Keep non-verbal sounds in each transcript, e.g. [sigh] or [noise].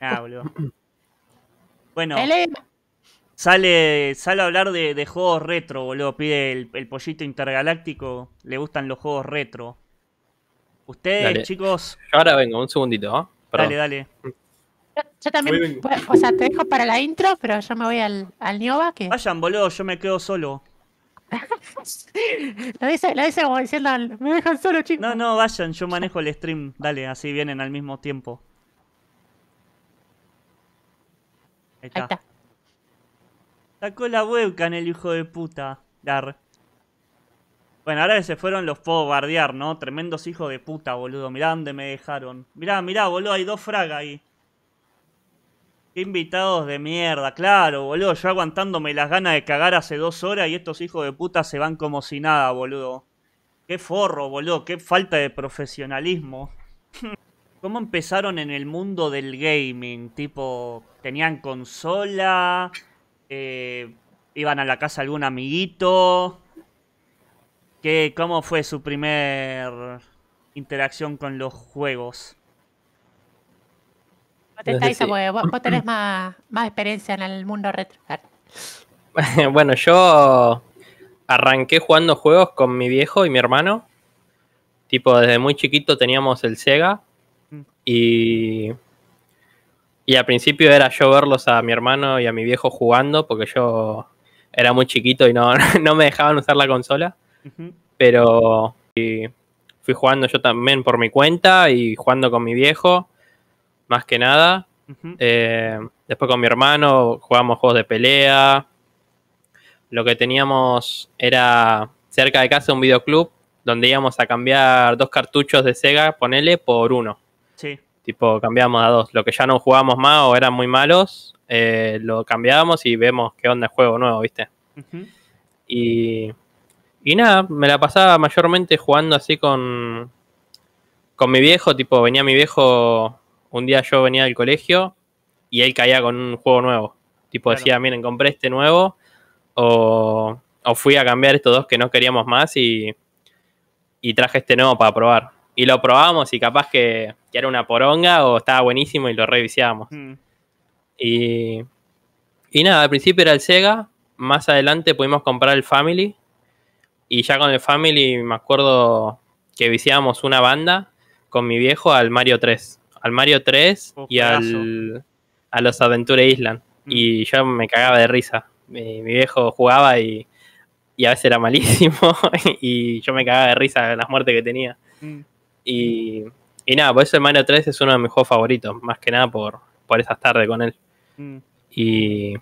Ah, [laughs] boludo. Bueno. Sale, sale a hablar de, juegos retro, boludo. Pide el, pollito intergaláctico. Le gustan los juegos retro. Ustedes, chicos. Ahora vengo, un segundito. ¿eh? Dale, dale. Yo, también, pues, o sea, te dejo para la intro, pero yo me voy al, al Nioba. Que... Vayan, boludo, yo me quedo solo. La [laughs] dice, dice como diciendo, me dejan solo, chicos. No, no, vayan, yo manejo el stream. Dale, así vienen al mismo tiempo. Ahí está. Sacó la en el hijo de puta. Dar. Bueno, ahora que se fueron los puedo bardear, ¿no? Tremendos hijos de puta, boludo. Mirá dónde me dejaron. Mirá, mirá, boludo, hay dos fragas ahí. Qué invitados de mierda. Claro, boludo, yo aguantándome las ganas de cagar hace dos horas y estos hijos de puta se van como si nada, boludo. Qué forro, boludo. Qué falta de profesionalismo. [laughs] ¿Cómo empezaron en el mundo del gaming? Tipo, ¿tenían consola? Eh, ¿Iban a la casa algún amiguito? ¿Qué, ¿Cómo fue su primer interacción con los juegos? vos, tenés [clears throat] más, más experiencia en el mundo retro. [laughs] bueno, yo arranqué jugando juegos con mi viejo y mi hermano. Tipo, desde muy chiquito teníamos el Sega y, al principio era yo verlos a mi hermano y a mi viejo jugando, porque yo era muy chiquito y no, [laughs] me dejaban usar la consola. Pero fui jugando yo también por mi cuenta y jugando con mi viejo, más que nada. Eh, después con mi hermano jugábamos juegos de pelea. Lo que teníamos era cerca de casa un videoclub donde íbamos a cambiar dos cartuchos de Sega, ponele, por uno. Tipo, cambiamos a dos. Lo que ya no jugábamos más o eran muy malos, eh, lo cambiábamos y vemos qué onda el juego nuevo, ¿viste? Y. nada, me la pasaba mayormente jugando así con. Con mi viejo, tipo, venía mi viejo. Un día yo venía del colegio y él caía con un juego nuevo. Tipo, decía, miren, compré este nuevo. O, fui a cambiar estos dos que no queríamos más y traje este nuevo para probar y lo probábamos y capaz que, era una poronga o estaba buenísimo y lo revisábamos. Mm. Y, nada, al principio era el Sega, más adelante pudimos comprar el Family y ya con el Family me acuerdo que viciábamos una banda con mi viejo al Mario 3, al Mario 3 y al, a los Adventure Island mm. y yo me cagaba de risa. Mi, viejo jugaba y, y, a veces era malísimo [laughs] y yo me cagaba de risa de las muertes que tenía. Mm. Y, nada, por pues eso el Mario 3 es uno de mis juegos favoritos, más que nada por, por esas tardes con él. Mm. Y,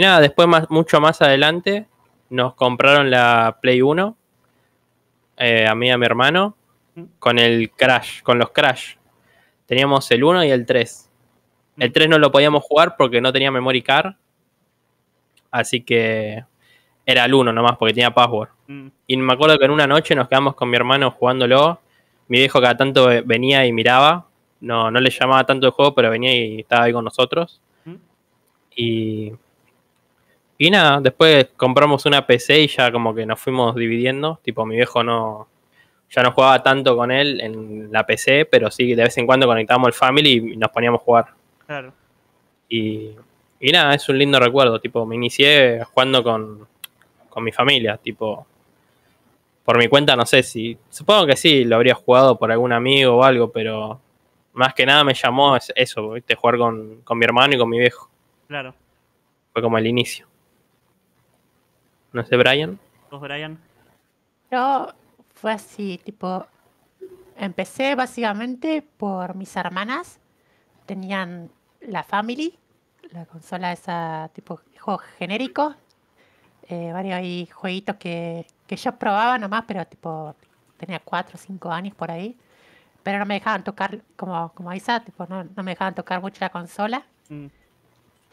nada, después mucho más adelante nos compraron la Play 1, eh, a mí y a mi hermano, mm. con el Crash, con los Crash. Teníamos el 1 y el 3. Mm. El 3 no lo podíamos jugar porque no tenía memory card. Así que era el 1 nomás porque tenía password. Y me acuerdo que en una noche nos quedamos con mi hermano jugándolo mi viejo cada tanto eh, venía y miraba, no, no le llamaba tanto el juego, pero venía y estaba ahí con nosotros. Y, y nada, después compramos una PC y ya como que nos fuimos dividiendo, tipo mi viejo no, ya no jugaba tanto con él en la PC, pero sí de vez en cuando conectábamos el Family y nos poníamos a jugar. Claro. Y, y nada, es un lindo recuerdo, tipo, me inicié jugando con, con mi familia, tipo, por mi cuenta no sé si, supongo que sí, lo habría jugado por algún amigo o algo, pero más que nada me llamó eso, ¿viste? jugar con, con mi hermano y con mi viejo. Claro. Fue como el inicio. No sé, Brian. ¿Vos, Brian? Yo fue así, tipo, empecé básicamente por mis hermanas. Tenían la Family, la consola esa tipo juegos genéricos, eh, varios jueguitos que, que yo probaba nomás, pero tipo tenía cuatro o cinco años por ahí, pero no me dejaban tocar, como, como Isa, tipo, no, no me dejaban tocar mucho la consola. Mm.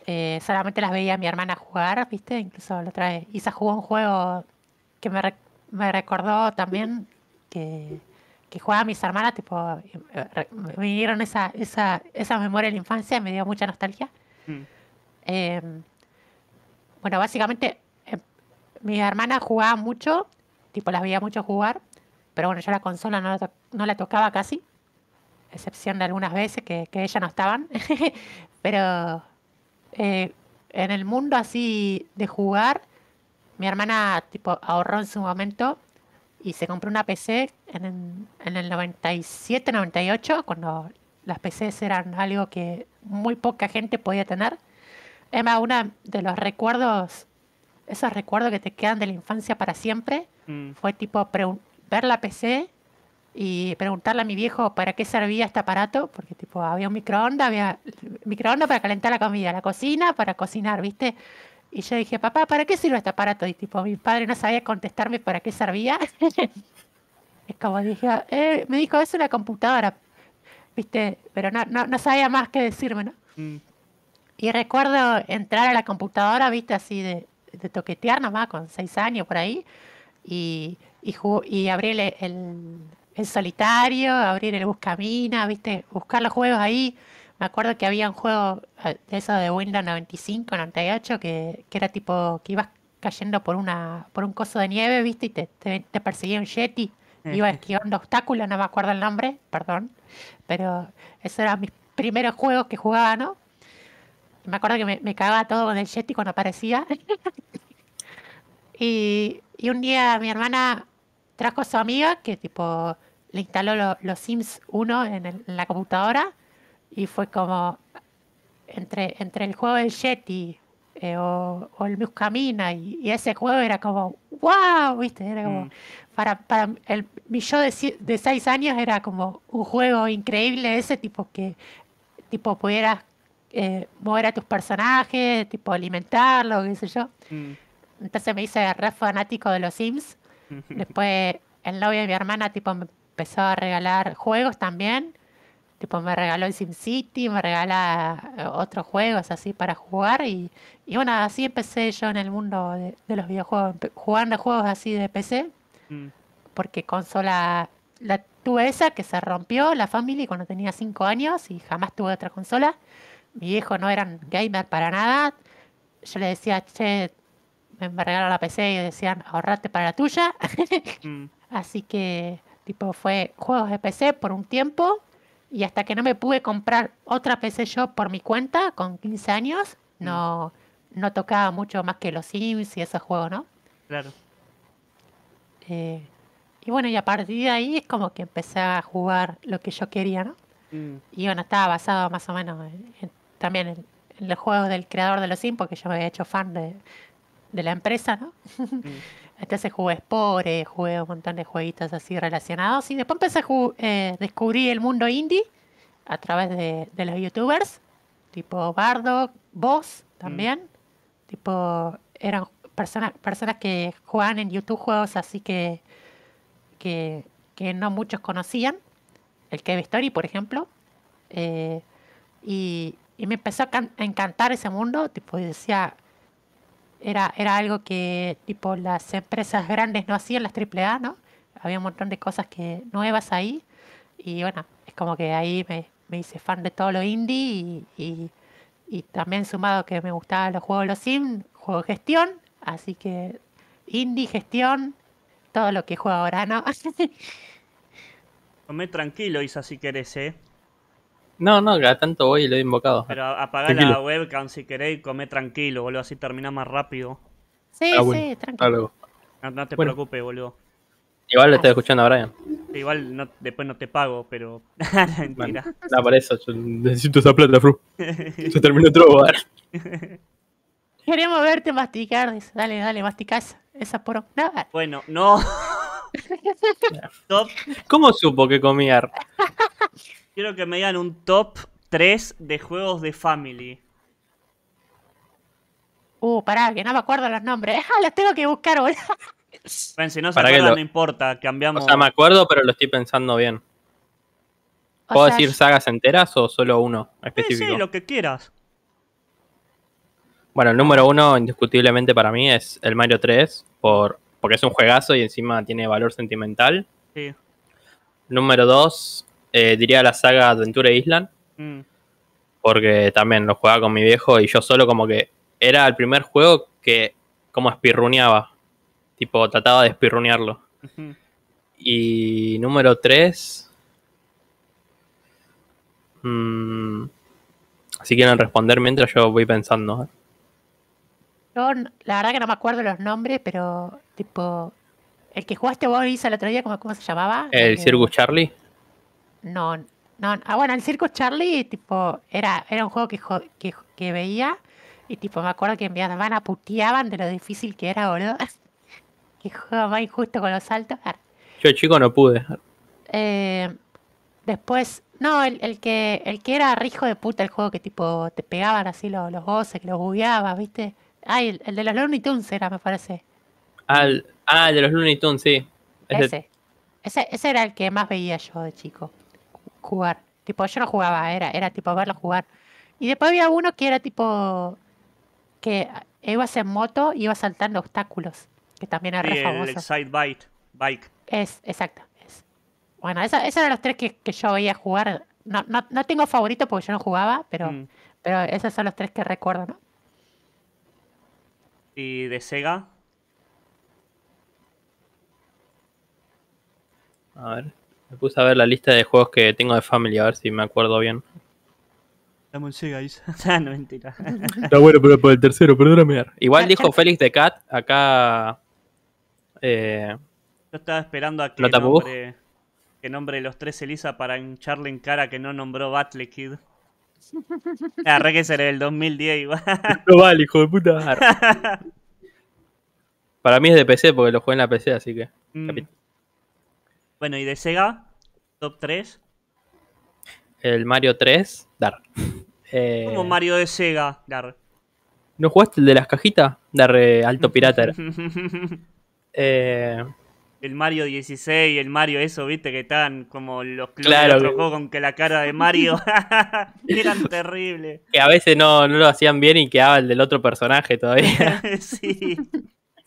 Eh, solamente las veía a mi hermana jugar, ¿viste? Incluso la otra vez. Isa jugó un juego que me, me recordó también que, que jugaba mis hermanas, tipo, me dieron esa, esa, memoria de la infancia, me dio mucha nostalgia. Mm. Eh, bueno, básicamente mi hermana jugaba mucho, tipo las veía mucho jugar, pero bueno, yo la consola no la, tocaba casi, excepción de algunas veces que, que no estaban, [laughs] pero eh, en el mundo así de jugar, mi hermana tipo ahorró en su momento y se compró una PC en, en el 97, 98, cuando las PCs eran algo que muy poca gente podía tener. Es más, uno de los recuerdos esos recuerdos que te quedan de la infancia para siempre, mm. fue tipo ver la PC y preguntarle a mi viejo para qué servía este aparato, porque tipo había un microondas, había microondas para calentar la comida, la cocina para cocinar, ¿viste? Y yo dije, papá, ¿para qué sirve este aparato? Y tipo, mi padre no sabía contestarme para qué servía. [laughs] es como dije, eh", me dijo, es una computadora, ¿viste? Pero no, no, sabía más que decirme, ¿no? Mm. Y recuerdo entrar a la computadora, ¿viste? Así de, de toquetear nomás, con seis años por ahí, y, y, y abrir el, solitario, abrir el buscamina, ¿viste? Buscar los juegos ahí. Me acuerdo que había un juego eh, de eso de Windows 95, 98, que, que era tipo que ibas cayendo por una por un coso de nieve, ¿viste? Y te, perseguía un Yeti. Ibas esquivando obstáculos, no me acuerdo el nombre, perdón. Pero esos eran mis primeros juegos que jugaba, ¿no? me acuerdo que me, cagaba todo con el Yeti cuando aparecía. y, un día mi hermana trajo su amiga que tipo le instaló los Sims 1 en, la computadora y fue como entre, entre el juego del Yeti eh, o, el Muscamina y, y, ese juego era como, wow, viste, era como, mm. para, para el, mi yo de, de seis años era como un juego increíble ese tipo que tipo pudieras eh, mover a tus personajes, tipo alimentarlos, qué sé yo. Mm. Entonces me hice re fanático de los Sims. [laughs] Después el novio de mi hermana tipo me empezó a regalar juegos también. Tipo me regaló el city me regala eh, otros juegos así para jugar y, y bueno, así empecé yo en el mundo de, los videojuegos, jugando juegos así de PC. Mm. Porque consola la tuve esa que se rompió la Family cuando tenía 5 años y jamás tuve otra consola mi hijo no eran gamer para nada. Yo le decía, che, me regaló la PC y decían, ahorrate para la tuya. [laughs] Mm. Así que, tipo, fue juegos de PC por un tiempo. Y hasta que no me pude comprar otra PC yo por mi cuenta, con 15 años, mm. no, no tocaba mucho más que los Sims y esos juegos, ¿no? Claro. Eh, y bueno, y a partir de ahí es como que empecé a jugar lo que yo quería, ¿no? Mm. Y bueno, estaba basado más o menos en también en, los juegos del creador de los Sims, porque yo me había hecho fan de, de la empresa, ¿no? Mm. [laughs] Entonces jugué Spore, jugué un montón de jueguitos así relacionados y después empecé a eh, descubrir el mundo indie a través de, los youtubers, tipo Bardo, Vos también, mm. tipo eran personas personas que jugaban en YouTube juegos así que que, que no muchos conocían, el Cave Story por ejemplo, eh, y, y me empezó a, encantar ese mundo, tipo, decía, era, era algo que tipo las empresas grandes no hacían, las AAA, ¿no? Había un montón de cosas que nuevas ahí. Y bueno, es como que ahí me, me hice fan de todo lo indie y, también sumado que me gustaban los juegos de los Sims, juego de gestión, así que indie, gestión, todo lo que juego ahora, ¿no? [laughs] me tranquilo, Isa, si querés, ¿eh? No, no, cada tanto voy y lo he invocado. Pero apagá la webcam si queréis comer tranquilo, boludo, así terminás más rápido. Sí, ah, sí, tranquilo. No, te preocupes, boludo. Igual le estoy escuchando a Brian. Igual no, después no te pago, pero. [laughs] Mentira. no, para eso, yo necesito esa plata, Fru. [laughs] Se terminó otro bar. [laughs] Queremos verte masticar, dice. Dale, dale, masticá esa por nada. Bueno, no. ¿Cómo supo que comía? Quiero que me digan un top 3 de juegos de Family. Uh, pará, que no me acuerdo los nombres. [laughs] Ah, los tengo que buscar, boludo. Bueno, si no se acuerdan, no importa, cambiamos. O sea, me acuerdo, pero lo estoy pensando bien. ¿Puedo decir sagas enteras o solo uno específico? Sí, lo que quieras. Bueno, el número uno, indiscutiblemente para mí, es el Mario 3, por, porque es un juegazo y encima tiene valor sentimental. Sí. Número dos. Eh, diría la saga Adventure Island. Mm. Porque también lo jugaba con mi viejo y yo solo como que era el primer juego que como espirruneaba. Tipo, trataba de espirrunearlo. Y número 3. Mm, si quieren responder mientras yo voy pensando. ¿eh? Yo, la verdad que no me acuerdo los nombres, pero tipo. El que jugaste vos, Isa, el otro día, ¿cómo, se llamaba? El, el eh, Circus Charlie no, no, ah, bueno, el Circo Charlie, tipo, era, era un juego que, que, veía y, tipo, me acuerdo que en van a puteaban de lo difícil que era, boludo. [laughs] que juego más injusto con los saltos. Ah. Yo, chico, no pude. Eh, después, no, el, que, el que era rijo de puta, el juego que, tipo, te pegaban así los, los voces, que los bugueabas, ¿viste? Ay, el, de los Looney Tunes era, me parece. Al, ah, el de los Looney Tunes, sí. Ese. ese. Ese, era el que más veía yo de chico jugar. Tipo, yo no jugaba, era, era tipo verlo jugar. Y después había uno que era tipo que ibas en moto y ibas saltando obstáculos, que también era famoso. El side bike, bike. Es, exacto. Bueno, esos eran los tres que, que, yo veía jugar. No, no, no, tengo favorito porque yo no jugaba, pero, mm. pero esos son los tres que recuerdo, ¿no? ¿Y de Sega? A ver. Me puse a ver la lista de juegos que tengo de Family, a ver si me acuerdo bien. Estamos un Sega, no, mentira. Está bueno, pero por el tercero, perdóname. Igual ah, dijo Félix de Cat, acá... Eh, Yo estaba esperando a que nombre, los tres Elisa para hincharle en cara que no nombró Battle Kid. Arre [laughs] ah, que será el 2010 igual. [laughs] No vale, hijo de puta. [laughs] Para mí es de PC porque lo jugué en la PC, así que. Mm. Bueno, y de Sega, top 3. El Mario 3, Dar. [laughs] ¿Cómo eh, Mario de Sega, Dar? ¿No jugaste el de las cajitas? Dar eh, Alto Pirater? [laughs] Eh, el Mario 16, el Mario, eso, viste, que estaban como los claro, que... con que la cara de Mario [laughs] eran terribles. Que a veces no, no lo hacían bien y quedaba el del otro personaje todavía. sí.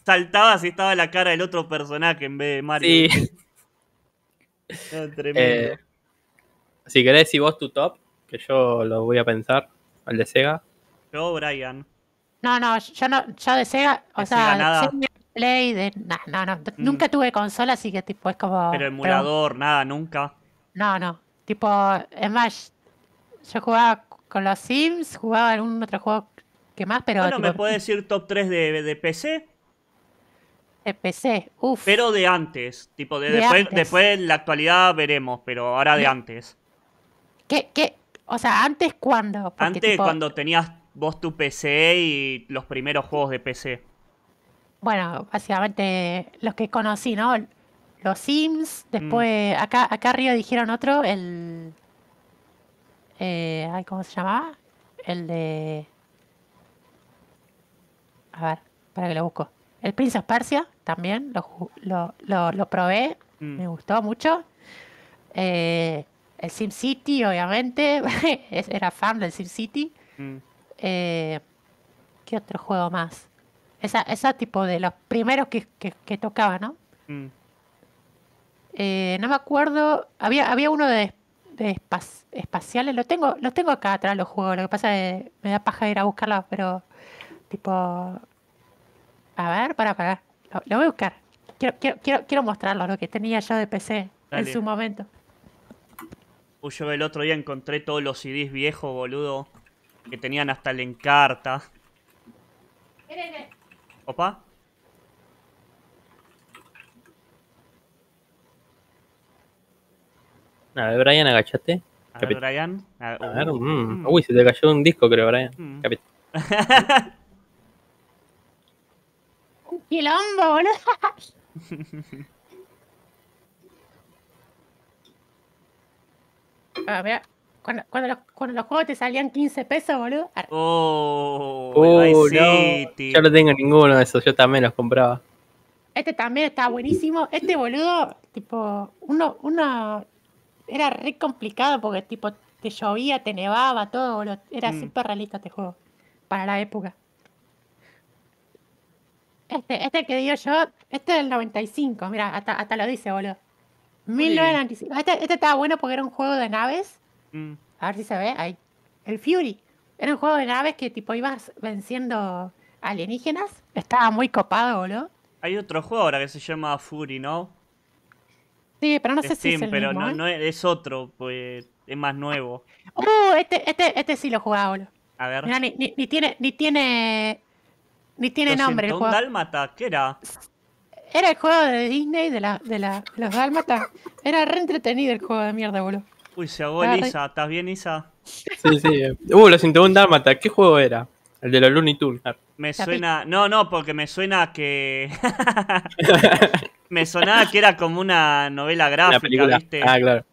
Saltaba si estaba la cara del otro personaje en vez de Mario. Sí. Eh, si querés si vos tu top, que yo lo voy a pensar, al de Sega. Yo, Brian. No, no, yo no, yo de Sega, o sea, no, no, mm. nunca tuve consola, así que tipo es como. Pero emulador, nada, nunca. No, no. Tipo, es más, yo jugaba con los Sims, jugaba en algún otro juego que más, pero. Bueno, ¿me puedes decir top 3 de, de PC? PC, uff. Pero de antes, tipo, de, después, en la actualidad veremos, pero ahora de, antes. ¿Qué, qué? O sea, ¿antes cuándo? antes cuando tenías vos tu PC y los primeros juegos de PC. Bueno, básicamente los que conocí, ¿no? Los Sims, después mm. acá, acá arriba dijeron otro, el... Eh, ¿Cómo se llamaba? El de... A ver, para que lo busco. El Prince of Persia también, lo, lo, probé, mm. me gustó mucho. Eh, el city obviamente, [laughs] era fan del Sim City. Mm. Eh, ¿Qué otro juego más? Esa, esa tipo de los primeros que, que, tocaba, ¿no? Mm. Eh, no me acuerdo. Había, había uno de, espaciales. Lo tengo, lo tengo acá atrás los juegos. Lo que pasa es que me da paja ir a buscarlos, pero tipo. A ver, para, para. Lo, voy a buscar. Quiero, quiero, quiero, mostrarlo, lo que tenía yo de PC en su momento. Uy, yo el otro día encontré todos los CDs viejos, boludo. Que tenían hasta el encarta. Opa. A ver, Brian, agachate. A ver, Brian. A ver, uh, mm. Mm. Uy, se te cayó un disco, creo, Brian. Mm. [laughs] el hombro boludo. [laughs] Cuando, cuando, los, cuando, juegos te salían 15 pesos, boludo. Oh, uh, no. Yo no tengo ninguno de esos, yo también los compraba. Este también está buenísimo. Este boludo, tipo, uno, uno era re complicado porque tipo te llovía, te nevaba, todo, boludo. Era mm. súper realista este juego. Para la época. Este, este, que digo yo, este es del 95, mira, hasta, lo dice, boludo. 1995. Este, este, estaba bueno porque era un juego de naves. Mm. A ver si se ve ahí. El Fury. Era un juego de naves que tipo ibas venciendo alienígenas. Estaba muy copado, boludo. Hay otro juego ahora que se llama Fury, ¿no? Sí, pero no sé si es el pero ¿eh? es, otro, pues es más nuevo. Uh, este, este, este, sí lo jugaba, boludo. A ver. ni, tiene, ni tiene ni tiene nombre el juego. Dálmata, ¿qué era? Era el juego de Disney de, la, de, la, de los Dálmata. Era re entretenido el juego de mierda, boludo. Uy, se ahogó Isa. ¿Estás bien, Isa? Sí, sí. Uh, los un Dálmata. ¿Qué juego era? El de los Looney Tunes. Ah. Me suena. No, no, porque me suena que. [laughs] me sonaba que era como una novela gráfica, ¿viste? Ah, claro.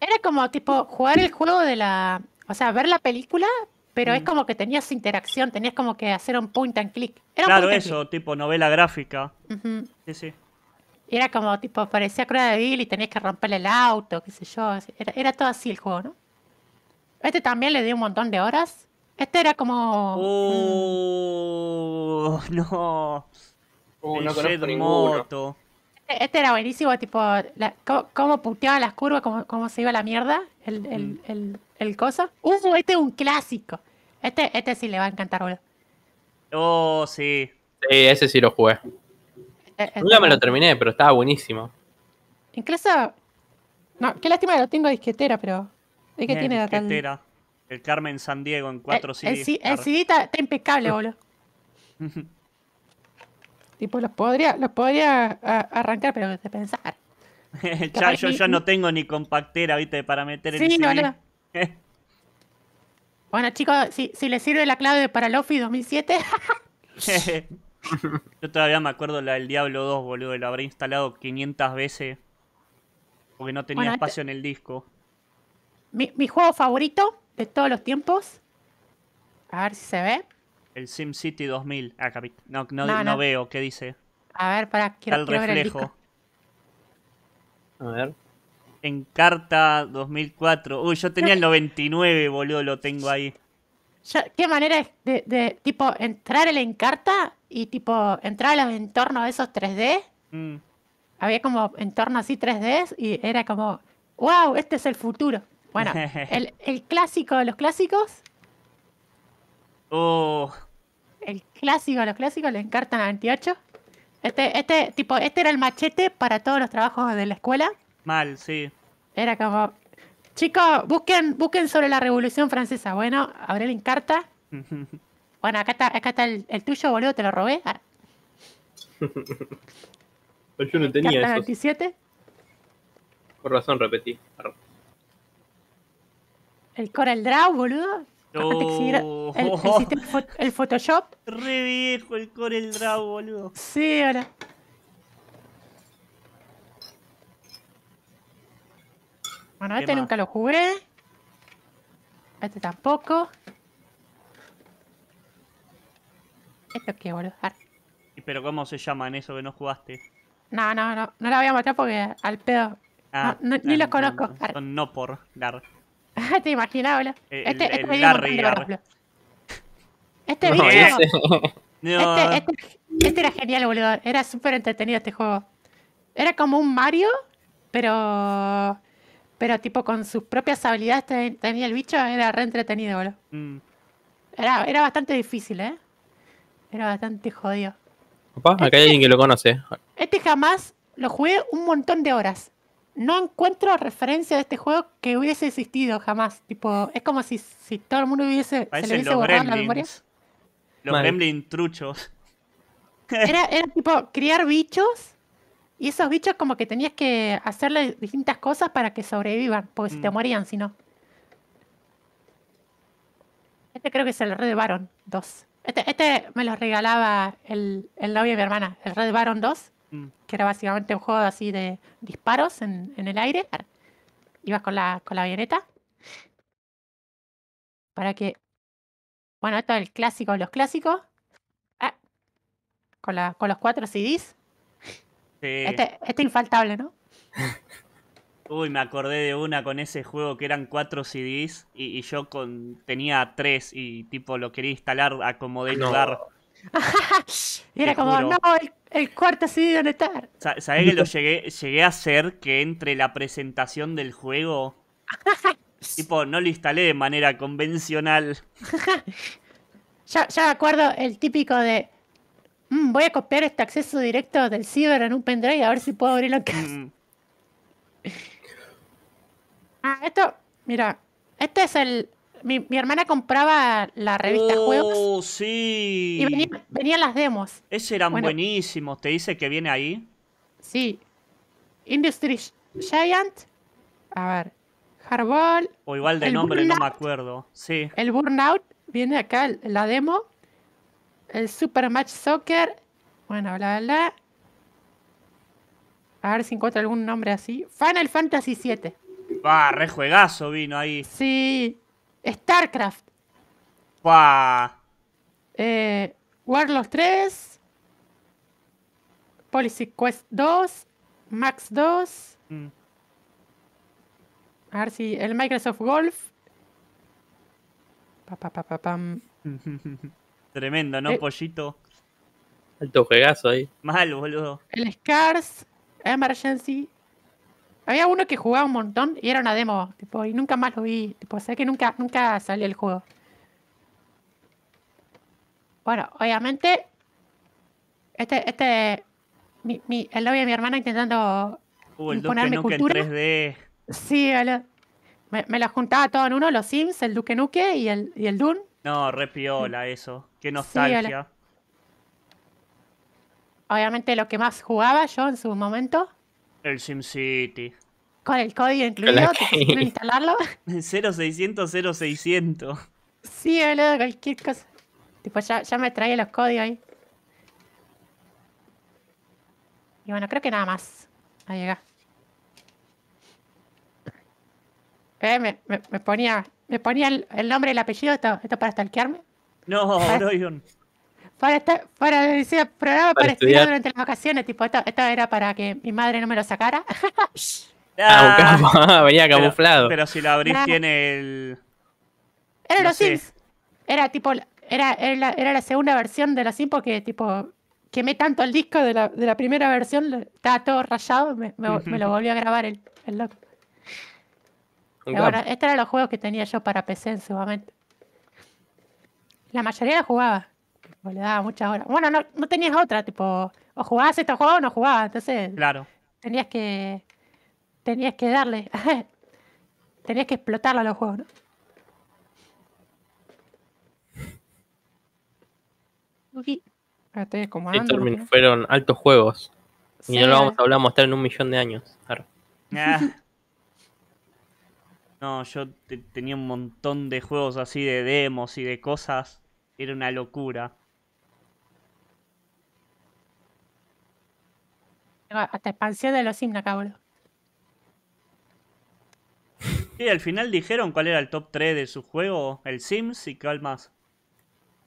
Era como tipo jugar el juego de la. O sea, ver la película, pero es mm. como que tenías interacción, tenías como que hacer un point and click. Era claro, eso, tipo novela gráfica. Sí, sí. Era como, tipo, parecía Cruella de Bill y tenías que romperle el auto, qué sé yo. Era, todo así el juego, ¿no? Este también le di un montón de horas. Este era como... Oh, mm. no. Uh, no moto. Este, este, era buenísimo, tipo, la, cómo, punteaba las curvas, cómo, se iba la mierda. el mm el cosa. Uh, este es un clásico. Este, este sí le va a encantar, boludo. Oh, sí. Sí, ese sí lo jugué. Este, este Nunca me lo terminé, pero estaba buenísimo. Incluso. No, qué lástima que lo tengo disquetera, pero. Es que eh, tiene disquetera. El Carmen San Diego en 4 CD. Eh, el, está, impecable, [laughs] boludo. [laughs] tipo, los podría, los podría arrancar, pero de pensar. ya, yo, yo no tengo ni compactera, viste, para meter el CD. No, [laughs] bueno, chicos, si, si les sirve la clave para el 2007. [laughs] Yo todavía me acuerdo la del Diablo 2, boludo. Lo habré instalado 500 veces. Porque no tenía este espacio en el disco. Mi, juego favorito de todos los tiempos. A ver si se ve. El Sim City 2000. Ah, no, no, veo. ¿Qué dice? A ver, para quiero, reflejo. A ver en carta 2004. Uy, yo tenía el 99, boludo, lo tengo ahí. qué manera de, tipo, entrar en la encarta y, tipo, entrar a los entornos de esos 3D. Mm. Había como entornos así 3D y era como, wow, este es el futuro. Bueno, [laughs] el, clásico de los clásicos. Oh. El clásico de los clásicos, la encarta 98. Este, este, tipo, este era el machete para todos los trabajos de la escuela. Mal, sí. Era como, chicos, busquen, busquen sobre la Revolución Francesa. Bueno, en carta [laughs] Bueno, acá está, acá está el, tuyo, boludo, te lo robé. Ah. Yo no tenía eso. 27. Por razón repetí. El corel Draw, boludo. No. El, el, el, Photoshop. Re viejo el Corel Draw, boludo. Sí, ahora. Bueno, este nunca lo jugué. Este tampoco. ¿Esto qué, boludo? ¿Pero cómo se llaman eso que no jugaste? No, no, no. No la voy a porque al pedo. Ah, ni los conozco. Son no por Gar. [laughs] Te imaginas, este, este boludo. este, este dio Este este, era genial, boludo. Era súper entretenido este juego. Era como un Mario, pero pero tipo con sus propias habilidades tenía el bicho, era re entretenido, boludo. Mm. Era, era bastante difícil, ¿eh? Era bastante jodido. papá acá hay este- alguien que lo conoce. Este jamás lo jugué un montón de horas. No encuentro referencia de este juego que hubiese existido jamás. Tipo, es como si, todo el mundo hubiese, se le hubiese borrado la memoria. Los truchos. era tipo criar bichos y esos bichos como que tenías que hacerle distintas cosas para que sobrevivan, porque si te mm. morían si no. Este creo que es el Red Baron 2. Este, este me lo regalaba el, el novio de mi hermana, el Red Baron 2, mm. que era básicamente un juego así de disparos en, en el aire. Ibas con la, con avioneta. Para que... Bueno, esto es el clásico de los clásicos. Ah, con, la, con los cuatro CDs este, este infaltable, ¿no? [laughs] Uy, me acordé de una con ese juego que eran cuatro CDs y, yo con, tenía tres y tipo lo quería instalar a como lugar. [laughs] y era como, no, el, cuarto CD dónde está. ¿Sabés que lo [laughs] llegué, llegué a hacer que entre la presentación del juego? tipo, no lo instalé de manera convencional. ya, ya me acuerdo el típico de Mm, voy a copiar este acceso directo del ciber en un pendrive a ver si puedo abrirlo en mm. [laughs] Ah, esto, mira, este es el... Mi, hermana compraba la revista oh, sí! Y venían las demos. Esos eran buenísimos. ¿Te dice que viene ahí? Sí. Industry Giant. A ver. Hardball. O igual de nombre, no me acuerdo. Sí. El Burnout. Viene acá la demo. El Super Match Soccer. Bueno, bla, bla. A ver si encuentro algún nombre así. Final Fantasy VII. Va, rejuegazo juegazo vino ahí. Sí. StarCraft. Va. Eh, Warlords 3. Policy Quest 2. Max 2. Mm. A ver si. El Microsoft Golf. Pa, pa, pa, pam. [laughs] Tremendo, ¿no, eh. pollito? Alto juegazo ahí. Mal, boludo. El Scars, Emergency. Había uno que jugaba un montón y era una demo, tipo, y nunca más lo vi. Tipo, sé que nunca, nunca salió el juego. Bueno, obviamente. Este, este. el novio de mi hermana intentando uh, el cultura. En 3D. Sí, boludo. me, lo juntaba todo en uno, los Sims, el Duque Nuque y el, y el Dune. No, piola eso. Qué nostalgia. Obviamente lo que más jugaba yo en su momento. El SimCity. Con el código incluido, [laughs] ¿te instalarlo? 0600 [laughs] 0600. Sí, boludo, cualquier cosa. Tipo, ya, me traía los códigos ahí. Y bueno, creo que nada más. Ahí llega. Eh, me, me ponía me ponía el, nombre y el apellido, esto, para stalkearme. No, [laughs] para, no, John. Para, estar, para programa para, estudiar. durante las vacaciones, tipo, esto, era para que mi madre no me lo sacara. [laughs] Ah, ah [laughs] venía camuflado. Pero, si lo abrís tiene el... Era los Sims. Era tipo... Era, era, la segunda versión de los Sims porque tipo... Quemé tanto el disco de la, primera versión, estaba todo rayado, me, lo volvió a grabar el, el loco. Ahora, estos eran los juegos que tenía yo para PC en momento. La mayoría la jugaba. le daba muchas horas. Bueno, no, tenías otra, tipo, o jugabas estos juego o no jugabas. Entonces, claro. tenías que. Tenías que darle. [laughs] tenías que explotarlo a los juegos, ¿no? Este fueron altos juegos. Y no lo vamos a hablar, a mostrar en un millón de años. Ah. No, yo tenía un montón de juegos así de demos y de cosas. Era una locura. Hasta expansión de los Sims cabrón. boludo. Sí, al final dijeron cuál era el top 3 de su juego, el Sims y cuál más.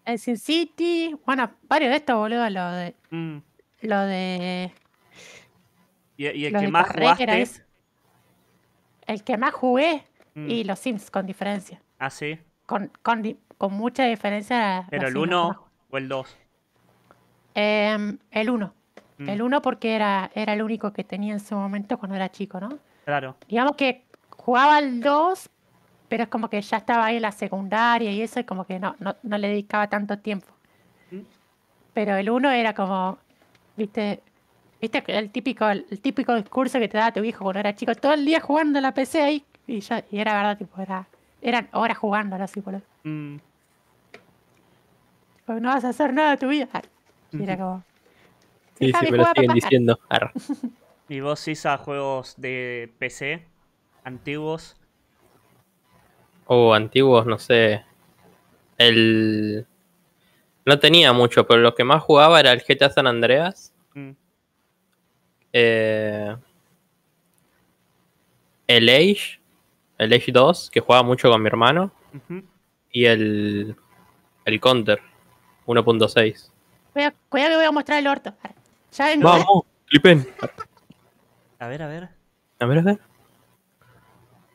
El City, bueno, varios de estos, boludo, lo de. Mm. Lo de. ¿Y, y el que más jugaste? El que más jugué. Y mm. los Sims, con diferencia. Ah, sí. Con, mucha diferencia. ¿Pero el 1 o el 2? Em, el 1. Mm. El 1 porque era, era el único que tenía en su momento cuando era chico, ¿no? Claro. Digamos que jugaba el 2, pero es como que ya estaba ahí en la secundaria y eso, y como que no, no, no le dedicaba tanto tiempo. Mm. Pero el 1 era como, viste, viste el típico, el típico discurso que te da tu hijo cuando era chico, todo el día jugando a la PC ahí y, era verdad, tipo, era, eran horas jugando así, por mm. no vas a hacer nada de tu vida. mira era Sí, sí, me lo siguen diciendo. [laughs] ¿Y vos hiciste a juegos de PC antiguos? Oh, antiguos, no sé. El. No tenía mucho, pero lo que más jugaba era el GTA San Andreas. Mm. Eh, el Age el Edge 2, que jugaba mucho con mi hermano, y el, el Counter 1.6. Cuidado, que voy a mostrar el orto. Vamos, clipen. A ver, a ver. A ver, a ver.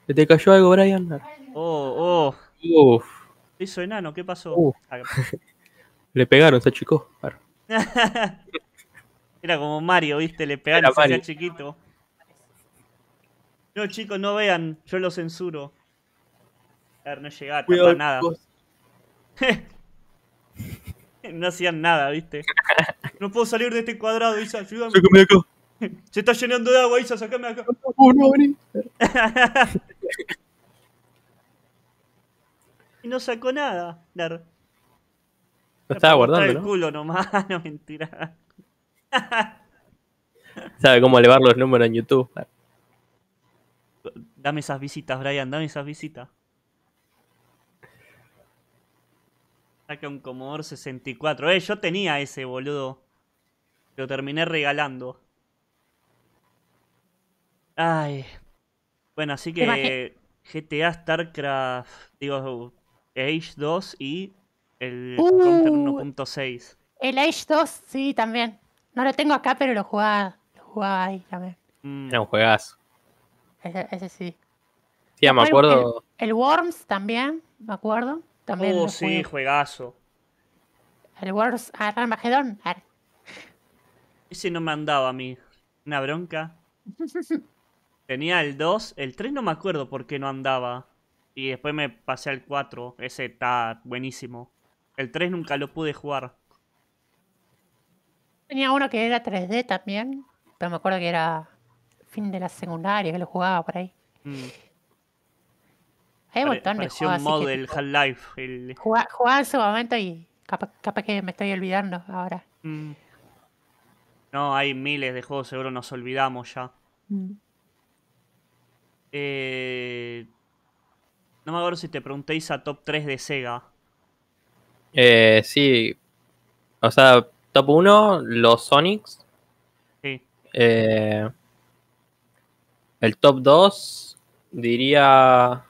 ¿Se te cayó algo, Brian? Oh, oh. Uf. enano, ¿qué pasó? [laughs] Le pegaron, se chico? [laughs] Era como Mario, ¿viste? Le pegaron, se era chiquito. No, chicos, no vean. Yo lo censuro. A ver, no a nada. [laughs] no hacían nada, ¿viste? No puedo salir de este cuadrado, Isa, ayúdame. [laughs] Se está llenando de agua, Isa, sacame acá. No, [laughs] y no sacó nada, Ner. Lo estaba guardando, el ¿no? culo nomás, no mentira. Sabe cómo elevar los números en YouTube. Dame esas visitas, Brian, dame esas visitas. Saca un Commodore 64. Eh, yo tenía ese, boludo. Lo terminé regalando. Ay. Bueno, así que GTA, StarCraft, digo, Age 2 y el Counter uh. 1.6. El Age 2, sí, también. No lo tengo acá, pero lo jugaba, lo jugaba ahí también. Mm. Era un ese, sí. me acuerdo. El, Worms también, me acuerdo. También oh, sí, juegazo. El Worms ah, Armagedón. Ah. Ese no me andaba a mí. Una bronca. [laughs] Tenía el 2, el 3 no me acuerdo por qué no andaba. Y después me pasé al 4. Ese está buenísimo. El 3 nunca lo pude jugar. Tenía uno que era 3D también. Pero me acuerdo que era fin de la secundaria que lo jugaba por ahí. Mm. Hay un montón de juegos. mod Half-Life. Jugaba, en su momento y capaz, que me estoy olvidando ahora. Mm. No, hay miles de juegos, seguro nos olvidamos ya. Mm. Eh, no me acuerdo si te preguntéis a top 3 de Sega. Eh, sí. O sea, top 1, los Sonics. Sí. Eh, el top 2 diría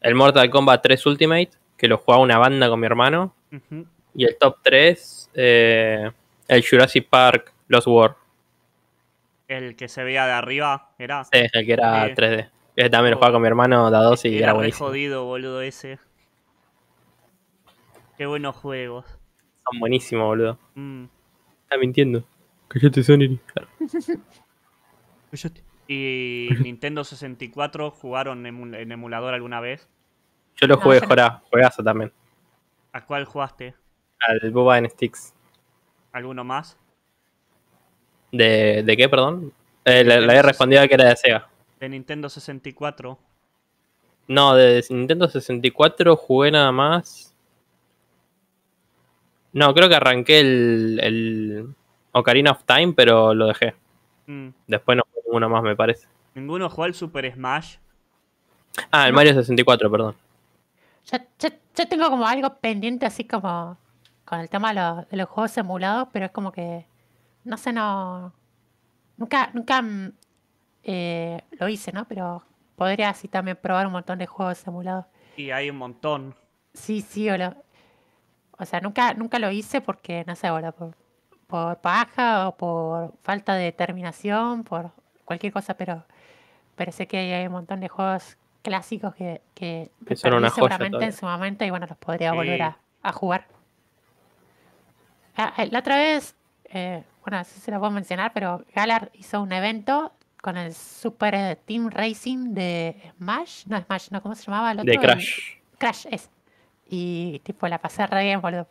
el Mortal Kombat 3 Ultimate, que lo jugaba una banda con mi hermano. Y el top 3, eh, el Jurassic Park Lost World. El que se veía de arriba, ¿era? Sí, el que era 3D. Ese también lo jugaba con mi hermano, la 2 y era, era jodido, boludo, ese. Qué buenos juegos. Son buenísimos, boludo. Mm. Está mintiendo. Cállate, Sony. [laughs] Cállate y [laughs] Nintendo 64 jugaron en emulador alguna vez? Yo lo jugué, Jorá, juegazo también. ¿A cuál jugaste? Al Boba en Sticks. ¿Alguno más? ¿De, de qué, perdón? Eh, la, había respondido que era de Sega. ¿De Nintendo 64? No, de Nintendo 64 jugué nada más. No, creo que arranqué el, el Ocarina of Time, pero lo dejé. Mm. Después no uno más, me parece. ¿Ninguno jugó al Super Smash? Ah, el Mario 64, perdón. Yo, yo, tengo como algo pendiente así como con el tema de, los juegos emulados, pero es como que, no sé, no... Nunca, nunca mm, eh, lo hice, ¿no? Pero podría así también probar un montón de juegos emulados. Sí, hay un montón. Sí, sí, o, lo, o sea, nunca, nunca lo hice porque, no sé, ahora por, por paja o por falta de determinación, por cualquier cosa, pero parece que hay, un montón de juegos clásicos que, que, que seguramente en su momento y bueno, los podría volver a, jugar. Ah, la, otra vez, eh, bueno, no sé lo puedo mencionar, pero Galar hizo un evento con el Super eh, Team Racing de Smash, no Smash, no, ¿cómo se llamaba el otro? De Crash. Crash, es. Y tipo, la pasé re bien, boludo,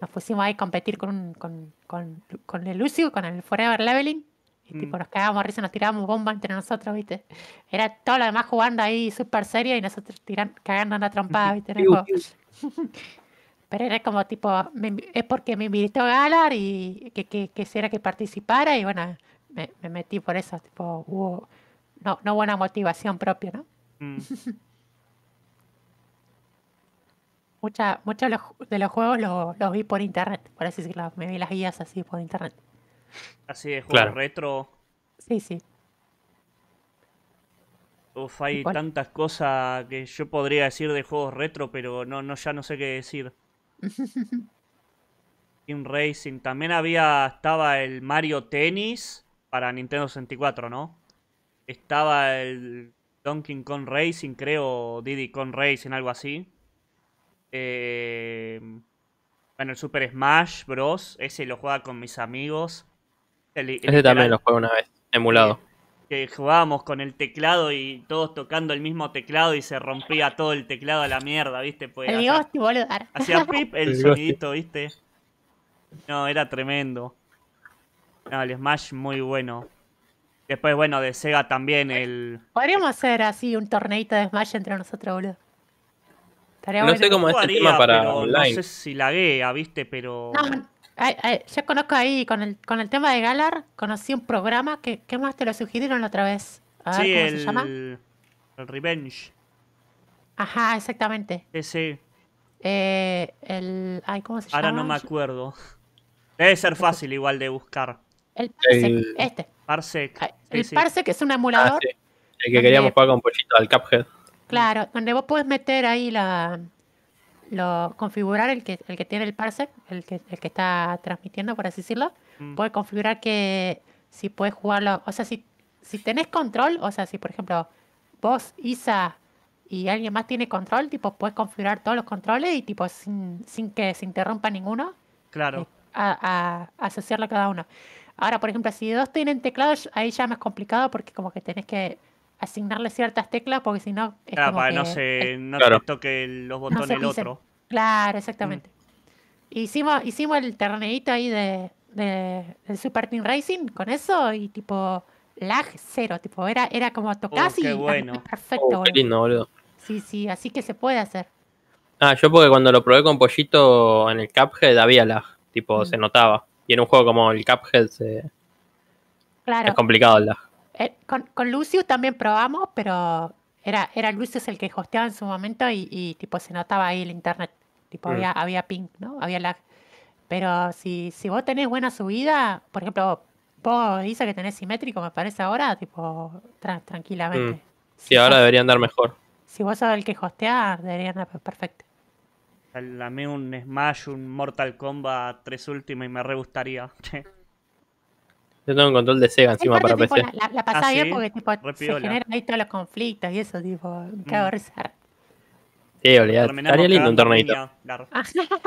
nos pusimos ahí a competir con, con, con, con el Lucio, con el Forever Leveling. Y mm. nos cagábamos risa, nos tirábamos bomba entre nosotros, ¿viste? Era todo lo demás jugando ahí súper serio y nosotros tiran, cagando en la trompada, ¿viste? [laughs] Pero era como tipo, es porque me invitó Galar y que, quisiera que participara y bueno, me, metí por eso, tipo, no, no buena motivación propia, ¿no? Mm. [laughs] Muchos de los juegos los, los vi por internet, por así decirlo, me vi las guías así por internet. Así de juegos retro. Sí, sí. hay tantas cosas que yo podría decir de juegos retro, pero no, no ya no sé qué decir. [laughs] Team Racing. También había. Estaba el Mario Tennis para Nintendo 64, ¿no? Estaba el Donkey Kong Racing, creo, Diddy Kong Racing, algo así. Eh, bueno, el Super Smash Bros. Ese lo juega con mis amigos. Ese también lo jugué una vez, emulado. Que, jugábamos con el teclado y todos tocando el mismo teclado y se rompía todo el teclado a la mierda, ¿viste? Pues, el boludo. Hacía [laughs] pip el, sonidito, ¿viste? No, era tremendo. No, el Smash muy bueno. Después, bueno, de Sega también el. Podríamos hacer así un torneito de Smash entre nosotros, boludo. no sé cómo este para online. No sé si laguea, viste, pero. Ay, yo conozco ahí, con el, con el tema de Galar, conocí un programa que, ¿qué más te lo sugirieron la otra vez? ¿cómo el, se llama? El Revenge. Ajá, exactamente. Ese. Eh, el, ay, ¿cómo se Ahora llama? Ahora no me acuerdo. Debe ser fácil igual de buscar. El Parsec, este. Parsec. el Parsec es un ah, emulador. El que queríamos pagar con Pollito al Cuphead. Claro, donde vos puedes meter ahí la, lo, configurar el que, el que tiene el parsec, el que, el que está transmitiendo, por así decirlo, mm. puede configurar que si puedes jugarlo, o sea, si, si tenés control, o sea, si por ejemplo vos, Isa y alguien más tiene control, tipo, puedes configurar todos los controles y tipo, sin, que se interrumpa ninguno. Claro. Eh, a, asociarlo a cada uno. Ahora, por ejemplo, si dos tienen teclado, ahí ya es más complicado porque como que tenés que asignarle ciertas teclas porque si no. no, se, toque los botones el otro. Claro, mm. exactamente. Hicimos, hicimos el torneito ahí de, Super Team Racing con eso y tipo lag cero, tipo era, era como tocás oh, y bueno. perfecto. Oh, boludo. Sí, sí, así que se puede hacer. Ah, yo porque cuando lo probé con Pollito en el Cuphead había lag, tipo mm. se notaba. Y en un juego como el Cuphead es complicado el lag. Eh, con, Lucius también probamos, pero era, era Lucius el que hosteaba en su momento y, tipo se notaba ahí el internet. Tipo, mm. había, ping, ¿no? Había lag. Pero si, si vos tenés buena subida, por ejemplo, vos dices que tenés simétrico, me parece ahora, tipo, tranquilamente. Mm. Sí, si ahora debería andar mejor. Si vos sos el que hostea, debería andar perfecto. Lame un Smash, un Mortal Kombat tres último y me re gustaría. [laughs] Yo tengo un control de Sega encima para tipo, La, la ah, pasaba porque tipo, se generan ahí todos los conflictos y eso, tipo, me cago mm. en Sí, olvidate. Estaría lindo un torneito.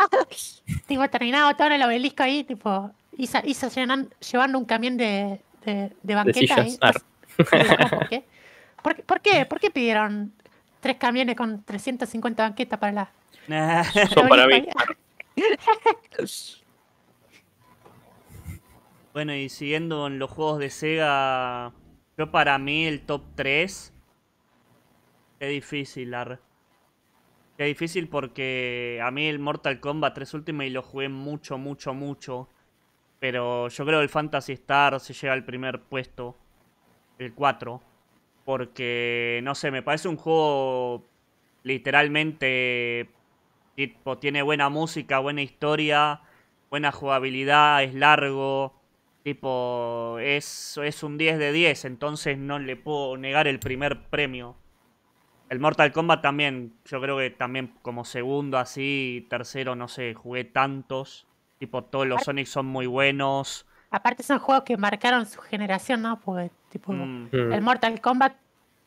[laughs] tipo, terminado todo en el obelisco ahí, tipo, Isa, Isa llevando un camión de, de, banqueta. ahí. [laughs] ¿Por qué? ¿Por, por, qué? por qué por qué pidieron tres camiones con 350 banquetas para la... [laughs] Son para mí. Bueno, y siguiendo en los juegos de Sega, yo para mí el top 3... Es difícil, Ar. Qué difícil porque a mí el Mortal Kombat 3 Ultimate lo jugué mucho, mucho, mucho. Pero yo creo que el Fantasy Star se llega al primer puesto. El 4. Porque, no sé, me parece un juego literalmente... Tipo, tiene buena música, buena historia, buena jugabilidad, es largo. Tipo, es, es un 10 de 10, entonces no le puedo negar el primer premio. El Mortal Kombat también, yo creo que también como segundo así, tercero, no sé, jugué tantos. Tipo, todos los Sonic son muy buenos. Aparte son juegos que marcaron su generación, ¿no? Porque tipo, mm. Mm. el Mortal Kombat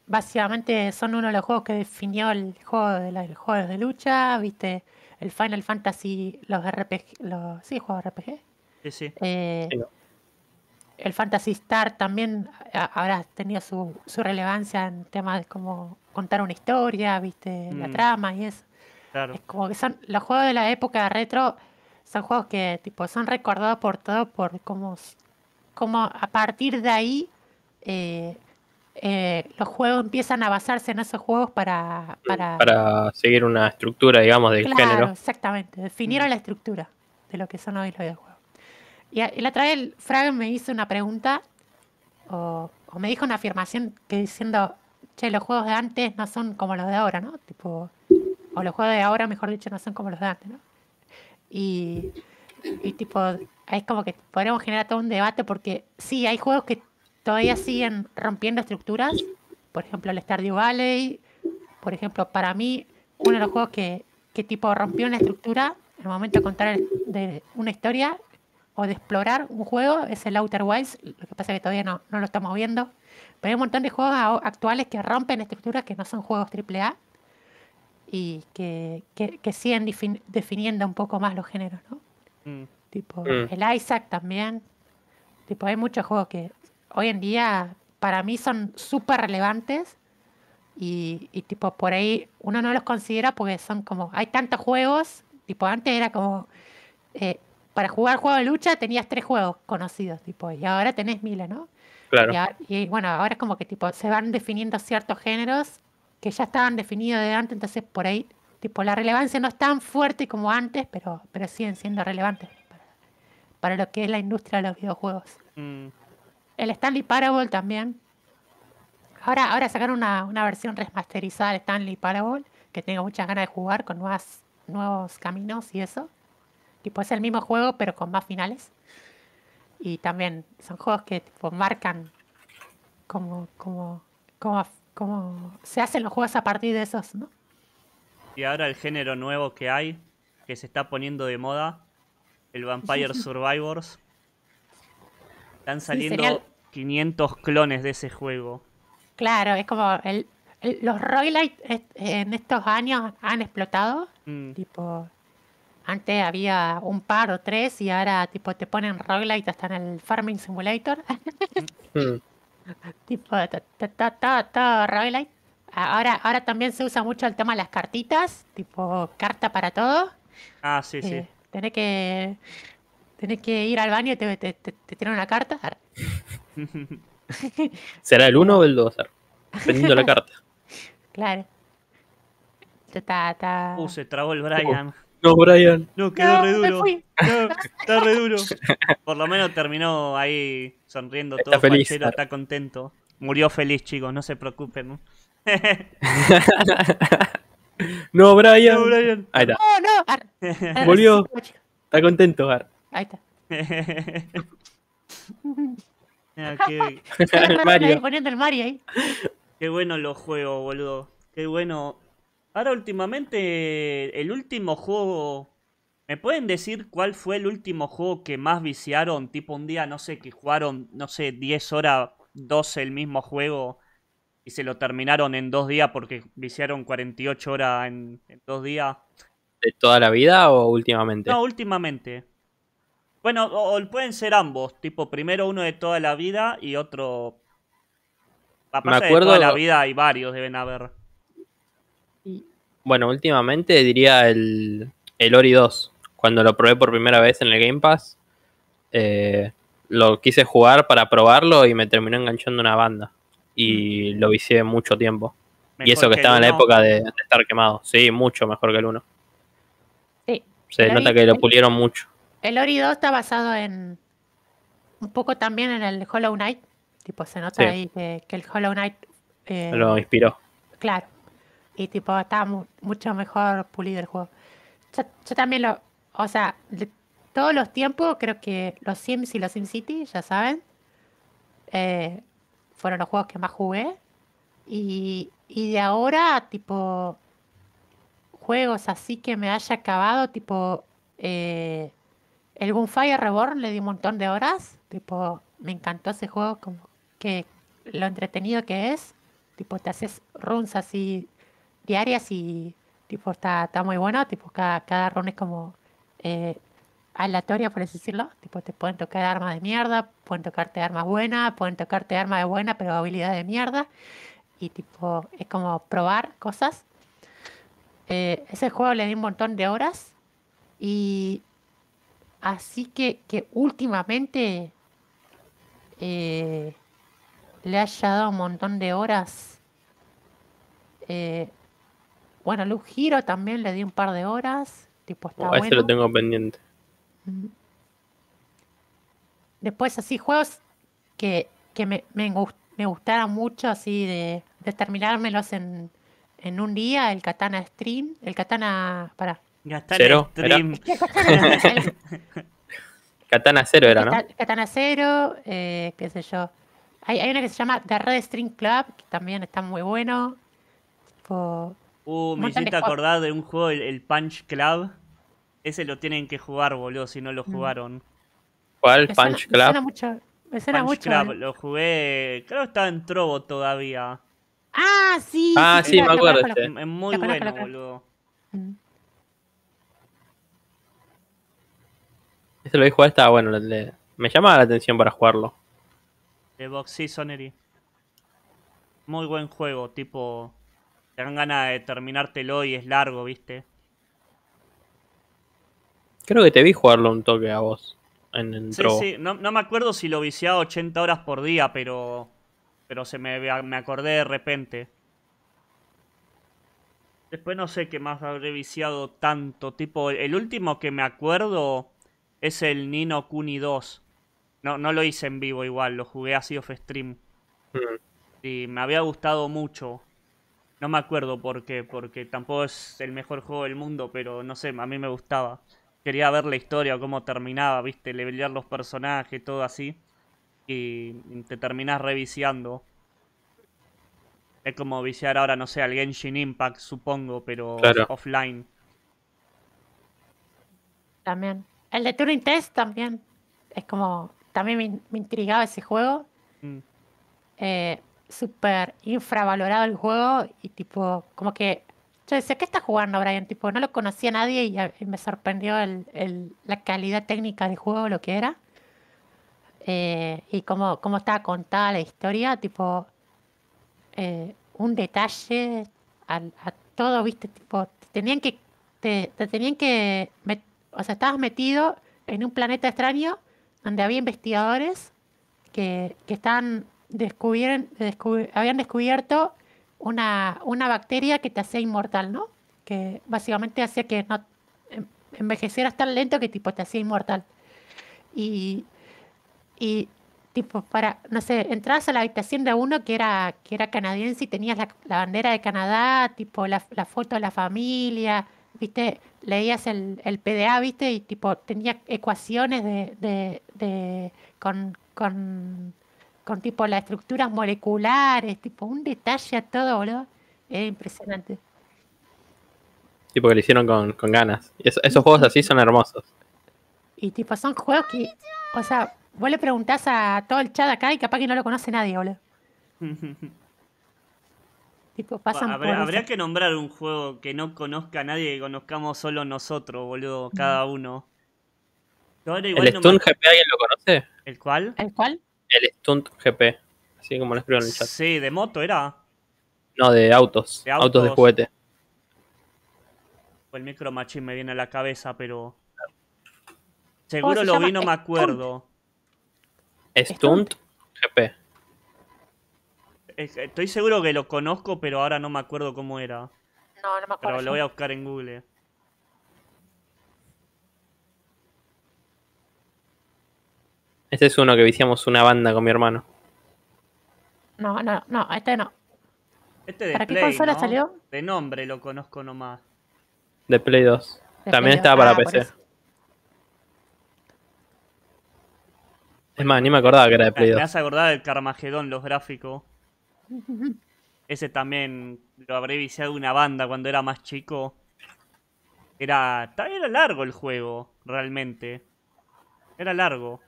básicamente son uno de los juegos que definió el juego de de lucha, viste, el Final Fantasy, los RPG, los sí, juegos RPG. Sí, sí. Eh, el Fantasy Star también habrá tenido su, relevancia en temas de contar una historia, viste, la mm. trama y eso. Claro. Es como que son los juegos de la época retro son juegos que tipo son recordados por todo por cómo, como a partir de ahí eh, eh, los juegos empiezan a basarse en esos juegos para para, seguir una estructura digamos del claro, género exactamente definieron mm. la estructura de lo que son hoy los videojuegos y la otra vez el me hizo una pregunta o, me dijo una afirmación que diciendo, che, los juegos de antes no son como los de ahora, ¿no? Tipo, o los juegos de ahora, mejor dicho, no son como los de antes, ¿no? Y, tipo, es como que podríamos generar todo un debate porque sí, hay juegos que todavía siguen rompiendo estructuras, por ejemplo el Stardew Valley, por ejemplo, para mí, uno de los juegos que, tipo rompió una estructura, en el momento de contar de una historia, o de explorar un juego es el Outer Wilds. Lo que pasa es que todavía no, no lo estamos viendo. Pero hay un montón de juegos actuales que rompen estructuras que no son juegos AAA y que, que, siguen definiendo un poco más los géneros, ¿no? Mm. Tipo, mm. el Isaac también. Tipo, hay muchos juegos que hoy en día para mí son súper relevantes y, tipo, por ahí uno no los considera porque son como, hay tantos juegos, tipo, antes era como, eh, para jugar juego de lucha tenías tres juegos conocidos, tipo, y ahora tenés miles, ¿no? Claro. Y, bueno, ahora es como que tipo se van definiendo ciertos géneros que ya estaban definidos de antes, entonces por ahí, tipo, la relevancia no es tan fuerte como antes, pero, pero siguen siendo relevantes para, lo que es la industria de los videojuegos. Mm. El Stanley Parable también. Ahora, ahora sacaron una, una versión remasterizada del Stanley Parable, que tengo muchas ganas de jugar con nuevas, nuevos caminos y eso. Tipo, es el mismo juego, pero con más finales. Y también son juegos que marcan como, como, como, se hacen los juegos a partir de esos, ¿no? Y ahora el género nuevo que hay, que se está poniendo de moda, el Vampire [laughs] Survivors. Están saliendo 500 clones de ese juego. Claro, es como el, los roguelite eh, en estos años han explotado. Mm. Tipo, antes había un par o tres y ahora tipo te ponen roguelite hasta en el Farming Simulator. [laughs] Mm. tipo, todo roguelite. Ahora, ahora también se usa mucho el tema de las cartitas, tipo carta para todo. Ah, sí, sí. Eh, tenés que, tenés que ir al baño y te, te, tiran una carta. [laughs] ¿Será el 1 o el dos? Dependiendo la [laughs] carta. Claro. Ta, uh, se trabó el Brian. No, Brian. No, quedó re duro. No, está re duro. Por lo menos terminó ahí sonriendo está todo. Feliz, está contento. Murió feliz, chicos, no se preocupen. no, [laughs] Brian. Ahí está. No, no. Murió. [laughs] Está contento, Ar. Ahí está. el [laughs] Mario. Poniendo el Mario ahí. Qué bueno los juegos, boludo. Qué bueno Ahora últimamente, el último juego... ¿Me pueden decir cuál fue el último juego que más viciaron? Tipo un día, no sé, que jugaron, no sé, 10 horas, 12 el mismo juego y se lo terminaron en dos días porque viciaron 48 horas en, dos días. ¿De toda la vida o últimamente? No, últimamente. Bueno, o, pueden ser ambos, tipo primero uno de toda la vida y otro... Me acuerdo de toda la vida hay varios, deben haber bueno, últimamente diría el, el Ori 2. Cuando lo probé por primera vez en el Game Pass, eh, lo quise jugar para probarlo y me terminó enganchando una banda. Y mm. lo vicié mucho tiempo. y eso que, estaba en la época de, estar quemado. Sí, mucho mejor que el 1. Sí. Se nota que lo pulieron mucho. El Ori 2 está basado en. Un poco también en el Hollow Knight. Tipo, se nota ahí que, el Hollow Knight. Eh, lo inspiró. Claro y tipo estaba mucho mejor pulido el juego. Yo, también lo, o sea, todos los tiempos creo que los Sims y los Sim City ya saben, eh, fueron los juegos que más jugué. Y, de ahora, tipo, juegos así que me haya acabado, tipo, eh, el Gunfire Reborn le di un montón de horas, tipo, me encantó ese juego, como que lo entretenido que es, tipo, te haces runs así diarias y tipo está, muy bueno, tipo cada, cada es como eh, aleatoria, por así decirlo, tipo te pueden tocar armas de mierda, pueden tocarte armas buenas, pueden tocarte armas de buena, pero habilidad de mierda, y tipo es como probar cosas. Eh, ese juego le di un montón de horas y así que, que últimamente eh, le haya dado un montón de horas. Bueno, Luz Giro también le di un par de horas. Tipo, está oh, este bueno. lo tengo pendiente. Después, así, juegos que, me, me, gustaron mucho, así, de, terminármelos en, en un día. El Katana Stream. El Katana. Pará. Katana Stream. [laughs] [laughs] Katana Cero era, ¿no? Katana Cero, eh, qué sé yo. Hay, hay, una que se llama The Red String Club, que también está muy bueno. Uh, me hiciste acordar de un juego, el, Punch Club. Ese lo tienen que jugar, boludo, si no lo mm. jugaron. ¿Cuál? ¿Punch Club? Ese era mucho. Punch Club, eh. lo jugué. Creo que estaba en Trobo todavía. Ah, sí. Ah, sí, me acuerdo. Es muy bueno, boludo. Mm. Ese lo vi jugar, estaba bueno. me llamaba la atención para jugarlo. De Boxy Sonery. Muy buen juego, tipo te dan ganas de terminártelo y es largo, ¿viste? Creo que te vi jugarlo un toque a vos. no, me acuerdo si lo viciaba 80 horas por día, pero. Pero se me, me acordé de repente. Después no sé qué más habré viciado tanto. Tipo, el último que me acuerdo es el Nino Kuni 2. No, no lo hice en vivo igual, lo jugué así off stream. Mm. Y me había gustado mucho. No me acuerdo por qué, porque tampoco es el mejor juego del mundo, pero no sé, a mí me gustaba. Quería ver la historia, cómo terminaba, viste, levelear los personajes, todo así. Y te terminas reviciando. Es como viciar ahora, no sé, al Genshin Impact, supongo, pero offline. También. El de Turing Test también. Es como. También me, me intrigaba ese juego. Mm. Eh, súper infravalorado el juego y tipo, como que yo decía, ¿qué está jugando Brian? Tipo, no lo conocía nadie y, eh, me sorprendió el, la calidad técnica del juego, lo que era. Eh, y cómo, cómo estaba contada la historia, tipo, eh, un detalle a, todo, viste, tipo, te tenían que, te, tenían que, o sea, estabas metido en un planeta extraño donde había investigadores que, que estaban descubrieron, habían descubierto una, una bacteria que te hacía inmortal, ¿no? Que básicamente hacía que no em-, envejecieras tan lento que tipo te hacía inmortal. Y, y tipo, para, no sé, entrabas a la habitación de uno que era, que era canadiense y tenías la, bandera de Canadá, tipo la, foto de la familia, viste, leías el, el PDA, viste, y tipo tenía ecuaciones de, con con tipo las estructuras moleculares, tipo un detalle a todo, boludo. Es impresionante. Sí, porque lo hicieron con, ganas. esos juegos así son hermosos. Y tipo, son juegos que, o sea, vos le preguntás a todo el chat acá y capaz que no lo conoce nadie, boludo. [laughs] tipo, pasan Habría, que nombrar un juego que no conozca a nadie, que conozcamos solo nosotros, boludo, mm. cada uno. ¿El no GP alguien lo conoce? ¿El cuál? ¿El cuál? El Stunt GP, así como lo escribo en el chat. Sí, de moto era. No, de autos. autos. de juguete. El micro me viene a la cabeza, pero. Seguro lo vi, no me acuerdo. Stunt, Stunt GP. Estoy seguro que lo conozco, pero ahora no me acuerdo cómo era. No, no me acuerdo. Pero lo voy a buscar en Google. Este es uno que viciamos una banda con mi hermano. No, no, no, este no. Este de ¿Para qué consola salió? De nombre lo conozco nomás. De Play 2. También estaba para ah, PC. Es más, ni me acordaba que era de Play 2. Me has acordado del Carmagedón, los gráficos. [laughs] Ese también lo habré viciado una banda cuando era más chico. Era. Era largo el juego, realmente. Era largo.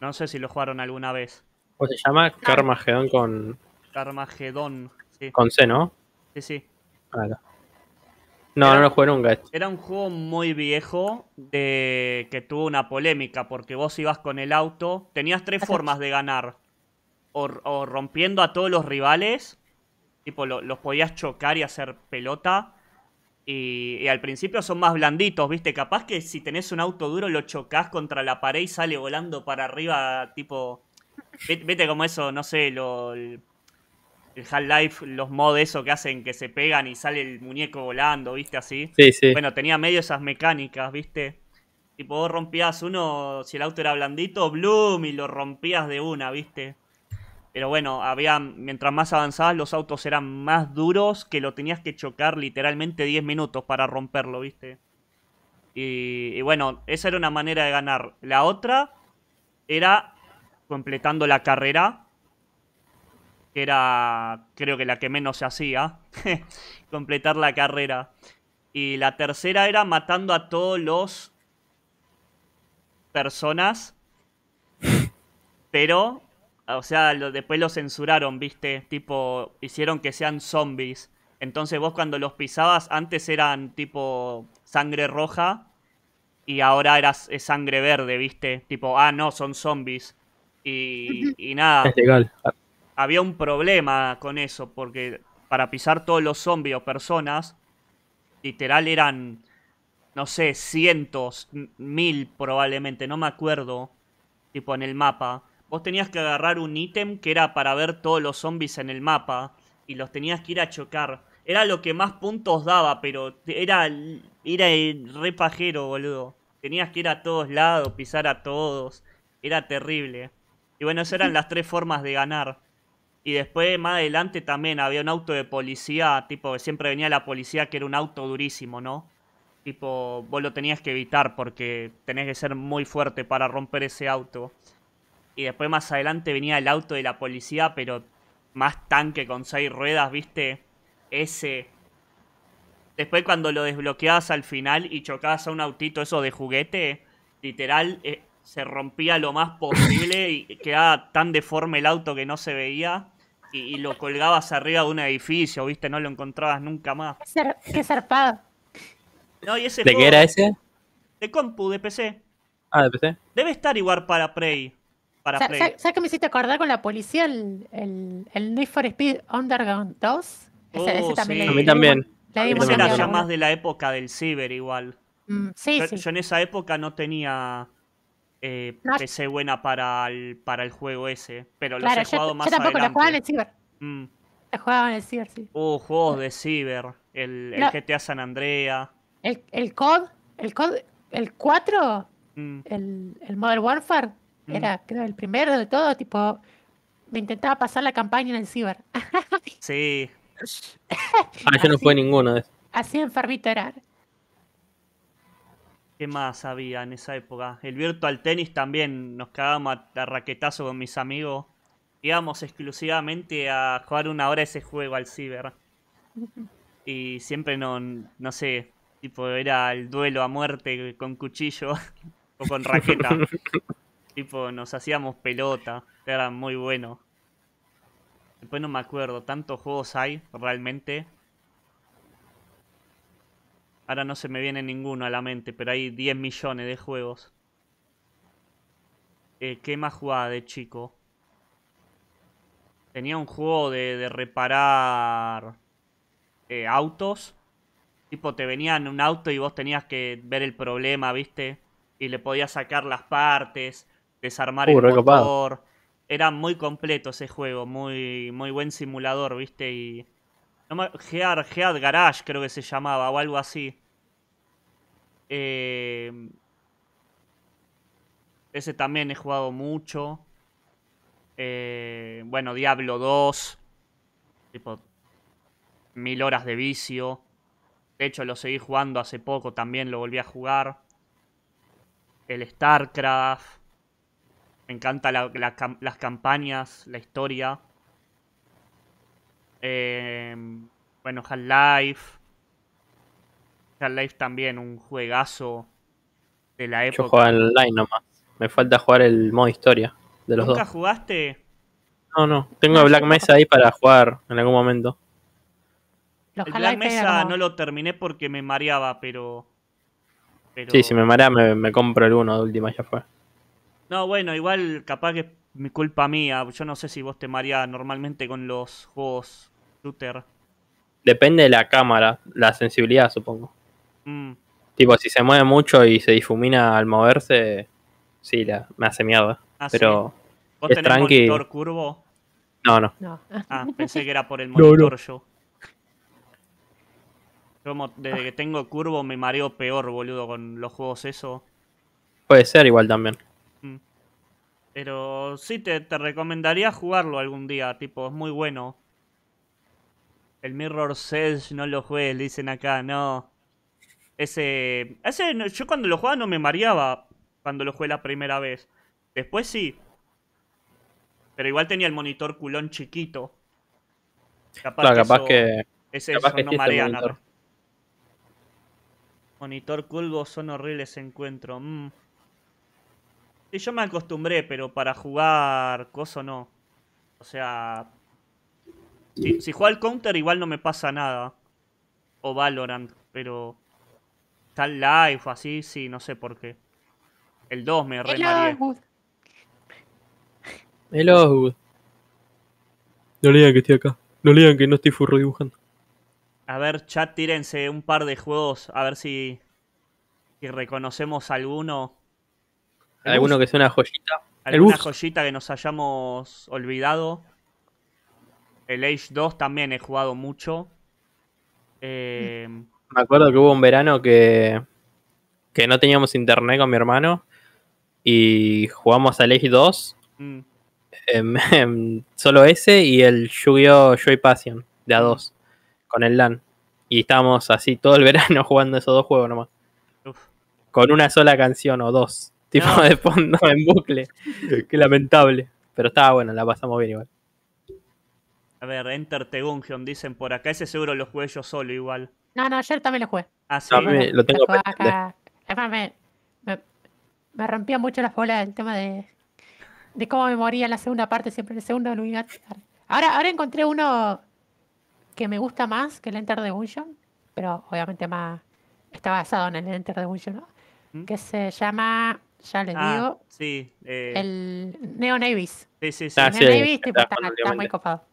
No sé si lo jugaron alguna vez. O pues se llama? Ah. Carmageddon con. Carmageddon, sí. Con C, ¿no? Sí, sí. Ah, no. No, era, lo jugué nunca. Era un juego muy viejo de que tuvo una polémica porque vos ibas con el auto, tenías tres formas de ganar. O, rompiendo a todos los rivales, tipo los podías chocar y hacer pelota, y, al principio son más blanditos, ¿viste? Capaz que si tenés un auto duro lo chocas contra la pared y sale volando para arriba, tipo. viste como eso, no sé, lo, el, Half-Life, los mods eso que hacen que se pegan y sale el muñeco volando, ¿viste? Así. Sí, sí. Bueno, tenía medio esas mecánicas, ¿viste? Tipo, vos rompías uno, si el auto era blandito, Bloom, y lo rompías de una, ¿viste? Pero bueno, había, mientras más avanzabas los autos eran más duros que lo tenías que chocar literalmente 10 minutos para romperlo, ¿viste? Y, y bueno, esa era una manera de ganar. La otra era completando la carrera, que era creo que la que menos se hacía, [laughs] completar la carrera. Y la tercera era matando a todos los personas, pero o sea, después los censuraron, ¿viste? Tipo, hicieron que sean zombies. Entonces vos cuando los pisabas, antes eran tipo sangre roja y ahora eras, sangre verde, ¿viste? Tipo, ah, no, son zombies. Y, nada. Había un problema con eso, porque para pisar todos los zombies o personas, literal eran, no sé, cientos, mil probablemente, no me acuerdo, tipo en el mapa vos tenías que agarrar un ítem que era para ver todos los zombies en el mapa y los tenías que ir a chocar. Era lo que más puntos daba, pero era, el el repajero boludo. Tenías que ir a todos lados, pisar a todos. Era terrible. Y bueno, esas eran las tres formas de ganar. Y después, más adelante, también había un auto de policía, tipo, siempre venía la policía, que era un auto durísimo, ¿no? Tipo, vos lo tenías que evitar porque tenés que ser muy fuerte para romper ese auto. Y después más adelante venía el auto de la policía, pero más tanque con seis ruedas, ¿viste? Ese. Después cuando lo desbloqueabas al final y chocabas a un autito eso de juguete, literal, eh, se rompía lo más posible y [laughs] quedaba tan deforme el auto que no se veía y, lo colgabas arriba de un edificio, ¿viste? No lo encontrabas nunca más. Qué zarpado. ese ¿De qué era ese? De compu, de PC. Ah, de PC. Debe estar igual para Prey. ¿Sabes que me hiciste acordar con la policía? El, el, Need for Speed Underground 2. ese, oh, también sí. A mí también. ese era ya más de la época del ciber igual. Mm, sí, yo, en esa época no tenía... Eh, PC buena para el, para el juego ese. Pero los he jugado yo, más Yo tampoco adelante. lo jugaba en el Ciber. Mm. Lo jugaba en el Ciber, sí. Uh, juegos de Ciber. El, GTA San Andrea. El, el COD. El COD. El 4. Mm. El, el Modern Warfare. Mm. Era, creo, el primero de todo, tipo, me intentaba pasar la campaña en el ciber. [laughs] sí. Ah, yo no fue ninguno de Así enfermito era. ¿Qué más había en esa época? El virtual tenis también nos cagábamos a, a raquetazo con mis amigos. Íbamos exclusivamente a jugar una hora ese juego al ciber. Y siempre no, no sé, tipo era el duelo a muerte con cuchillo [laughs] o con raqueta. [laughs] Tipo, nos hacíamos pelota. Era muy bueno. Después no me acuerdo. Tantos juegos hay, realmente. Ahora no se me viene ninguno a la mente, pero hay 10 millones de juegos. Eh, ¿Qué más jugaba de chico? Tenía un juego de, reparar eh, autos. Tipo, te venían un auto y vos tenías que ver el problema, ¿viste? Y le podías sacar las partes desarmar uh, el motor. Era muy completo ese juego, muy, muy buen simulador, ¿viste? Y. Gear, Gear Garage creo que se llamaba, o algo así. Eh, ese también he jugado mucho. Eh, bueno, Diablo 2. Tipo, mil horas de vicio. De hecho, lo seguí jugando hace poco, también lo volví a jugar. El StarCraft. Me encanta las campañas, la historia. Em, bueno, Half-Life. Half-Life también, un juegazo de la época. Yo jugaba en online nomás. Me falta jugar el modo historia de los ¿Nunca jugaste? No, no. Tengo Black Mesa ahí para jugar en algún momento. Los Black Mesa no lo terminé porque me mareaba, pero. Sí, si me marea me, me compro el uno de última, ya fue. No, bueno, igual capaz que es mi culpa mía. Yo no sé si vos te mareas normalmente con los juegos shooter. Depende de la cámara, la sensibilidad, supongo. Mm. Tipo, si se mueve mucho y se difumina al moverse, sí, la, me hace mierda. Ah, Pero ¿Vos tenés monitor curvo? No, no, Ah, [laughs] pensé que era por el monitor yo. Yo desde que tengo curvo me mareo peor, boludo, con los juegos eso. Puede ser igual también. Mm. Pero sí te, te, recomendaría jugarlo algún día, tipo, es muy bueno. El Mirror Edge no lo juegues, dicen acá, no. Ese, ese, yo cuando lo jugaba no me mareaba cuando lo jugué la primera vez. Después sí. Pero igual tenía el monitor culón chiquito. Capaz, que, capaz que no monitor. nada. Monitor culvo son horribles encuentro. Mm yo me acostumbré, pero para jugar coso no. O sea, si, si juego al counter igual no me pasa nada. O Valorant, pero tal live o así, sí, no sé por qué. El 2 me re El El No digan que estoy acá. No digan que no estoy furro dibujando. A ver, chat, tírense un par de juegos. A ver si, si reconocemos alguno ¿Alguno que sea una joyita? ¿Alguna joyita que nos hayamos olvidado? El Age 2 también he jugado mucho. Eh, Me acuerdo que hubo un verano que, que no teníamos internet con mi hermano y jugamos al Age mm. 2. solo ese y el Yu-Gi-Oh! Joy Passion de A2 mm. con el LAN. Y estábamos así todo el [laughs] verano jugando esos dos juegos nomás. Con una sola canción o dos tipo de fondo en bucle. Qué lamentable. Pero estaba bueno, la pasamos bien igual. A ver, Enter Tegungion, dicen por acá. Ese seguro lo jugué yo solo igual. No, no, ayer también lo jugué. Ah, sí. lo tengo me, me, rompía mucho las bolas el tema de, de cómo me moría en la segunda parte, siempre en el segundo Ahora, ahora encontré uno que me gusta más que el Enter de Gungeon, pero obviamente más está basado en el Enter de Gungeon, ¿no? ¿Mm? Que se llama ya les ah, digo. Eh. El Neo Navis. Sí, sí, sí. Ah, Neo está, muy copado.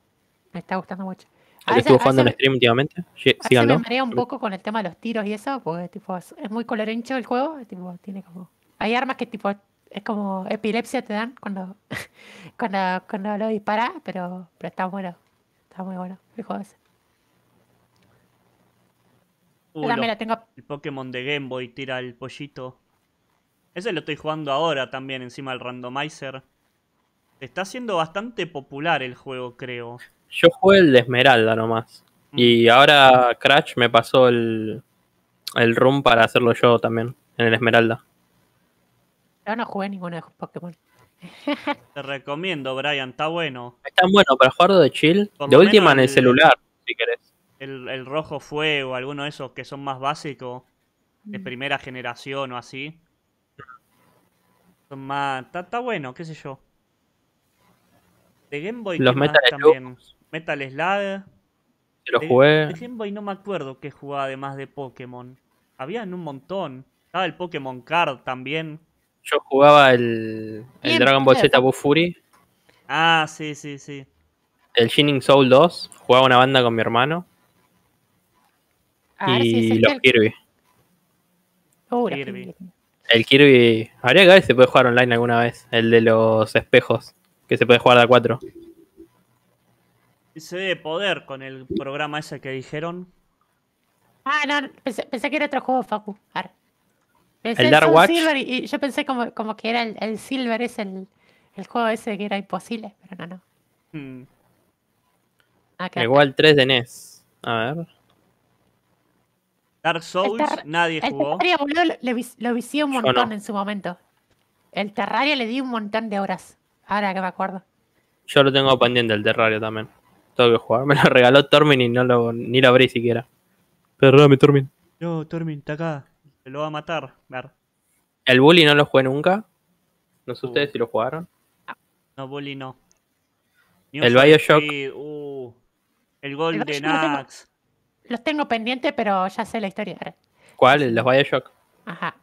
Me está gustando mucho. Ah, a jugando en stream últimamente? Síganlo. Me marea un poco con el tema de los tiros y eso, porque tipo, es, muy colorencho el juego. Tipo, tiene como... Hay armas que tipo es como epilepsia te dan cuando, [laughs] cuando, cuando lo disparas, pero, pero está bueno. Está muy bueno el juego ese. El Pokémon de Game Boy tira el pollito. Ese lo estoy jugando ahora también, encima del randomizer. Está siendo bastante popular el juego, creo. Yo jugué el de Esmeralda nomás. Mm. Y ahora Crash me pasó el, el room para hacerlo yo también, en el Esmeralda. Yo ah, no jugué ninguno de Pokémon. [laughs] Te recomiendo, Brian, está bueno. Está bueno para jugar de chill. de última en el, celular, si querés. El, el rojo fuego, alguno de esos que son más básicos, de mm. primera generación o así. Está, bueno, qué sé yo. De Game Boy. Los Metal también. Metal Slug. los jugué. De Game Boy no me acuerdo Qué jugaba además de Pokémon. Habían un montón. Estaba el Pokémon Card también. Yo jugaba el, Dragon Ball Z Buff Fury. Ah, sí, sí, sí. El Shining Soul 2. Jugaba una banda con mi hermano. Ah, y los Kirby. Kirby. El Kirby. Habría que ver si se puede jugar online alguna vez. El de los espejos. Que se puede jugar de a 4. Se debe poder con el programa ese que dijeron. Ah, no, pensé, que era otro juego, Facu. el Dark Watch. y, yo pensé como, que era el, Silver, es el, juego ese que era imposible, pero no, no. Hmm. Ah, Igual 3 de NES. A ver. Dark Souls nadie el jugó. Terraria, boludo, lo, un montón en su momento. El terrario le di un montón de horas. Ahora que me acuerdo. Yo lo tengo pendiente el terrario también. Tengo que jugar. [laughs] Me lo regaló Tormin y no lo, ni lo abrí siquiera. Perdóname, Tormin. No, Tormin, está acá. se lo va a matar. Ver. El Bully no lo jugué nunca. No sé ustedes si lo jugaron. No, Bully no. el Bioshock. Uh. El gol de Golden los tengo pendientes pero ya sé la historia. ¿Cuál? Los Bioshock. Ajá.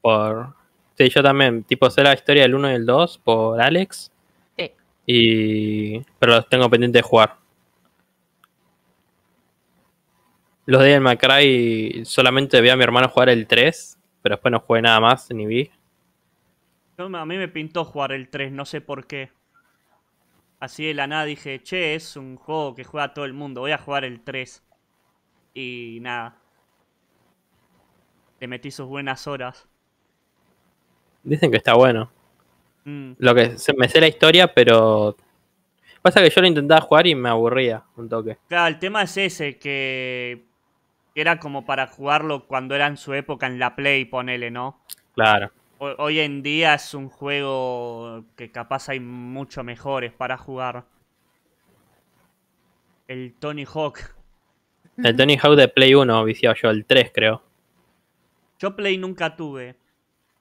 Por. Sí, yo también. Tipo, sé la historia del 1 y el 2 por Alex. Sí. Y. Pero los tengo pendientes de jugar. Los de Macray solamente vi a mi hermano jugar el 3, pero después no jugué nada más, ni vi. a mí me pintó jugar el 3, no sé por qué. Así de la nada dije, che, es un juego que juega todo el mundo, voy a jugar el 3. Y nada. Le metí sus buenas horas. Dicen que está bueno. Mm. Lo que se me sé la historia, pero. Pasa que yo lo intentaba jugar y me aburría un toque. Claro, el tema es ese, que era como para jugarlo cuando era en su época en la Play, ponele, ¿no? Claro. Hoy en día es un juego que capaz hay mucho mejores para jugar. El Tony Hawk. El Tony Hawk de Play 1, viciado yo, el 3 creo. Yo Play nunca tuve.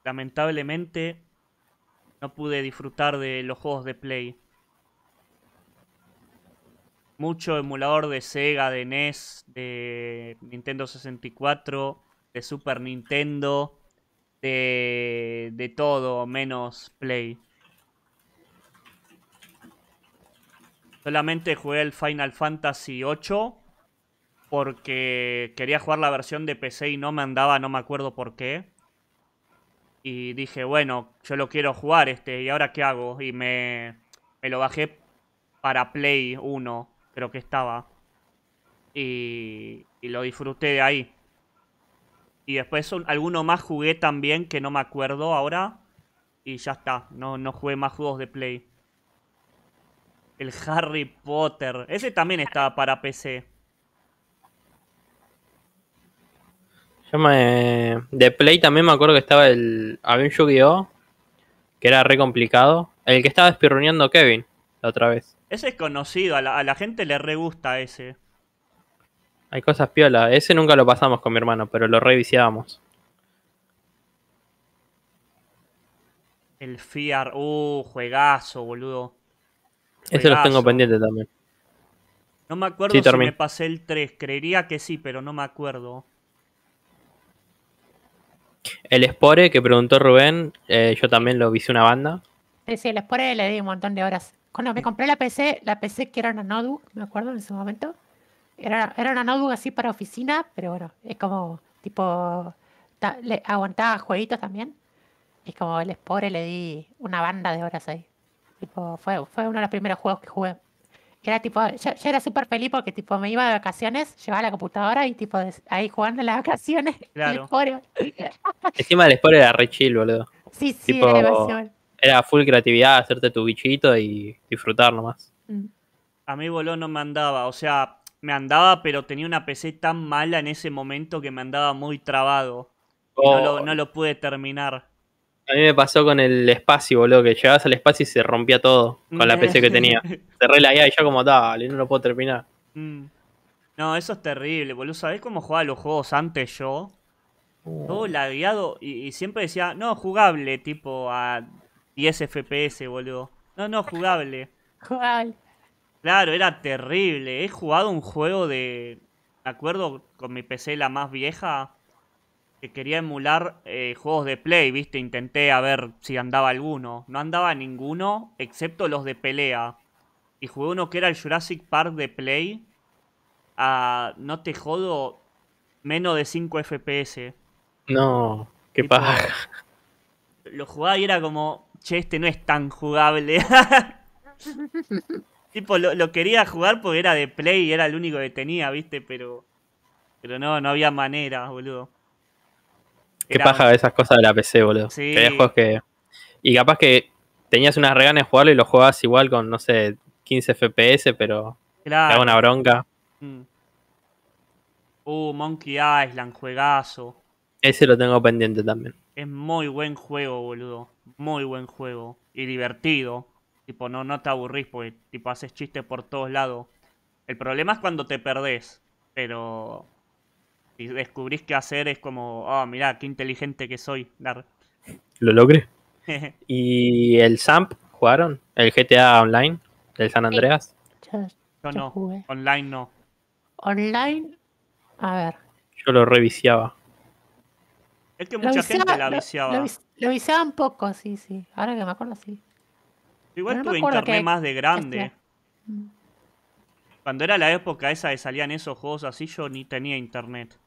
Lamentablemente no pude disfrutar de los juegos de Play. Mucho emulador de Sega, de NES, de Nintendo 64, de Super Nintendo, de, de todo menos Play. Solamente jugué el Final Fantasy 8 porque quería jugar la versión de PC y no me andaba, no me acuerdo por qué. Y dije, bueno, yo lo quiero jugar este, ¿y ahora qué hago? Y me, me lo bajé para Play 1, creo que estaba. Y, y lo disfruté de ahí. Y después alguno más jugué también que no me acuerdo ahora. Y ya está, no, no jugué más juegos de Play. El Harry Potter. Ese también estaba para PC. Yo me... De Play también me acuerdo que estaba el... Había un Yu-Gi-Oh! Que era re complicado. El que estaba espirruñando Kevin la otra vez. Ese es conocido, a la, gente le re gusta ese. Hay cosas piola. Ese nunca lo pasamos con mi hermano, pero lo revisábamos. El FIAR, uh, juegazo, boludo. Ese lo tengo pendiente también. No me acuerdo si me pasé el 3, creería que sí, pero no me acuerdo. El Spore que preguntó Rubén, eh, yo también lo hice una banda. Sí, el Spore le di un montón de horas. Cuando me compré la PC, la PC que era una Notebook, me acuerdo en ese momento. Era, era una Notebook así para oficina, pero bueno, es como tipo. le, aguantaba jueguitos también. es como el Spore le di una banda de horas ahí. Tipo, fue, fue uno de los primeros juegos que jugué que era tipo, yo, era súper feliz porque tipo me iba de vacaciones, llevaba la computadora y tipo ahí jugando en las vacaciones. [laughs] Claro. El Encima del Spore era re chill, boludo. Sí, sí, era, full creatividad, hacerte tu bichito y disfrutar nomás. Mm. A mí boludo no me andaba, o sea, me andaba, pero tenía una PC tan mala en ese momento que me andaba muy trabado. No, oh. lo, no lo pude terminar. A mí me pasó con el espacio, boludo, que llegabas al espacio y se rompía todo con la PC que mm. tenía. [laughs] Cerré la IA y ya como, dale, no lo puedo terminar. Mm. No, eso es terrible, boludo. ¿Sabés cómo jugaba los juegos antes yo? Uh. Todo lagueado y, siempre decía, no, jugable, tipo a 10 FPS, boludo. No, no, jugable. Jugable. Claro, era terrible. He jugado un juego de... de acuerdo con mi PC la más vieja que quería emular eh, juegos de Play, ¿viste? Intenté a ver si andaba alguno. No andaba ninguno, excepto los de pelea. Y jugué uno que era el Jurassic Park de Play. A, no te jodo, menos de 5 FPS. No, qué pasa paja. Lo jugaba y era como, che, este no es tan jugable. [laughs] tipo, lo, lo quería jugar porque era de Play y era el único que tenía, ¿viste? Pero... Pero no, no había manera, boludo. Qué paja esas cosas de la PC, boludo. Sí. Que juegos que... Y capaz que tenías unas reganas de jugarlo y lo jugabas igual con, no sé, 15 FPS, pero era una bronca. Mm. Uh, Monkey Island, juegazo. Ese lo tengo pendiente también. Es muy buen juego, boludo. Muy buen juego. Y divertido. Tipo, no, no te aburrís porque tipo, haces chistes por todos lados. El problema es cuando te perdés. Pero y descubrís qué hacer, es como, oh, mirá, qué inteligente que soy. Lo logré. [laughs] ¿Y el SAMP jugaron? ¿El GTA Online? ¿Del San Andreas? Yo, no, online no. Online, a ver. Yo lo reviciaba. Es que mucha gente la viciaba. Lo, lo, poco, sí, sí. Ahora que me acuerdo, sí. Igual tuve internet más de grande. Mm. Cuando era la época esa de salían esos juegos así, yo ni tenía internet.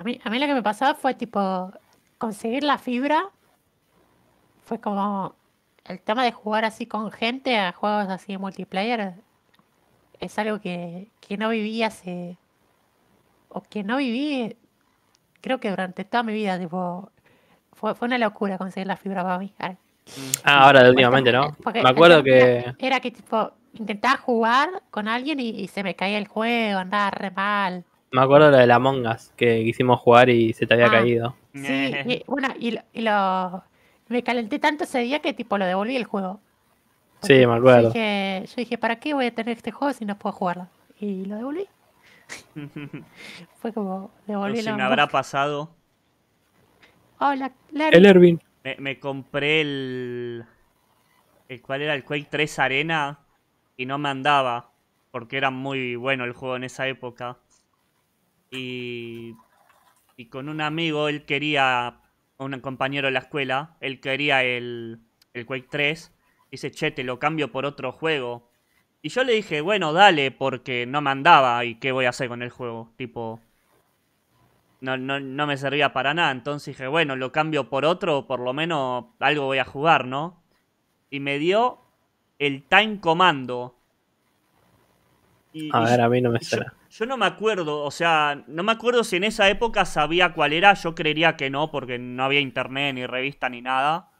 A mí, a mí lo que me pasaba fue tipo conseguir la fibra. Fue como el tema de jugar así con gente a juegos así de multiplayer. Es algo que, no viví hace. O que no viví, creo que durante toda mi vida. Tipo, fue, una locura conseguir la fibra para mí. Ah, ahora últimamente, ¿no? me acuerdo que. Era que tipo, intentaba jugar con alguien y, y, se me caía el juego, andaba re mal. Me acuerdo la de la Us, que quisimos jugar y se te había ah. caído. Sí, [laughs] y, lo, Me calenté tanto ese día que tipo lo devolví el juego. sí, me acuerdo. Yo dije, ¿para qué voy a tener este juego si no puedo jugarlo? Y lo devolví. [laughs] Fue como, devolví no, la si me habrá pasado. Hola, El Me, compré el. el ¿Cuál era? El Quake 3 Arena. Y no me andaba. Porque era muy bueno el juego en esa época y, con un amigo, él quería, un compañero de la escuela, él quería el, el Quake 3. Dice, che, te lo cambio por otro juego. Y yo le dije, bueno, dale, porque no mandaba andaba y qué voy a hacer con el juego. Tipo, no, no, me servía para nada. Entonces dije, bueno, lo cambio por otro, por lo menos algo voy a jugar, ¿no? Y me dio el Time Commando. a ver, a mí no me será yo no me acuerdo, o sea, no me acuerdo si en esa época sabía cuál era, yo creería que no, porque no había internet, ni revista, ni nada.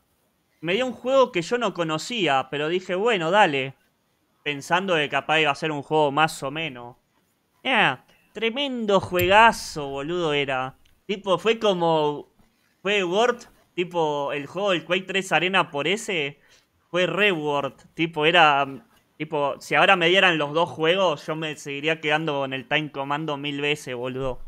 Me dio un juego que yo no conocía, pero dije, bueno, dale. Pensando que capaz iba a ser un juego más o menos. Eh, tremendo juegazo, boludo, era. Tipo, fue como. Fue Word, tipo, el juego, el Quake 3 Arena por ese. Fue Reward, tipo, era Tipo, si ahora me dieran los dos juegos, yo me seguiría quedando en el Time Commando mil veces, boludo.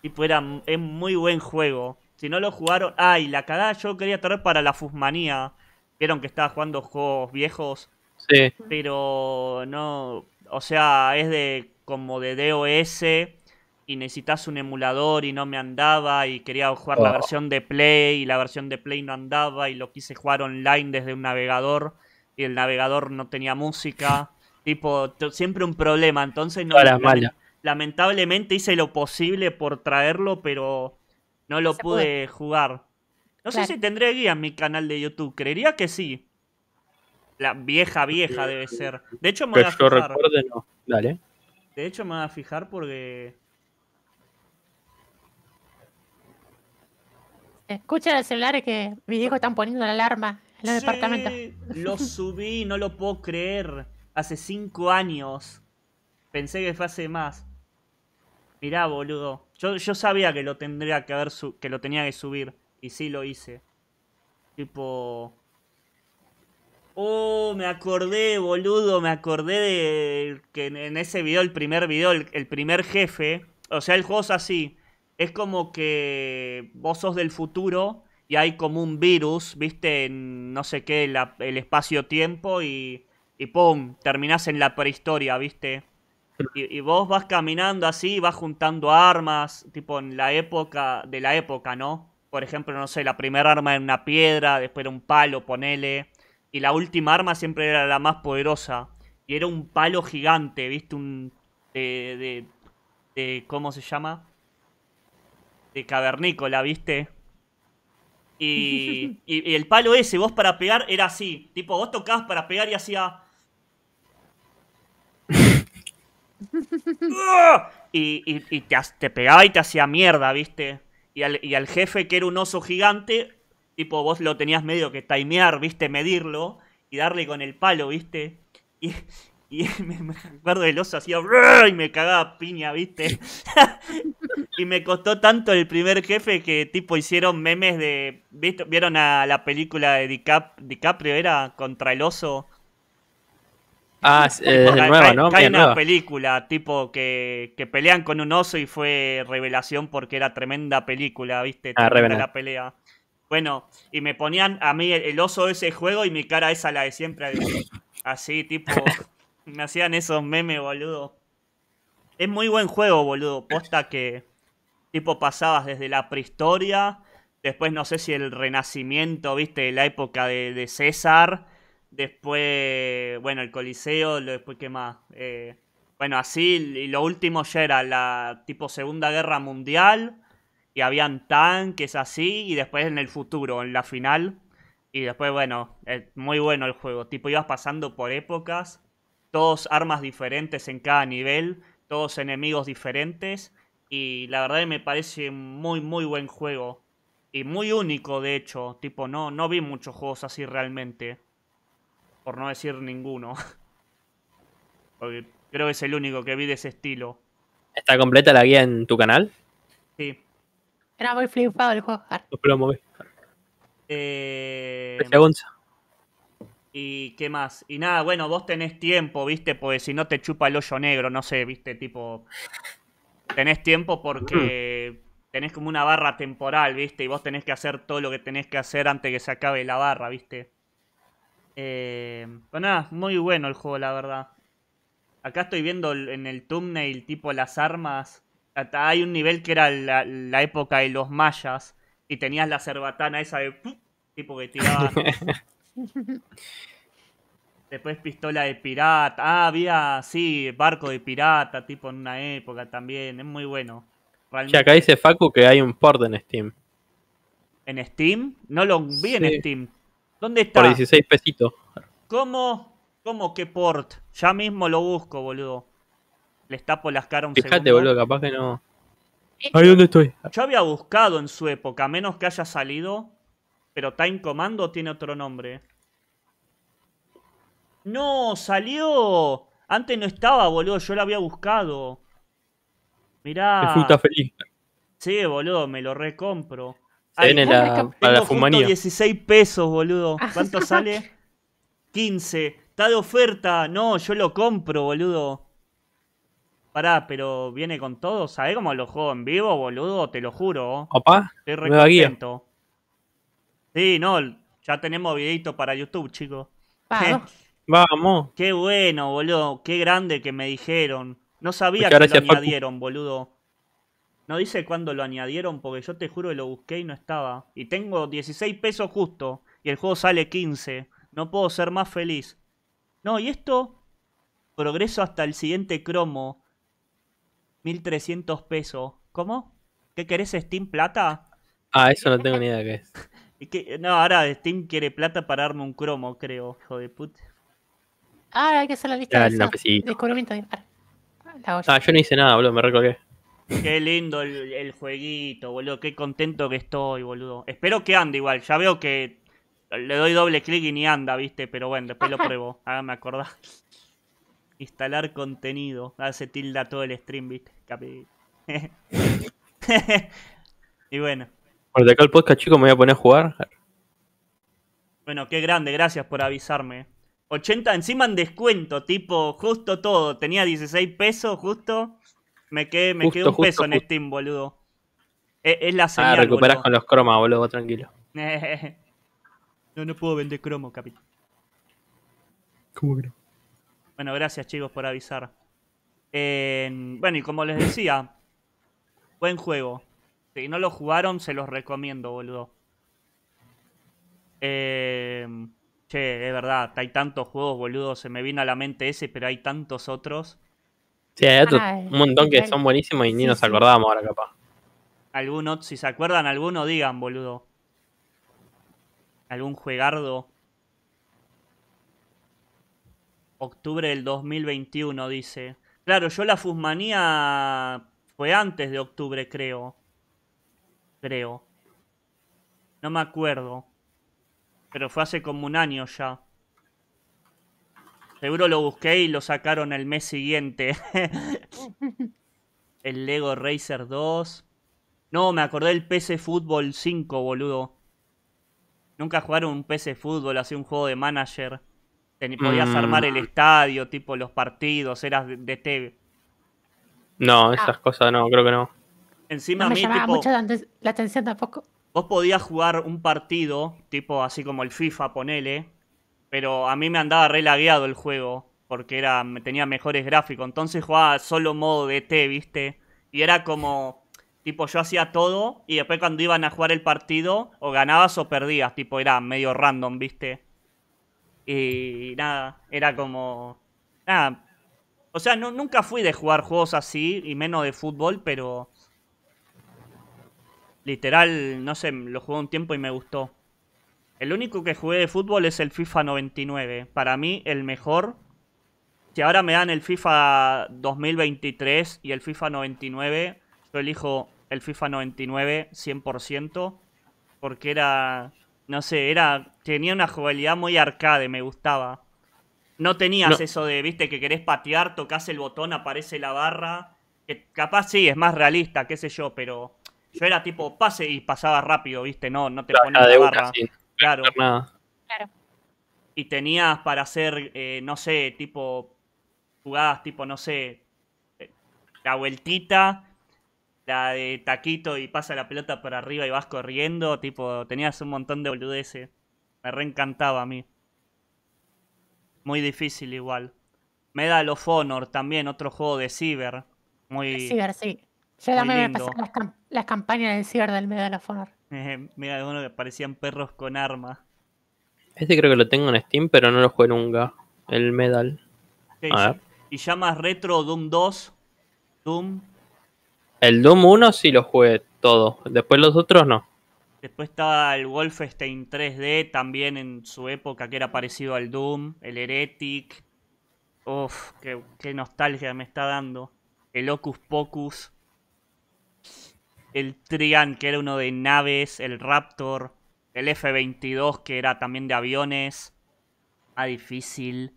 Tipo, era, es muy buen juego. Si no lo jugaron. Ay, la cagada yo quería traer para la Fusmanía. Vieron que estaba jugando juegos viejos. Sí. Pero no. O sea, es de como de DOS y necesitas un emulador y no me andaba y quería jugar la oh. versión de Play y la versión de Play no andaba y lo quise jugar online desde un navegador y el navegador no tenía música. [laughs] tipo, siempre un problema. Entonces, no, lamentablemente hice lo posible por traerlo, pero no lo pude jugar. No sé si tendré guía en mi canal de YouTube. Creería que sí. La vieja, vieja debe ser. De hecho, me voy a fijar. De hecho, me voy a fijar porque. Escucha los celulares que mis hijos están poniendo la alarma. Lo [laughs] subí, no lo puedo creer. Hace cinco años. Pensé que fue hace más. Mirá, boludo. Yo, sabía que lo tendría que que lo tenía que subir. Y sí lo hice. Tipo. Oh, me acordé, boludo. Me acordé de que en ese video, el primer video, el, el primer jefe. O sea, el juego es así. Es como que vos sos del futuro y hay como un virus, viste, en no sé qué, el espacio-tiempo y, y ¡pum! Terminás en la prehistoria, viste. Y, vos vas caminando así, vas juntando armas, tipo en la época, de la época, ¿no? Por ejemplo, no sé, la primera arma era una piedra, después era un palo, ponele. Y la última arma siempre era la más poderosa. Y era un palo gigante, viste, un... de, de, de ¿Cómo se llama? De cavernícola, viste y, el palo ese, vos para pegar, era así. Tipo, vos tocabas para pegar y hacía. [laughs] y, y te, pegaba y te hacía mierda, ¿viste? Y al, jefe, que era un oso gigante, tipo, vos lo tenías medio que timear, ¿viste? Medirlo y darle con el palo, ¿viste? Y, y [laughs] me, acuerdo del oso hacía y me cagaba piña, ¿viste? [laughs] y me costó tanto el primer jefe que tipo hicieron memes de. ¿viste? ¿Vieron a la película de DiCaprio? ¿Era? Contra el oso. Ah, es eh, ¿no? Hay, una película, tipo, que, pelean con un oso y fue revelación porque era tremenda película, ¿viste? Ah, tremenda la pelea. Bueno, y me ponían a mí el, oso de ese juego y mi cara esa la de siempre. Así, tipo, me hacían esos memes, boludo. Es muy buen juego, boludo. Posta que, tipo, pasabas desde la prehistoria, después no sé si el renacimiento, viste, la época de, César, después, bueno, el Coliseo, después qué más. Eh, bueno, así, y lo último ya era la, tipo, Segunda Guerra Mundial, y habían tanques así, y después en el futuro, en la final. Y después, bueno, es muy bueno el juego. Tipo, ibas pasando por épocas todos armas diferentes en cada nivel, todos enemigos diferentes. Y la verdad me parece muy, muy buen juego. Y muy único, de hecho. Tipo, no, no vi muchos juegos así realmente. Por no decir ninguno. [laughs] Porque creo que es el único que vi de ese estilo. ¿Está completa la guía en tu canal? Sí. Era muy flipado el juego. Eh... ¿Y qué más? Y nada, bueno, vos tenés tiempo, viste, Porque si no te chupa el hoyo negro, no sé, viste, tipo. Tenés tiempo porque tenés como una barra temporal, viste, y vos tenés que hacer todo lo que tenés que hacer antes que se acabe la barra, viste. Eh, pues nada, muy bueno el juego, la verdad. Acá estoy viendo en el thumbnail, tipo las armas. Hasta hay un nivel que era la, época de los mayas y tenías la cerbatana esa de. Tipo que tiraba. [laughs] Después pistola de pirata. Ah, había, sí, barco de pirata, tipo en una época también. Es muy bueno. acá dice Facu que hay un port en Steam. ¿En Steam? No lo vi en Steam. ¿Dónde está? Por 16 pesitos. ¿Cómo? ¿Cómo que port? Ya mismo lo busco, boludo. Le tapo las caras un Fíjate, boludo, capaz que no. Ahí dónde estoy. Yo había buscado en su época, a menos que haya salido. Pero Time Commando tiene otro nombre. No, salió. Antes no estaba, boludo. Yo lo había buscado. Mirá. feliz. Sí, boludo, me lo recompro. Se la, para fumanía. 16 pesos, boludo. Ah, ¿Cuánto sale? 15. Está de oferta. No, yo lo compro, boludo. Pará, pero viene con todo. Sabes cómo lo juego en vivo, boludo? Te lo juro. Papá, estoy re Sí, no, ya tenemos videitos para YouTube, chicos. Vamos. [laughs] Vamos. Qué bueno, boludo. Qué grande que me dijeron. No sabía que lo añadieron, boludo. No dice cuándo lo añadieron porque yo te juro que lo busqué y no estaba. Y tengo 16 pesos justo y el juego sale 15. No puedo ser más feliz. No, y esto progreso hasta el siguiente cromo. 1300 pesos. ¿Cómo? ¿Qué querés Steam Plata? Ah, eso no tengo ni idea de qué es no, ahora Steam quiere plata para darme un cromo, creo, hijo de puta. Ah, hay que hacer la lista de descubrimiento ah, ah, yo no hice nada, boludo, me recogí. Qué lindo el, jueguito, boludo. Qué contento que estoy, boludo. Espero que ande igual. Ya veo que le doy doble clic y ni anda, viste. Pero bueno, después lo pruebo. me acordar. [laughs] Instalar contenido. Hace tilda todo el stream, viste. Capi. [laughs] y bueno. Por acá el podcast, chicos, me voy a poner a jugar. Bueno, qué grande, gracias por avisarme. 80 encima en descuento, tipo, justo todo. Tenía 16 pesos, justo. Me quedé, me un peso en Steam, boludo. Es, la ah, señal, Ah, recuperas con los cromas, boludo, tranquilo. [laughs] no, no puedo vender cromo, capitán. ¿Cómo que Bueno, gracias, chicos, por avisar. Eh, bueno, y como les decía, buen juego. Si no lo jugaron, se los recomiendo, boludo. Em, che, es verdad, hay tantos juegos, boludo. Se me vino a la mente ese, pero hay tantos otros. Sí, hay otros, ah, un montón que son buenísimos y ni nos acordamos ahora, capaz. Algunos, si se acuerdan, alguno digan, boludo. Algún juegardo. Octubre del 2021, dice. Claro, yo la Fusmanía fue antes de octubre, creo creo. No me acuerdo. Pero fue hace como un año ya. Seguro lo busqué y lo sacaron el mes siguiente. [laughs] el Lego Racer 2. No, me acordé del PC Football 5, boludo. Nunca jugaron un PC Fútbol, así un juego de manager. Ten podías mm. armar el estadio, tipo los partidos, eras de, TV. No, esas cosas no, creo que no. Encima no me llamaba la atención tampoco. Vos podías jugar un partido, tipo así como el FIFA, ponele, pero a mí me andaba re lagueado el juego, porque era, tenía mejores gráficos, entonces jugaba solo modo DT, e ¿viste? Y era como, tipo, yo hacía todo, y después cuando iban a jugar el partido, o ganabas o perdías, tipo, era medio random, ¿viste? Y nada, era como... Nada. O sea, no, nunca fui de jugar juegos así, y menos de fútbol, pero Literal, no sé, lo jugué un tiempo y me gustó. El único que jugué de fútbol es el FIFA 99. Para mí, el mejor. Si ahora me dan el FIFA 2023 y el FIFA 99, yo elijo el FIFA 99 100%. Porque era, no sé, era tenía una jugabilidad muy arcade, me gustaba. No tenías eso de, viste, que querés patear, tocas el botón, aparece la barra. Que capaz sí, es más realista, qué sé yo, pero yo era tipo pase y pasaba rápido, ¿viste? No, no te claro, de barra. Claro. claro. Y tenías para hacer, eh, no sé, tipo jugadas tipo, no sé, eh, la vueltita, la de taquito y pasa la pelota por arriba y vas corriendo, tipo, tenías un montón de boludeces. Me reencantaba a mí. Muy difícil igual. Medal of Honor también, otro juego de cyber. Muy... sí. Yo también me las, las, campañas del cierre del Medal of Honor. Eh, mira, uno que parecían perros con armas. Este creo que lo tengo en Steam, pero no lo jugué nunca. El Medal. Y llamas Retro Doom 2. Doom. El Doom 1 sí lo jugué todo. Después los otros no. Después estaba el Wolfenstein 3D también en su época, que era parecido al Doom. El Heretic. Uf, qué, qué nostalgia me está dando. El Ocus Pocus el Trian, que era uno de naves, el Raptor, el F-22, que era también de aviones. Ah, difícil.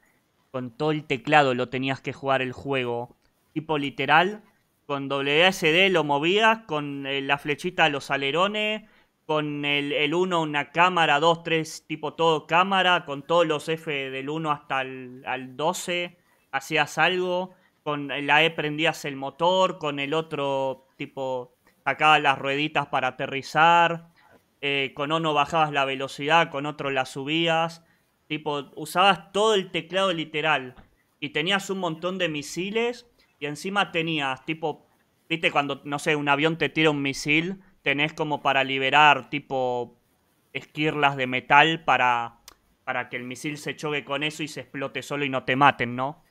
Con todo el teclado lo tenías que jugar el juego. Tipo literal, con WSD lo movías, con eh, la flechita los alerones, con el 1 una cámara, 2, 3, tipo todo cámara, con todos los F del 1 hasta el al 12, hacías algo, con eh, la E prendías el motor, con el otro tipo sacabas las rueditas para aterrizar, eh, con uno bajabas la velocidad, con otro la subías, tipo, usabas todo el teclado literal y tenías un montón de misiles y encima tenías, tipo, viste cuando, no sé, un avión te tira un misil, tenés como para liberar, tipo, esquirlas de metal para, para que el misil se choque con eso y se explote solo y no te maten, ¿no?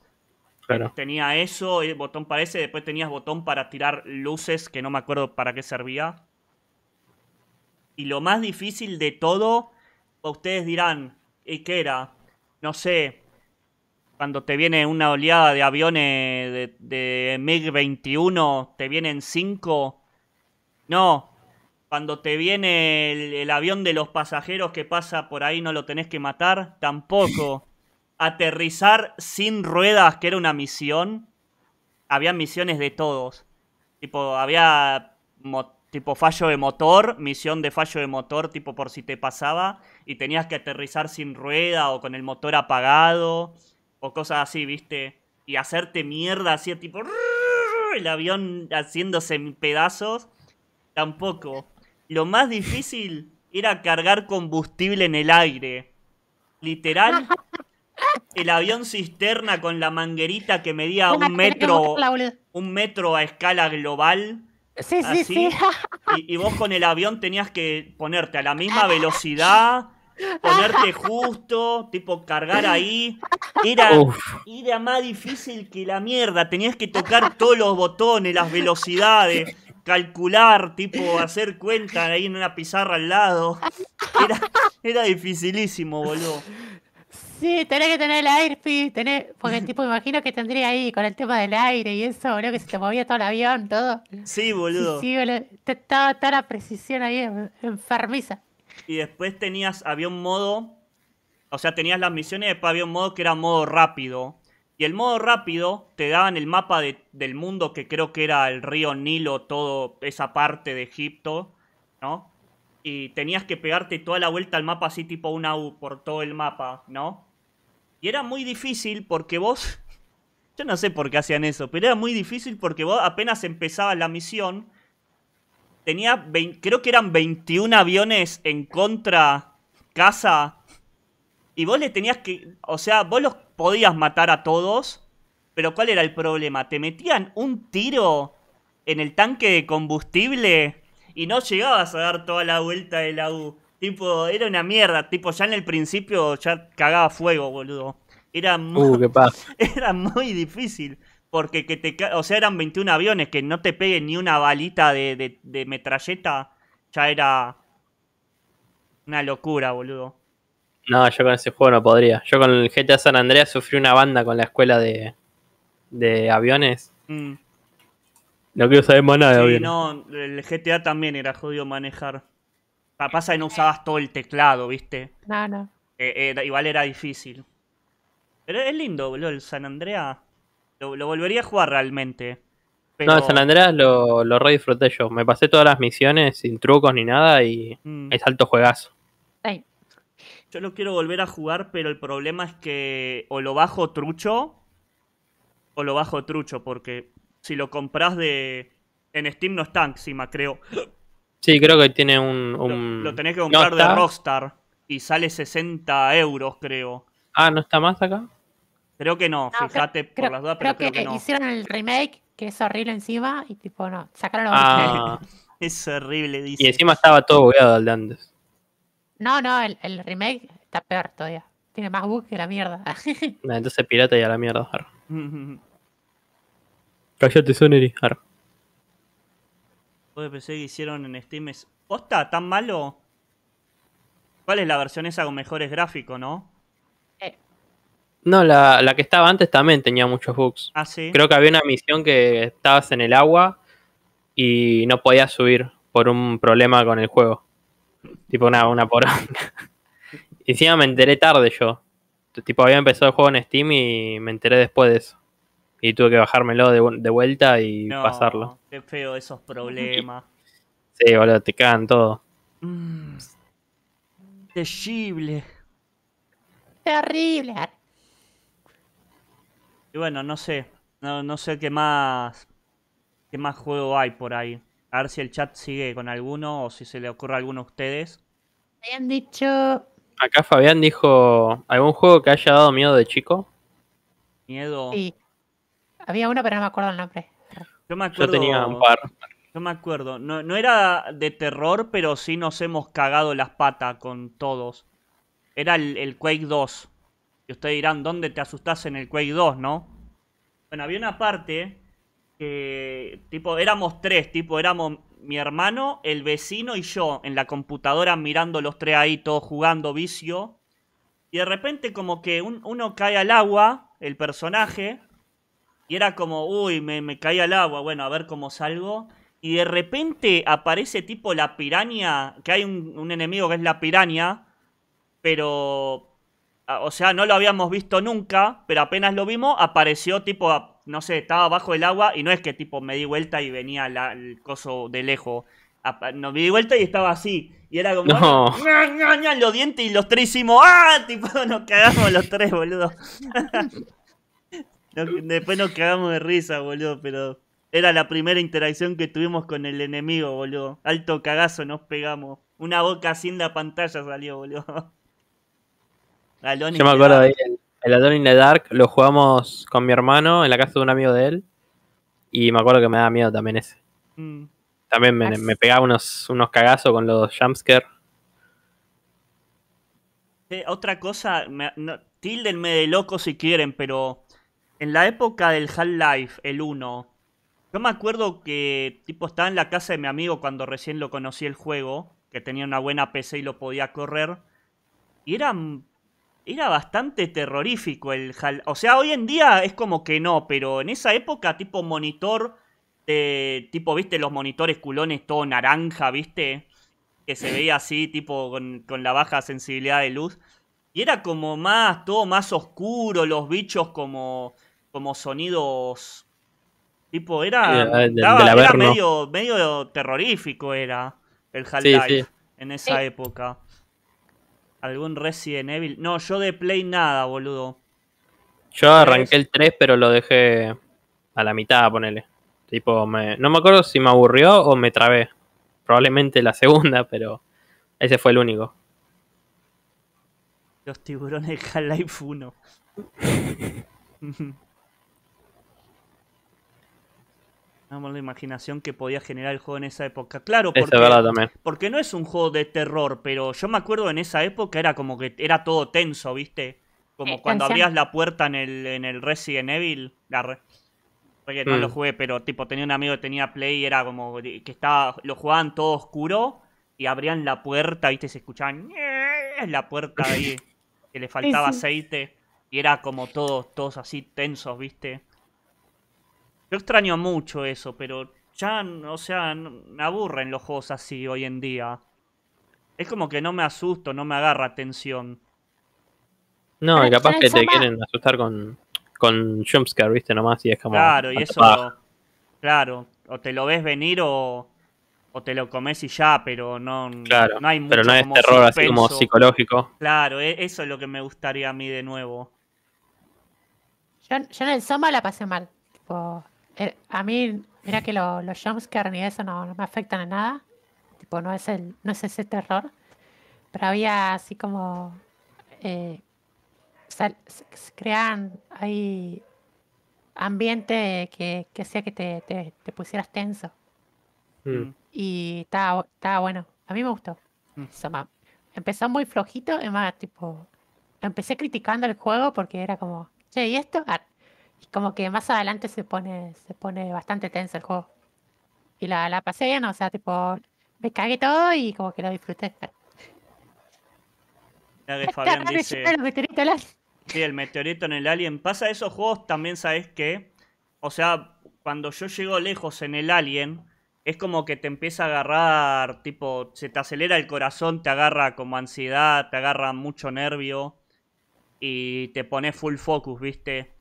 Tenía eso, el botón para ese, después tenías botón para tirar luces, que no me acuerdo para qué servía. Y lo más difícil de todo, ustedes dirán, ¿y qué era? No sé, cuando te viene una oleada de aviones de, MiG-21, te vienen cinco? No, cuando te viene el, el avión de los pasajeros que pasa por ahí, no lo tenés que matar, tampoco. [laughs] aterrizar sin ruedas, que era una misión. Había misiones de todos. Tipo, había tipo fallo de motor, misión de fallo de motor, tipo por si te pasaba, y tenías que aterrizar sin rueda o con el motor apagado, o cosas así, ¿viste? Y hacerte mierda así, tipo el avión haciéndose en pedazos. Tampoco. Lo más difícil era cargar combustible en el aire. Literal, el avión cisterna con la manguerita que medía un metro, un metro a escala global. Sí, sí, sí. Y, vos con el avión tenías que ponerte a la misma [laughs] velocidad, ponerte justo, tipo cargar ahí. Era, más difícil que la mierda. Tenías que tocar todos los botones, las velocidades calcular, tipo hacer cuenta ahí en una pizarra al lado. Era, era dificilísimo, boludo sí, tenés que tener el aire, tenés... porque tipo, imagino que tendría ahí con el tema del aire y eso, boludo, que se te movía todo el avión, todo. Sí, boludo. Sí, boludo. Te estaba toda la precisión ahí, enfermiza. Y después tenías había un modo, o sea, tenías las misiones de avión modo que era modo rápido. Y el modo rápido te daban el mapa del mundo que creo que era el río Nilo, todo esa parte de Egipto, ¿no? y tenías que pegarte toda la vuelta al mapa así tipo una U por todo el mapa, ¿no? Y era muy difícil porque vos. [laughs] Yo no sé por qué hacían eso, pero era muy difícil porque vos apenas empezaba la misión. Tenía, creo que eran 21 aviones en contra casa. Y vos le tenías que. O sea, vos los podías matar a todos. Pero ¿cuál era el problema? Te metían un tiro en el tanque de combustible y no llegabas a dar toda la vuelta de la U. Tipo, era una mierda. Tipo, ya en el principio ya cagaba fuego, boludo. Era uh, muy, [laughs] era muy difícil. Porque que te o sea, eran 21 aviones, que no te peguen ni una balita de, metralleta, ya era una locura, boludo. No, yo con ese juego no podría. Yo con el GTA San Andreas sufrí una banda con la escuela de, aviones. Mm. No quiero saber más nada sí, no, el GTA también era jodido manejar pasa que no este, usabas todo el teclado, ¿viste? No, no. Eh, igual era difícil. Pero es lindo, boludo, el San Andrea. Lo, volvería a jugar realmente. No, el San Andreas lo, lo re disfruté yo. Me pasé todas las misiones sin trucos ni nada y mm. es alto juegazo. Yo lo quiero volver a jugar, pero el problema es que o lo bajo trucho o lo bajo trucho, porque si lo compras de... En Steam no está encima, creo. Sí, creo que tiene un. Lo, tenés que comprar de Rockstar y sale 60 euros, creo. Ah, ¿no está más acá? Creo que no, fíjate por las dudas, pero creo que, que Hicieron el remake, que es horrible encima, y tipo, no, sacaron los ah, [laughs] Es horrible, dice. Y encima estaba todo bugueado al de antes. No, no, el, el, remake está peor todavía. Tiene más bugs que la mierda. [laughs] entonces pirata y a la mierda, Jaro. [laughs] Cállate, Sonery, Jaro de que hicieron en Steam es... ¡Posta! ¿Tan malo? ¿Cuál es la versión esa con mejores gráficos, no? Eh. No, la, que estaba antes también tenía muchos bugs. Ah, sí. Creo que había una misión que estabas en el agua y no podías subir por un problema con el juego. Tipo una, una [laughs] y encima me enteré tarde yo. Tipo había empezado el juego en Steam y me enteré después de eso y tuve que bajármelo de, vuelta y pasarlo. Qué feo esos problemas. Sí, boludo, te cagan todo. Mm, terrible. Terrible. Y bueno, no sé. No, no sé qué más. qué más juego hay por ahí. A ver si el chat sigue con alguno o si se le ocurre a alguno a ustedes. Habían dicho. Acá Fabián dijo. ¿Algún juego que haya dado miedo de chico? Miedo. Sí. Había una, pero no me acuerdo el nombre. Yo me acuerdo. Yo tenía un par. Yo me acuerdo. No, era de terror, pero sí nos hemos cagado las patas con todos. Era el, Quake 2. Y ustedes dirán, ¿dónde te asustás en el Quake 2, no? Bueno, había una parte que, tipo, éramos tres, tipo, éramos mi hermano, el vecino y yo en la computadora mirando los tres ahí, todos jugando vicio. Y de repente como que uno cae al agua, el personaje, y era como, uy, me, me caí al agua, bueno, a ver cómo salgo. Y de repente aparece tipo la piraña, que hay un, un enemigo que es la piraña, pero... O sea, no lo habíamos visto nunca, pero apenas lo vimos, apareció tipo no sé, estaba bajo el agua y no es que tipo me di vuelta y venía el coso de lejos. No, me di vuelta y estaba así. Y era como. No. los dientes y los tres hicimos. ¡Ah! Tipo, [laughs] nos cagamos los tres, boludo. [laughs] después nos cagamos de risa, boludo, pero era la primera interacción que tuvimos con el enemigo, boludo. Alto cagazo nos pegamos. Una boca sin la pantalla salió, boludo. [laughs] Yo me acuerdo de el, el Alone in the Dark, lo jugamos con mi hermano en la casa de un amigo de él. Y me acuerdo que me da miedo también ese. Mm. También me, me, pegaba unos, unos cagazos con los jumpscare. otra cosa, me, tíldenme de loco si quieren, pero en la época del Half-Life, el 1, yo me acuerdo que tipo estaba en la casa de mi amigo cuando recién lo conocí el juego, que tenía una buena PC y lo podía correr. Y era, era bastante terrorífico el Half O sea, hoy en día es como que no, pero en esa época tipo monitor, de. Eh, tipo, viste, los monitores culones todo naranja, viste, que se veía así, tipo, con, con la baja sensibilidad de luz. Y era como más, todo más oscuro, los bichos como como sonidos. Tipo, era. medio, terrorífico, era el Half-Life en esa época. ¿Algún Resident Evil? No, yo de Play nada, boludo. Yo arranqué el 3, pero lo dejé a la mitad, ponele. Tipo, no me acuerdo si me aburrió o me trabé. Probablemente la segunda, [laughs] pero ese fue el único. Los tiburones Half-Life 1. [laughs] la imaginación que podía generar el juego en esa época. Claro, porque, porque no es un juego de terror, pero yo me acuerdo en esa época era como que era todo tenso, ¿viste? Como eh, cuando abrías la puerta en el, en el Resident Evil. La no lo mm. jugué, pero tipo tenía un amigo que tenía Play y era como que estaba, lo jugaban todo oscuro y abrían la puerta, ¿viste? Se escuchaban la puerta ahí, [laughs] que le faltaba aceite y era como todos, todos así tensos, ¿viste? Yo extraño mucho eso, pero ya, o sea, me aburren los juegos así hoy en día. Es como que no me asusto, no me agarra atención. No, capaz que te quieren asustar con, con jumpscare, viste, nomás y es Claro, y eso... Claro, o te lo ves venir o, te lo comes y ya, pero no, no hay mucho Pero no es terror así como psicológico. Claro, e-, eso es lo que me gustaría a mí de nuevo. Yo, en el Soma la pasé mal. Eh, a mí, mira que los jumpscare ni eso no, me afectan en nada. Tipo, no es, el, no es ese terror. Pero había así como. Eh, se, crean ahí ambiente que, que hacía que te, te, pusieras tenso. Mm. Y estaba, estaba bueno. A mí me gustó. Mm. empezó muy flojito, es más, tipo. Empecé criticando el juego porque era como, che, ¿y esto? Ah, como que más adelante se pone, se pone bastante tenso el juego. Y la, la pasé bien, o sea, tipo, me cagué todo y como que lo disfruté. Ya Fabián dice... El sí, el meteorito en el Alien. Pasa esos juegos también, ¿sabes que O sea, cuando yo llego lejos en el Alien, es como que te empieza a agarrar, tipo, se te acelera el corazón, te agarra como ansiedad, te agarra mucho nervio y te pone full focus, ¿viste?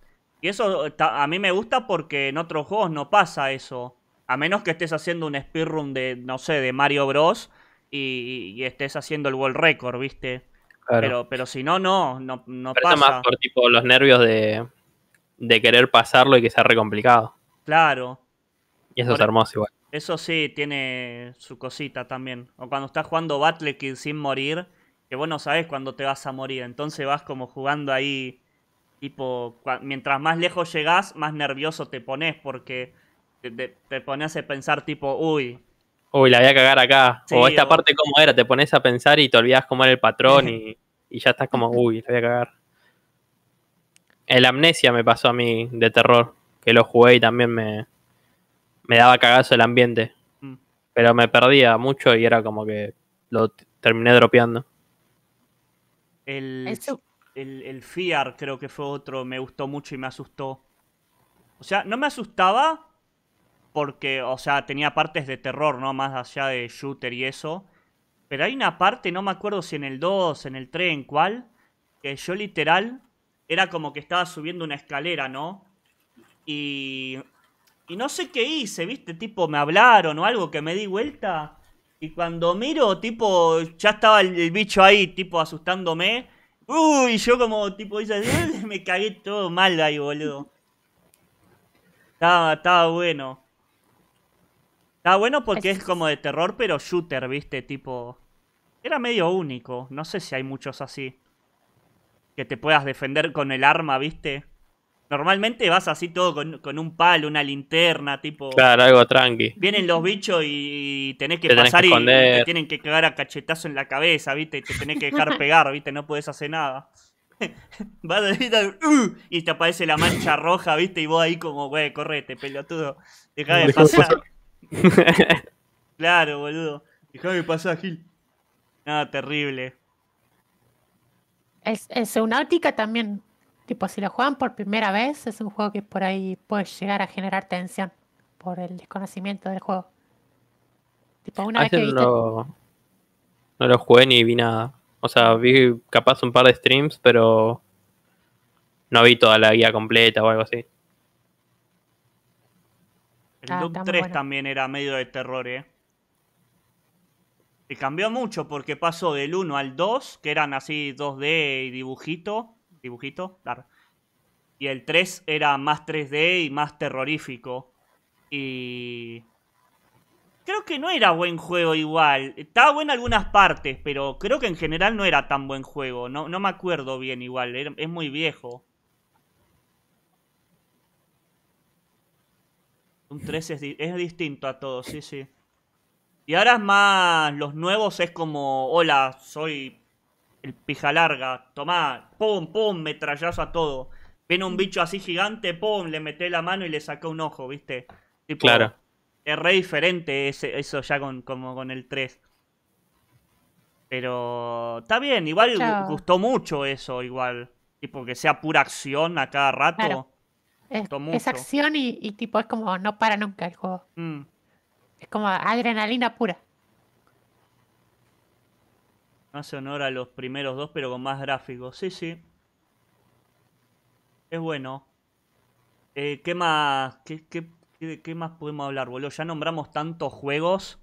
Y eso a mí me gusta porque en otros juegos no pasa eso. A menos que estés haciendo un speedrun de, no sé, de Mario Bros. Y, estés haciendo el world record, ¿viste? Pero, pero si no, no, no, pero pasa. más por tipo los nervios de, de querer pasarlo y que sea re complicado. Claro. Y eso es e- hermoso igual. Eso sí, tiene su cosita también. O cuando estás jugando Battle King sin morir, que vos no sabés cuándo te vas a morir. Entonces vas como jugando ahí Tipo, mientras más lejos llegas más nervioso te pones porque te, pones a pensar tipo, uy. Uy, la voy a cagar acá. o esta parte cómo era, te pones a pensar y te olvidas cómo era el patrón y, ya estás como, uy, la voy a cagar. El amnesia me pasó a mí de terror, que lo jugué y también me, daba cagazo el ambiente. Mm. Pero me perdía mucho y era como que lo terminé dropeando. El... El, FIAR creo que fue otro, me gustó mucho y me asustó. O sea, no me asustaba porque, o sea, tenía partes de terror, ¿no? Más allá de shooter y eso. Pero hay una parte, no me acuerdo si en el 2, en el 3, en cuál, que yo literal era como que estaba subiendo una escalera, ¿no? Y, y no sé qué hice, ¿viste? Tipo, me hablaron o algo que me di vuelta. Y cuando miro, tipo, ya estaba el, el bicho ahí, tipo, asustándome. Uy, yo como tipo eh, [laughs] me cagué todo mal ahí, boludo. Estaba, bueno. Estaba bueno porque es como de terror, pero shooter, viste, tipo. Era medio único. No sé si hay muchos así. Que te puedas defender con el arma, viste. Normalmente vas así todo con, un palo, una linterna, tipo. Claro, algo tranqui. Vienen los bichos y tenés que pasar y te tienen que cagar a cachetazo en la cabeza, ¿viste? Y te tenés que dejar pegar, ¿viste? No puedes hacer nada. [laughs] vas a ¡uh! y te aparece la mancha roja, ¿viste? Y vos ahí como, güey, correte, pelotudo. Dejá de pasar. [laughs] claro, boludo. Dejá de pasar, Gil. Nada, terrible. Es, es, también Tipo, si lo juegan por primera vez, es un juego que por ahí puede llegar a generar tensión por el desconocimiento del juego. Tipo, una vez que no, lo jugué ni vi nada. O sea, vi capaz un par de streams, pero no vi toda la guía completa o algo así. El ah, Doom 3 también era medio de terror, ¿eh? Y cambió mucho porque pasó del 1 al 2, que eran así 2D y dibujito, dibujito. Dar. Y el 3 era más 3D y más terrorífico. Y. Creo que no era buen juego igual. Estaba bueno en algunas partes, pero creo que en general no era tan buen juego. No, me acuerdo bien igual. es muy viejo. Un 3 es, distinto a todos, sí, sí. Y ahora es más. Los nuevos es como. Hola, soy el pija larga, tomá, pum, pum, metrallazo a todo. Viene un mm. bicho así gigante, pum, le meté la mano y le sacó un ojo, ¿viste? claro. Es re diferente ese, eso ya con, como con el 3. Pero está bien, igual gustó mucho eso, igual. Tipo, que sea pura acción a cada rato. Es, acción y, tipo, es como no para nunca el juego. Mm. Es como adrenalina pura. Hace honor a los primeros dos, pero con más gráficos. Sí, sí. Es bueno. Eh, ¿Qué más? ¿Qué, más podemos hablar, boludo? Ya nombramos tantos juegos.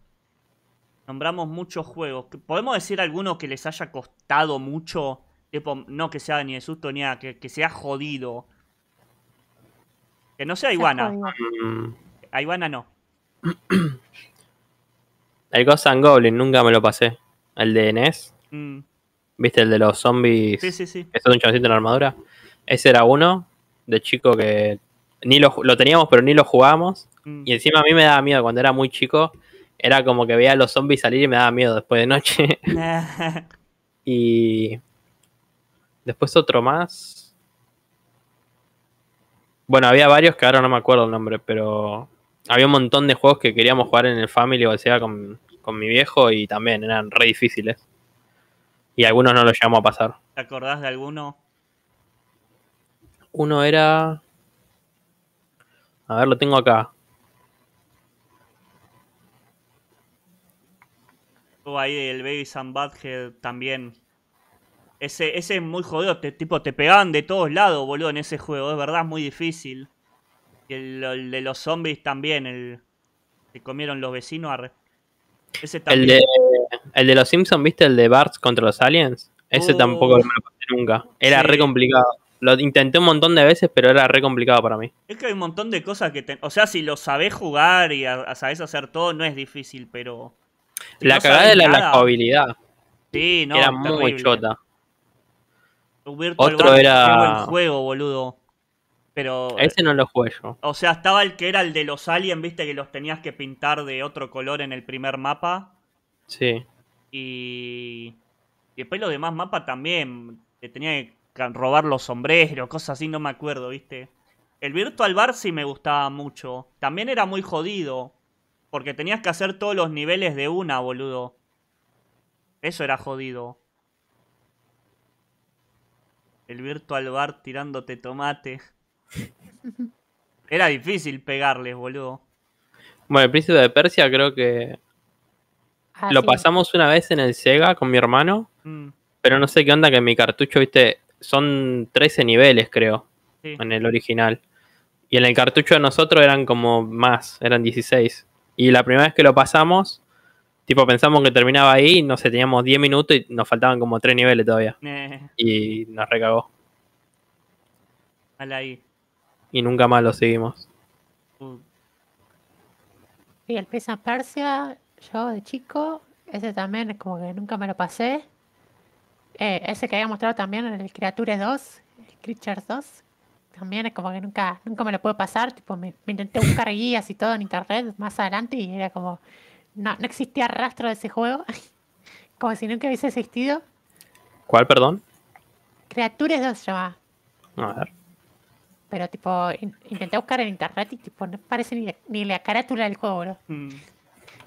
Nombramos muchos juegos. ¿Podemos decir alguno que les haya costado mucho? no que sea ni de susto ni nada, que, sea jodido. Que no sea Iguana. Mm. A Iguana no. El Ghost nunca me lo pasé. El de NES. Mm. ¿Viste el de los zombies? Sí, sí, sí. un en armadura. Ese era uno de chico que ni lo, teníamos, pero ni lo jugábamos. Mm. Y encima a mí me daba miedo cuando era muy chico. Era como que veía a los zombies salir y me daba miedo después de noche. [laughs] y después otro más. Bueno, había varios que ahora no me acuerdo el nombre, pero había un montón de juegos que queríamos jugar en el Family o sea con, con mi viejo y también eran re difíciles y algunos no los llamó a pasar. ¿Te acordás de alguno? Uno era. A ver, lo tengo acá. ahí el Baby Sam también. Ese, ese es muy jodido, te, tipo, te pegaban de todos lados, boludo, en ese juego, es verdad, es muy difícil. Y el, de los zombies también, el. Se comieron los vecinos el, de, el de los Simpsons, ¿viste? El de Bart contra los aliens. Ese tampoco me lo uh. pasé nunca. Era re complicado. Lo intenté un montón de veces, pero era re complicado para mí. Es que hay un montón de cosas que... O sea, si lo sabés jugar y sabés hacer todo, no es difícil, pero... la cagada de la habilidad. Sí, no, Era muy chota. Otro era... juego, boludo. Pero. Ese no lo juego. yo. O sea, estaba el que era el de los aliens, viste, que los tenías que pintar de otro color en el primer mapa. Sí. Y. Y después los demás mapas también. Te tenía que robar los sombreros, cosas así, no me acuerdo, viste. El Virtual Bar sí me gustaba mucho. También era muy jodido. Porque tenías que hacer todos los niveles de una, boludo. Eso era jodido. El Virtual Bar tirándote tomate. Era difícil pegarles, boludo. Bueno, el príncipe de Persia creo que ah, lo pasamos una vez en el Sega con mi hermano, mm. pero no sé qué onda que en mi cartucho, viste, son 13 niveles creo, en el original. Y en el cartucho de nosotros eran como más, eran 16. Y la primera vez que lo pasamos, tipo pensamos que terminaba ahí, no sé, teníamos 10 minutos y nos faltaban como 3 niveles todavía. Eh. Y nos recagó. Mal ahí y nunca más lo seguimos. Y el Prince Persia, yo de chico, ese también es como que nunca me lo pasé. Eh, ese que había mostrado también en el Creatures 2, el Creatures 2, también es como que nunca, nunca me lo puedo pasar. Tipo, me, intenté buscar guías y todo en internet más adelante y era como. No, existía rastro de ese juego. [laughs] como si nunca hubiese existido. ¿Cuál, perdón? Creatures 2 ya. A ver. Pero tipo, intenté buscar en internet y tipo, no parece ni, la, ni la carátula del juego, bro. Mm.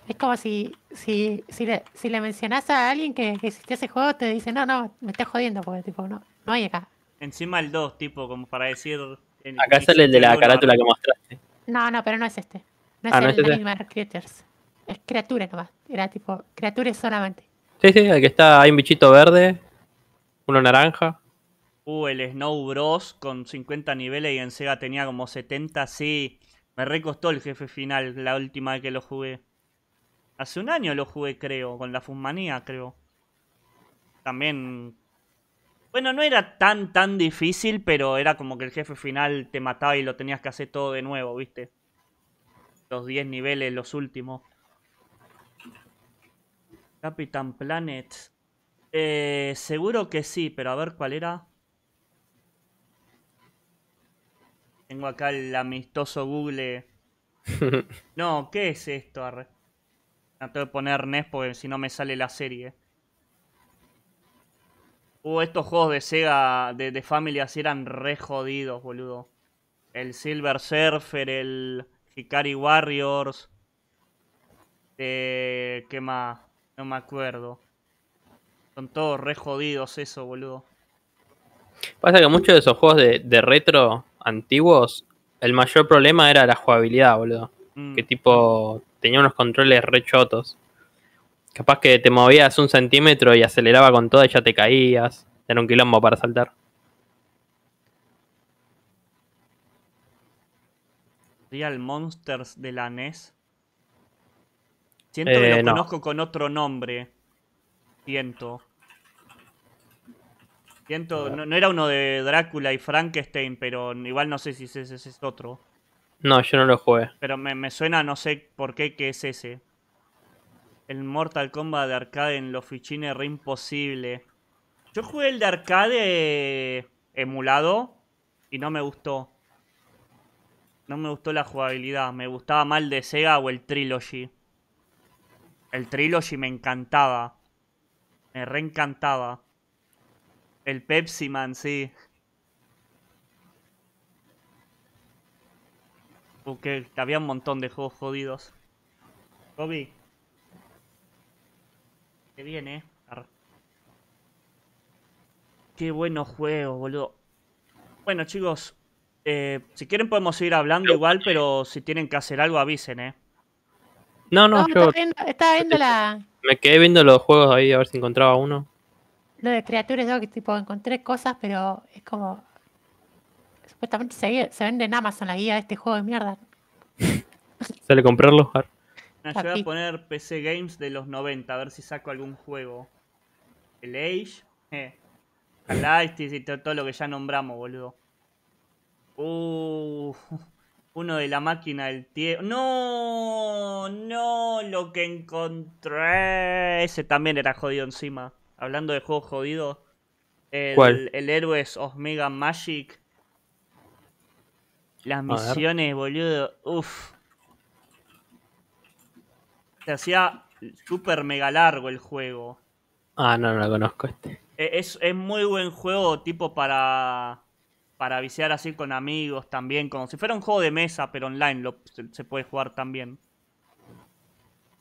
Es como si, si, si, le, si le mencionás a alguien que, existe ese juego, te dice, no, no, me estás jodiendo, porque tipo, no, no hay acá. Encima el 2, tipo, como para decir. acá sale el de la carátula que mostraste. No, no, pero no es este. No es ah, el no es este? Creatures. Es criatura nomás. Era tipo, criaturas solamente. Sí, sí, aquí está, hay un bichito verde, uno naranja. Uh, el Snow Bros con 50 niveles y en Sega tenía como 70. Sí, me recostó el jefe final la última vez que lo jugué. Hace un año lo jugué, creo, con la fumanía, creo. También. Bueno, no era tan, tan difícil, pero era como que el jefe final te mataba y lo tenías que hacer todo de nuevo, ¿viste? Los 10 niveles, los últimos. Capitan Planet. Eh, seguro que sí, pero a ver cuál era. Tengo acá el amistoso Google. [laughs] no, ¿qué es esto? de poner NES porque si no me sale la serie. o uh, estos juegos de Sega, de, de Family así eran re jodidos, boludo. El Silver Surfer, el Hikari Warriors. Eh, ¿Qué más? No me acuerdo. Son todos re jodidos eso, boludo. Pasa que muchos de esos juegos de, de retro antiguos, el mayor problema era la jugabilidad, boludo. Mm. Que tipo, tenía unos controles re chotos. Capaz que te movías un centímetro y aceleraba con toda y ya te caías. Era un quilombo para saltar. Real Monsters de la NES. Siento que eh, lo conozco con otro nombre. Siento. Siento, no, era uno de Drácula y Frankenstein, pero igual no sé si ese, ese es otro. No, yo no lo jugué. Pero me, suena, no sé por qué, que es ese. El Mortal Kombat de arcade en los fichines, re imposible. Yo jugué el de arcade emulado y no me gustó. No me gustó la jugabilidad. Me gustaba mal de Sega o el Trilogy. El Trilogy me encantaba. Me reencantaba. El Pepsi Man, sí. Porque había un montón de juegos jodidos. Bobby. Que viene? eh. Qué buenos juegos, boludo. Bueno, chicos. Eh, si quieren podemos seguir hablando igual, pero si tienen que hacer algo avisen, eh. No, no, viendo la... Me quedé viendo los juegos ahí a ver si encontraba uno lo de criaturas, yo que tipo encontré cosas, pero es como. Supuestamente se, vende en Amazon la guía de este juego de mierda. [laughs] Sale comprarlo. Jar. yo voy a poner PC Games de los 90, a ver si saco algún juego. El Age. Eh. y todo lo que ya nombramos, boludo. Uh, uno de la máquina del tiempo. No, no, lo que encontré. Ese también era jodido encima hablando de juegos jodidos. El, ¿Cuál? el Héroes of Mega Magic. Las misiones, boludo. Uf. Se hacía súper mega largo el juego. Ah, no, no lo conozco este. E, es, muy buen juego, tipo para. Para viciar así con amigos también. Como si fuera un juego de mesa, pero online se, puede jugar también.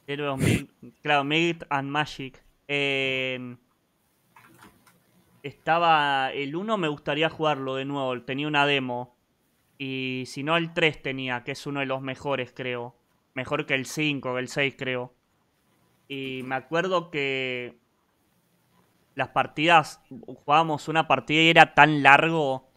Héroes, claro, Magic and Magic. Eh, estaba el 1 me gustaría jugarlo de nuevo, tenía una demo. Y si no el 3 tenía, que es uno de los mejores, creo. Mejor que el 5, que el 6, creo. Y me acuerdo que las partidas, jugábamos una partida y era tan largo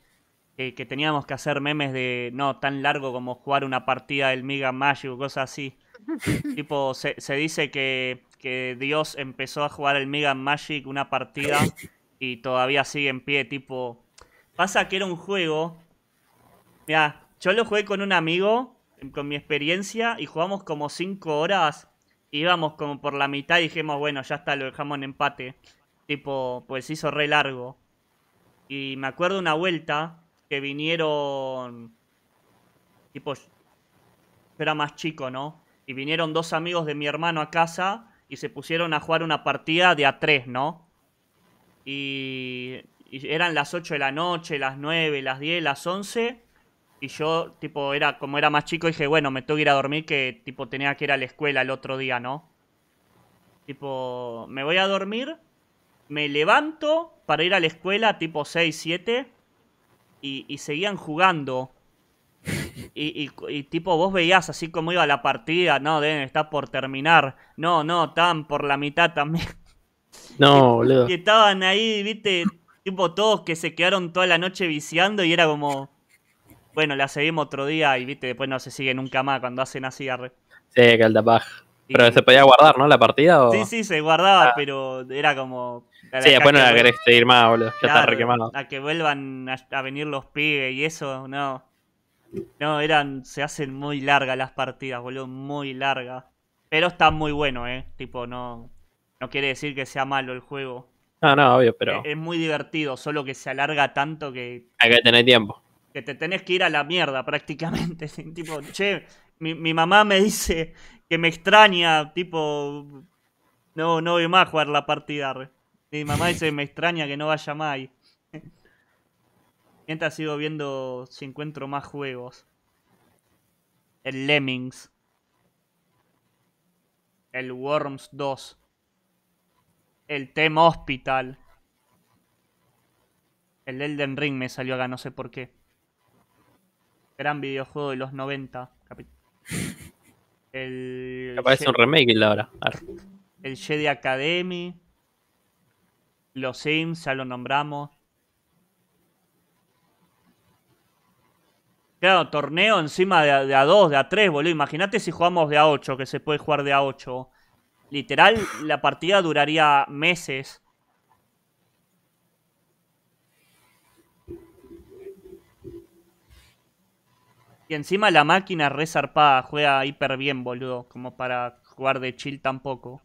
eh, que teníamos que hacer memes de, no, tan largo como jugar una partida del Mega Magic, o cosas así. [laughs] tipo, se, se dice que, que Dios empezó a jugar el Mega Magic una partida y todavía sigue en pie, tipo... Pasa que era un juego... Mira, yo lo jugué con un amigo, con mi experiencia, y jugamos como 5 horas, íbamos como por la mitad y dijimos, bueno, ya está, lo dejamos en empate. Tipo, pues hizo re largo. Y me acuerdo una vuelta que vinieron... Tipo, yo era más chico, ¿no? Y vinieron dos amigos de mi hermano a casa y se pusieron a jugar una partida de a tres, ¿no? y, eran las 8 de la noche, las 9, las 10, las 11. Y yo, tipo, era como era más chico, dije, bueno, me tengo que ir a dormir que, tipo, tenía que ir a la escuela el otro día, ¿no? Tipo, me voy a dormir, me levanto para ir a la escuela, tipo 6, 7, y, seguían jugando. Y, tipo, vos veías así como iba la partida, no, deben está por terminar. No, no, tan por la mitad también. No, boludo. Que estaban ahí, viste, tipo todos que se quedaron toda la noche viciando y era como, bueno, la seguimos otro día y viste, después no se sigue nunca más cuando hacen así arre. Sí, que el tapaj. Pero se podía guardar, ¿no? La partida o... Sí, sí, se guardaba, ah. pero era como... Sí, después no la querés seguir más, boludo. Ya está requemado. A que vuelvan a, venir los pibes y eso, no. No, eran. Se hacen muy largas las partidas, boludo. Muy largas. Pero está muy bueno, eh. Tipo, no. No quiere decir que sea malo el juego. No, no, obvio, pero. Es, muy divertido, solo que se alarga tanto que. Hay que tener tiempo. Que te tenés que ir a la mierda prácticamente. [laughs] tipo, che, mi, mamá me dice que me extraña, tipo. No, no voy más a jugar la partida. Mi mamá dice me extraña que no vaya más. [laughs] Mientras sigo viendo si encuentro más juegos. El Lemmings. El Worms 2. El tema Hospital. El Elden Ring me salió acá, no sé por qué. Gran videojuego de los 90. [laughs] El. Aparece un remake el ahora. El Jedi Academy. Los Sims, ya lo nombramos. Claro, torneo encima de, a 2, de a 3, boludo. Imagínate si jugamos de a 8, que se puede jugar de a 8. Literal, la partida duraría meses. Y encima la máquina resarpada juega hiper bien, boludo. Como para jugar de chill tampoco.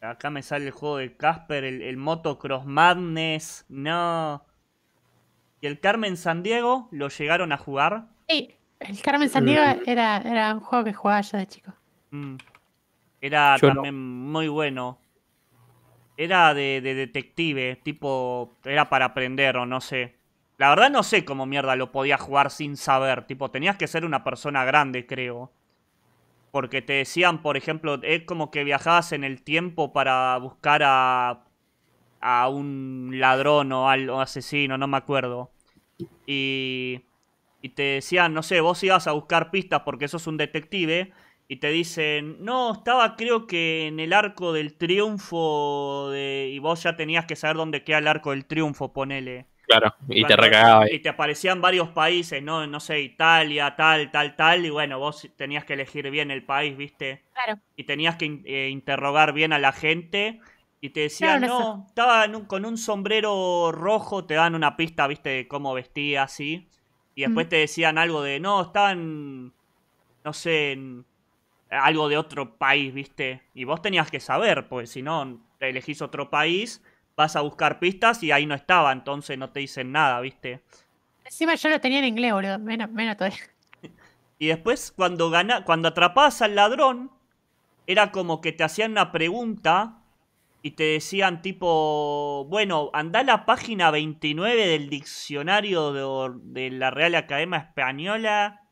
Acá me sale el juego de Casper, el, Motocross Madness. No. ¿Y el Carmen San Diego lo llegaron a jugar? Sí. El Carmen Sandiego era, era un juego que jugaba yo de chico. Mm. Era también muy bueno. Era de, detective, tipo. Era para aprender o no sé. La verdad no sé cómo mierda lo podía jugar sin saber. Tipo, tenías que ser una persona grande, creo. Porque te decían, por ejemplo, es como que viajabas en el tiempo para buscar a. a un ladrón o asesino, no me acuerdo. Y y te decían, no sé, vos ibas a buscar pistas porque sos un detective y te dicen, no, estaba creo que en el arco del triunfo de... y vos ya tenías que saber dónde queda el arco del triunfo, ponele. Claro, y, te recagaba. Y te aparecían varios países, ¿no? No sé, Italia, tal, tal, tal, y bueno, vos tenías que elegir bien el país, ¿viste? Claro. Y tenías que eh, interrogar bien a la gente. Y te decían, no, estaba con un sombrero rojo, te dan una pista, ¿viste? De cómo vestía así. Y mm. después te decían algo de, no, están, no sé, algo de otro país, ¿viste? Y vos tenías que saber, pues si no, te elegís otro país, vas a buscar pistas y ahí no estaba, entonces no te dicen nada, ¿viste? Encima yo lo tenía en inglés, boludo, menos, [laughs] Y después, cuando, gana, cuando atrapabas al ladrón, era como que te hacían una pregunta y te decían tipo, bueno, anda a la página 29 del diccionario de, la Real Academia Española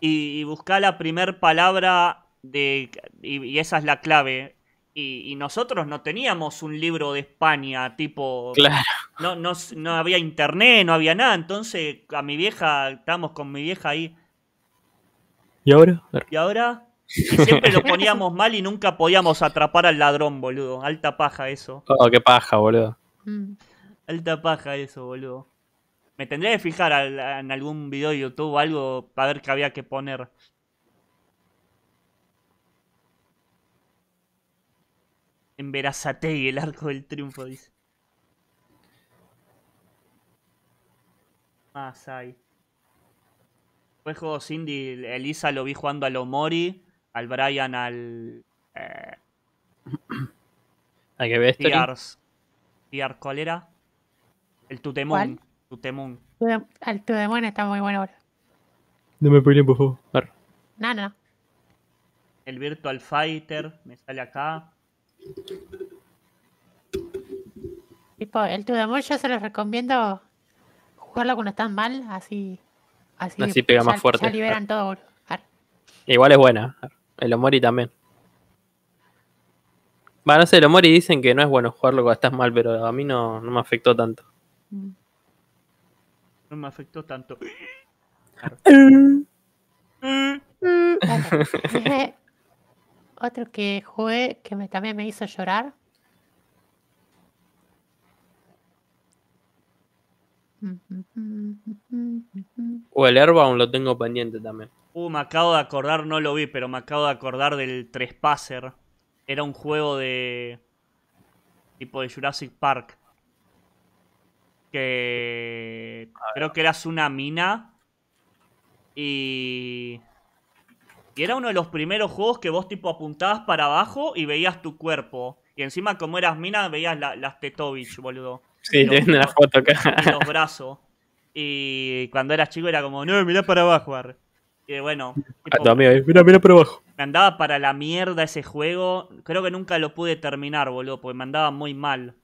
y, y busca la primer palabra de, y, esa es la clave. Y, nosotros no teníamos un libro de España, tipo... Claro. No, no, no había internet, no había nada, entonces a mi vieja, estábamos con mi vieja ahí. ¿Y ahora? ¿Y ahora? [laughs] Siempre lo poníamos [laughs] mal y nunca podíamos atrapar al ladrón, boludo. Alta paja eso. Oh, qué paja, boludo. Mm. Alta paja eso, boludo. Me tendría que fijar en algún video de YouTube o algo para ver qué había que poner. En y el arco del triunfo, dice. Más ah, hay. Fue juego Cindy, Elisa lo vi jugando a Lomori al Brian, al. Eh, ¿A que Tiars. Tiars, ¿cuál era? El Tutemón. Tutemón. Al está muy bueno ahora. No me peleen, por favor. No, no. El Virtual Fighter me sale acá. el Tudemon yo se los recomiendo jugarlo cuando están mal, así. Así, pega más fuerte. Ya liberan todo, bro. Igual es buena. El Omori también. Bueno, no sé, el Omori dicen que no es bueno jugarlo cuando estás mal, pero a mí no, me afectó tanto. No me afectó tanto. [laughs] Otro que jugué que también me hizo llorar. O el aún lo tengo pendiente también. Uh, me acabo de acordar, no lo vi, pero me acabo de acordar del Trespasser. Era un juego de. tipo de Jurassic Park. Que. creo que eras una mina. Y. era uno de los primeros juegos que vos tipo apuntabas para abajo y veías tu cuerpo. Y encima, como eras mina, veías las Tetovich, boludo. Sí, En la foto acá. Y los brazos. Y cuando eras chico era como, no, mirá para abajo, que bueno. Ah, eh, mira, mira, abajo. Me andaba para la mierda ese juego. Creo que nunca lo pude terminar, boludo, porque me andaba muy mal.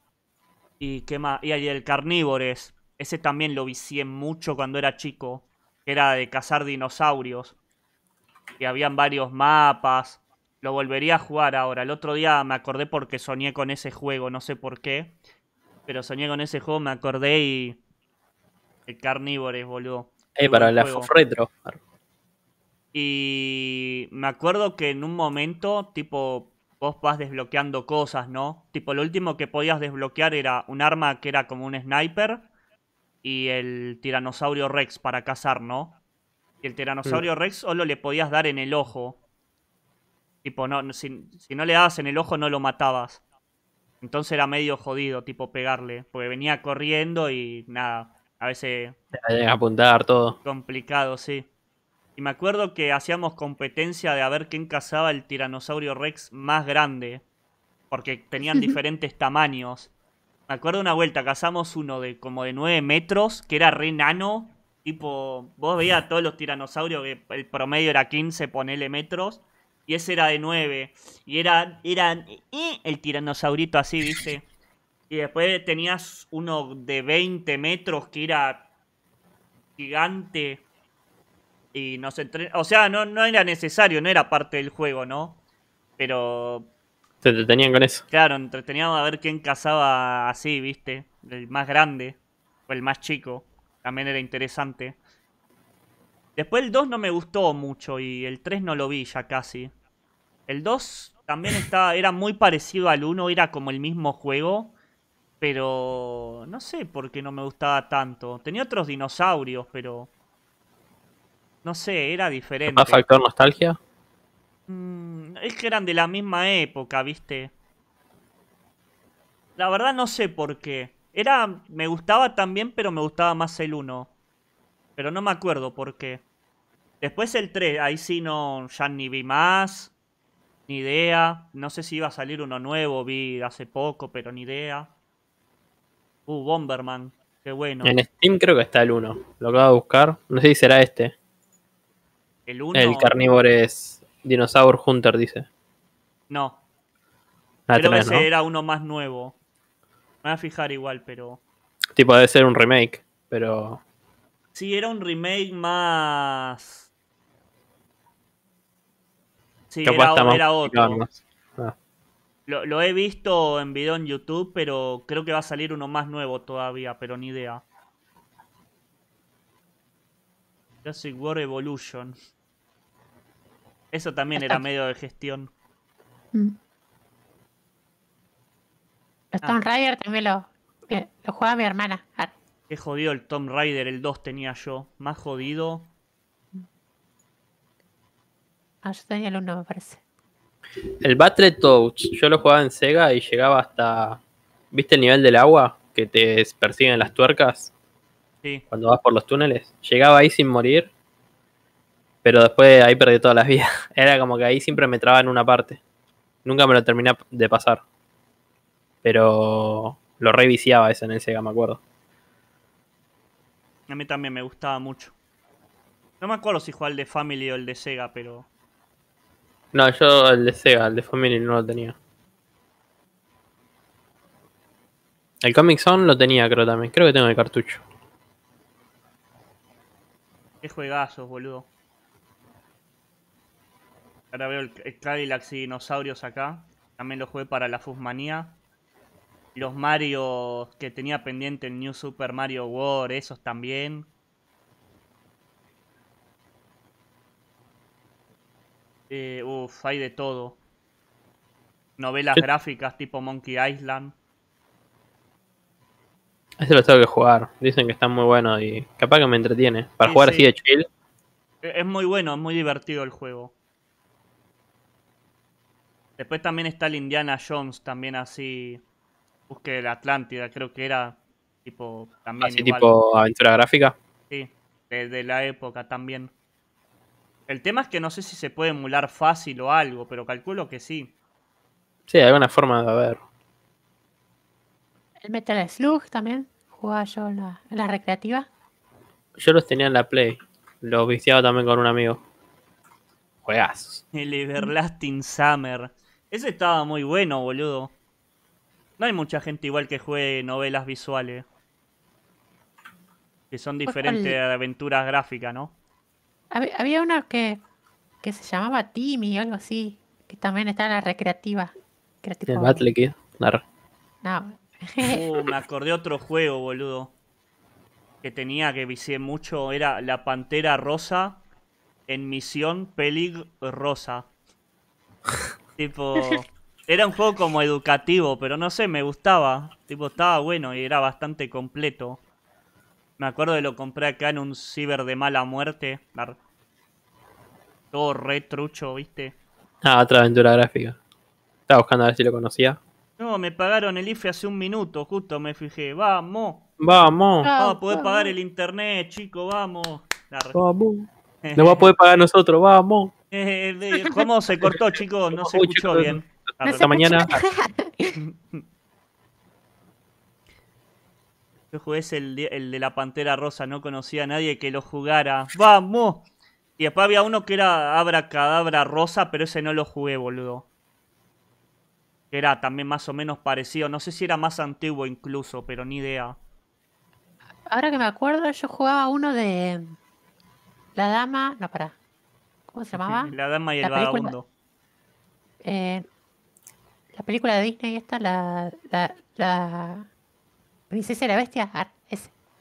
Y qué más. Y el Carnívores. Ese también lo vicié mucho cuando era chico. Que era de cazar dinosaurios. Y habían varios mapas. Lo volvería a jugar ahora. El otro día me acordé porque soñé con ese juego, no sé por qué. Pero soñé con ese juego, me acordé y. El Carnívores, boludo. Eh, para la Retro. Y me acuerdo que en un momento, tipo, vos vas desbloqueando cosas, ¿no? Tipo, lo último que podías desbloquear era un arma que era como un sniper y el tiranosaurio Rex para cazar, ¿no? Y el tiranosaurio Rex solo le podías dar en el ojo. Tipo, no, si, no le dabas en el ojo no lo matabas. Entonces era medio jodido, tipo, pegarle. Porque venía corriendo y nada, a veces... Apuntar todo. Complicado, sí. Y me acuerdo que hacíamos competencia de a ver quién cazaba el tiranosaurio rex más grande, porque tenían [laughs] diferentes tamaños. Me acuerdo una vuelta, cazamos uno de como de 9 metros, que era re nano, tipo, vos veías a todos los tiranosaurios que el promedio era 15, ponele metros, y ese era de 9, y era, era eh, el tiranosaurito así, dice. Y después tenías uno de 20 metros que era gigante y nos entre... O sea, no, no era necesario, no era parte del juego, ¿no? Pero... Se entretenían con eso. Claro, entreteníamos a ver quién cazaba así, ¿viste? El más grande o el más chico. También era interesante. Después el 2 no me gustó mucho y el 3 no lo vi ya casi. El 2 también estaba, era muy parecido al 1, era como el mismo juego. Pero no sé por qué no me gustaba tanto. Tenía otros dinosaurios, pero no sé, era diferente. a factor nostalgia? Mm, es que eran de la misma época, ¿viste? La verdad no sé por qué. Era. Me gustaba también, pero me gustaba más el 1. Pero no me acuerdo por qué. Después el 3, ahí sí no. Ya ni vi más. Ni idea. No sé si iba a salir uno nuevo, vi hace poco, pero ni idea. Uh, Bomberman. Qué bueno. En Steam creo que está el 1. Lo acabo de buscar. No sé si será este. El, uno... el carnívoro es Dinosaur Hunter, dice. No. Ah, creo que era uno más nuevo. Me voy a fijar igual, pero. Tipo, debe ser un remake, pero. Sí, era un remake más. Sí, era, era otro. Ah. Lo, lo he visto en video en YouTube, pero creo que va a salir uno más nuevo todavía, pero ni idea. Jurassic World Evolution. Eso también era medio de gestión. Mm. Ah. Tom Rider también lo, jugaba juega mi hermana. Que ah. Qué jodido el Tom Raider, el 2 tenía yo. Más jodido. Ah, yo tenía el 1, me parece. El touch yo lo jugaba en Sega y llegaba hasta. ¿Viste el nivel del agua? Que te persiguen las tuercas. Cuando vas por los túneles. Llegaba ahí sin morir. Pero después ahí perdí todas las vidas. [laughs] Era como que ahí siempre me traba en una parte. Nunca me lo terminé de pasar. Pero lo reviciaba eso en el Sega, me acuerdo. A mí también me gustaba mucho. No me acuerdo si jugaba el de Family o el de Sega, pero. No, yo el de Sega, el de Family no lo tenía. El Comic Zone lo tenía, creo también. Creo que tengo el cartucho. Qué juegazos, boludo. Ahora veo el, el y dinosaurios acá. También lo jugué para la Fusmanía. Los Mario que tenía pendiente en New Super Mario World, esos también. Eh, uf, hay de todo. Novelas gráficas tipo Monkey Island. Ese lo tengo que jugar. Dicen que está muy bueno y capaz que me entretiene. Para jugar así de chill. E-, es muy bueno, es muy divertido el juego. Después también está el Indiana Jones, también así. Busque la Atlántida, creo que era tipo también. Así tipo aventura gráfica. Sí, de la época también. El tema es que no sé si se puede emular fácil o algo, pero calculo que sí. Sí, hay alguna forma de haber. El Metal Slug también. Jugaba yo en la, recreativa. Yo los tenía en la Play. Los viciaba también con un amigo. Juegas. El Everlasting Summer. Ese estaba muy bueno, boludo. No hay mucha gente igual que juegue novelas visuales. Que son diferentes de aventuras gráficas, ¿no? Había una que, se llamaba Timmy o algo así. Que también estaba en la recreativa. El Battle Kid. No. Uh, me acordé otro juego, boludo. Que tenía que visité mucho. Era la Pantera Rosa en Misión Pelig Rosa. [laughs] tipo. Era un juego como educativo, pero no sé, me gustaba. Tipo, estaba bueno y era bastante completo. Me acuerdo de lo compré acá en un ciber de mala muerte. Todo re trucho, ¿viste? Ah, otra aventura gráfica. Estaba buscando a ver si lo conocía. No, me pagaron el IFE hace un minuto, justo me fijé. Vamos. Vamos. Ah, vamos a poder pagar el internet, chico, vamos. Vamos. Nos eh. va a poder pagar nosotros, vamos. Eh, eh, ¿Cómo se cortó, chicos? No se escuchó bien. Esta mañana. [laughs] Yo jugué ese, el, de, la Pantera Rosa, no conocía a nadie que lo jugara. ¡Vamos! Y después había uno que era Abra Cadabra Rosa, pero ese no lo jugué, boludo era también más o menos parecido. No sé si era más antiguo incluso, pero ni idea. Ahora que me acuerdo, yo jugaba uno de La Dama. No, pará. ¿Cómo se llamaba? [laughs] La Dama y el película... Vagabundo. Eh, la película de Disney, esta, la, la, la... Princesa y la Bestia.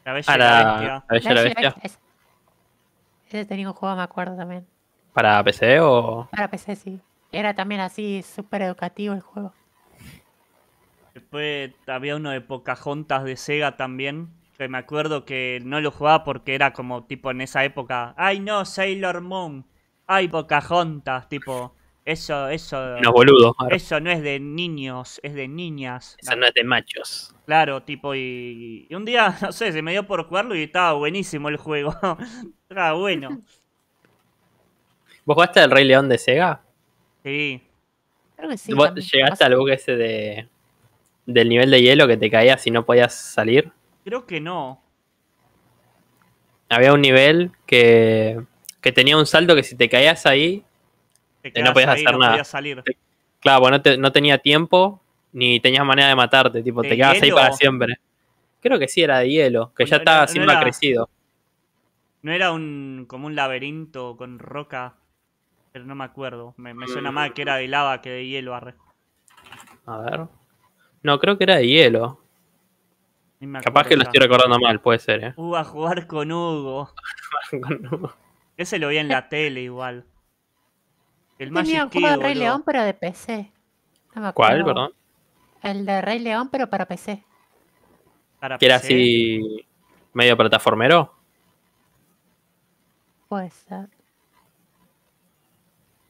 La Bella ah, y la, Bestia. La Bestia. ese. ese tenía un juego, me acuerdo también. ¿Para PC o.? Para PC, sí. Era también así, súper educativo el juego. Después había uno de Pocahontas de Sega también. Que me acuerdo que no lo jugaba porque era como tipo en esa época. Ay no, Sailor Moon. Ay, Pocahontas, tipo. Eso, eso. No, Eso no es de niños, es de niñas. Eso no es de machos. Claro, tipo, y, un día, [laughs] no sé, se me dio por jugarlo y estaba buenísimo el juego. [laughs] estaba bueno. ¿Vos jugaste al Rey León de Sega? Sí. Creo que sí. ¿Vos llegaste al bug ese de del nivel de hielo que te caías y no podías salir? Creo que no. Había un nivel que, que tenía un salto que si te caías ahí, te eh, no podías hacer nada. salir. Claro, pues no, tenía tiempo ni tenías manera de matarte, tipo, te quedabas ahí para siempre. Creo que sí, era de hielo, que ya estaba siendo crecido. No era un como un laberinto con roca, pero no me acuerdo. Me, suena mm. más que era de lava que de hielo. A ver. No, creo que era de hielo. Capaz que lo estoy recordando mal, puede ser, ¿eh? Uh, a [laughs] jugar con Hugo. Ese lo vi en la tele igual. El Tenía un juego de Rey León, pero de PC. ¿Cuál, perdón? El de Rey León, pero para PC. ¿Que era así medio plataformero? Puede ser.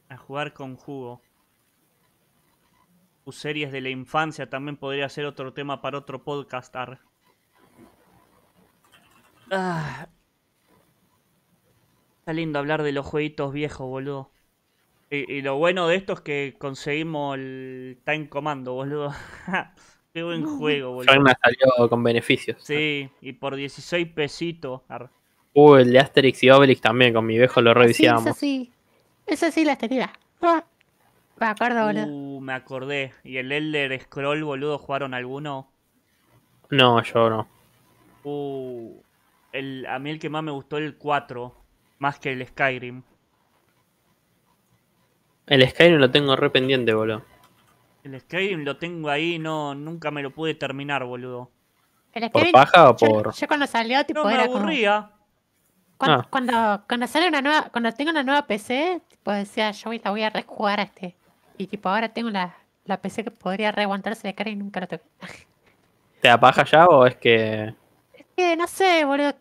A jugar con Hugo tus series de la infancia también podría ser otro tema para otro podcast ah. Está lindo hablar de los jueguitos viejos, boludo. Y, lo bueno de esto es que conseguimos el Time Comando, boludo. [laughs] Qué buen [laughs] juego, boludo. salió con beneficios. Sí, y por 16 pesitos. Uh, el de Asterix y Obelix también, con mi viejo lo ah, revisábamos. Sí, sí. Eso sí la tenía. Ah, me acuerdo, boludo. Uh, me acordé. ¿Y el Elder Scroll, boludo, jugaron alguno? No, yo no. Uh, el, a mí el que más me gustó el 4, más que el Skyrim. El Skyrim lo tengo re pendiente, boludo. El Skyrim lo tengo ahí, no, nunca me lo pude terminar, boludo. ¿Por paja o por.? Yo, cuando salió, tipo. No me aburría. Ah. Cuando, sale una nueva. Cuando tengo una nueva PC, pues decía, yo ahorita voy a rejugar a este. Y tipo, ahora tengo la, la PC que podría reaguantarse de Skyrim y nunca lo toqué. [laughs] ¿Te apaja ya o es que.? Es que no sé, boludo.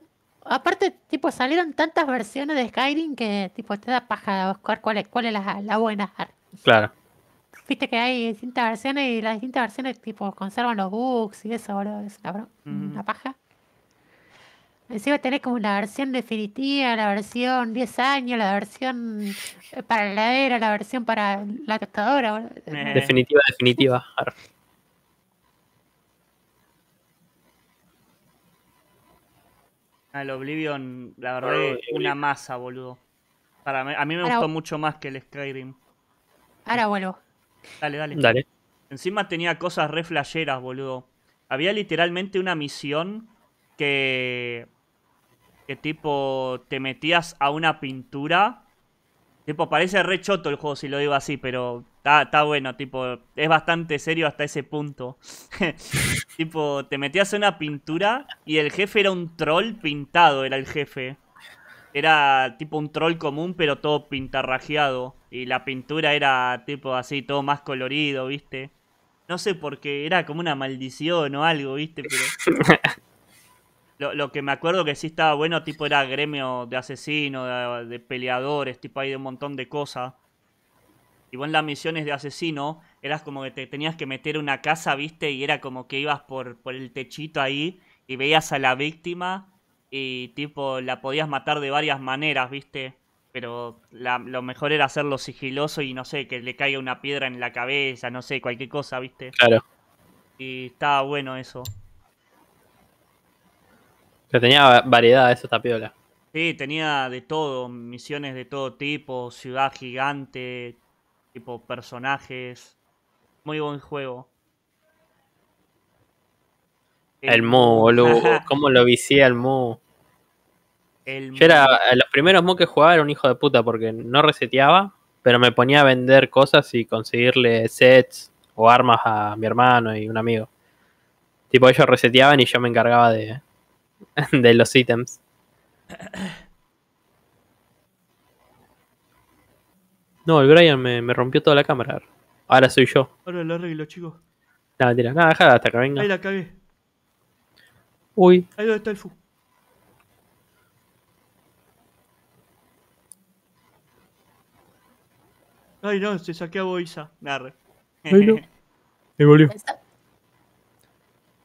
Aparte, tipo, salieron tantas versiones de Skyrim que, tipo, te da paja buscar cuál es, cuál es la, la buena. Claro. Viste que hay distintas versiones y las distintas versiones, tipo, conservan los bugs y eso, boludo. Es una mm. paja. Encima tenés como una versión definitiva, la versión 10 años, la versión eh, para la era, la versión para la tostadora. Eh. Definitiva, definitiva. El Oblivion, la verdad, es una masa, boludo. Para a mí me gustó mucho más que el Skyrim. Ahora vuelvo. Dale, dale. Dale. Encima tenía cosas re flasheras, boludo. Había literalmente una misión que que tipo, te metías a una pintura. Tipo, parece re choto el juego si lo digo así, pero está, bueno, tipo, es bastante serio hasta ese punto. [laughs] tipo, te metías a una pintura y el jefe era un troll pintado, era el jefe. Era tipo un troll común, pero todo pintarrajeado. Y la pintura era tipo así, todo más colorido, ¿viste? No sé por qué, era como una maldición o algo, ¿viste? Pero. [laughs] Lo, que me acuerdo que sí estaba bueno, tipo, era gremio de asesinos, de, peleadores, tipo, ahí de un montón de cosas. Y vos en las misiones de asesino, eras como que te tenías que meter una casa, viste, y era como que ibas por, el techito ahí y veías a la víctima y, tipo, la podías matar de varias maneras, viste pero lo mejor era hacerlo sigiloso y no sé, que le caiga una piedra en la cabeza, no sé, cualquier cosa, ¿viste? Claro. Y estaba bueno eso. Pero tenía variedad, eso está piola. Sí, tenía de todo, misiones de todo tipo, ciudad gigante, tipo personajes. Muy buen juego. El, M.O.O., boludo. [laughs] ¿Cómo lo vicié el Mu? Yo era, eh, los primeros Mu que jugaba era un hijo de puta porque no reseteaba, pero me ponía a vender cosas y conseguirle sets o armas a mi hermano y un amigo. Tipo, ellos reseteaban y yo me encargaba de, [laughs] de los ítems. No, el Brian me, me, rompió toda la cámara. Ahora soy yo. Ahora lo arreglo, chicos. No, tira, Nada, dejala hasta que venga. Ahí la cagué. Uy. Ahí donde está el fu. Ay, no, se saqué a Boisa. Narre. Ay, no. Me [laughs] volvió.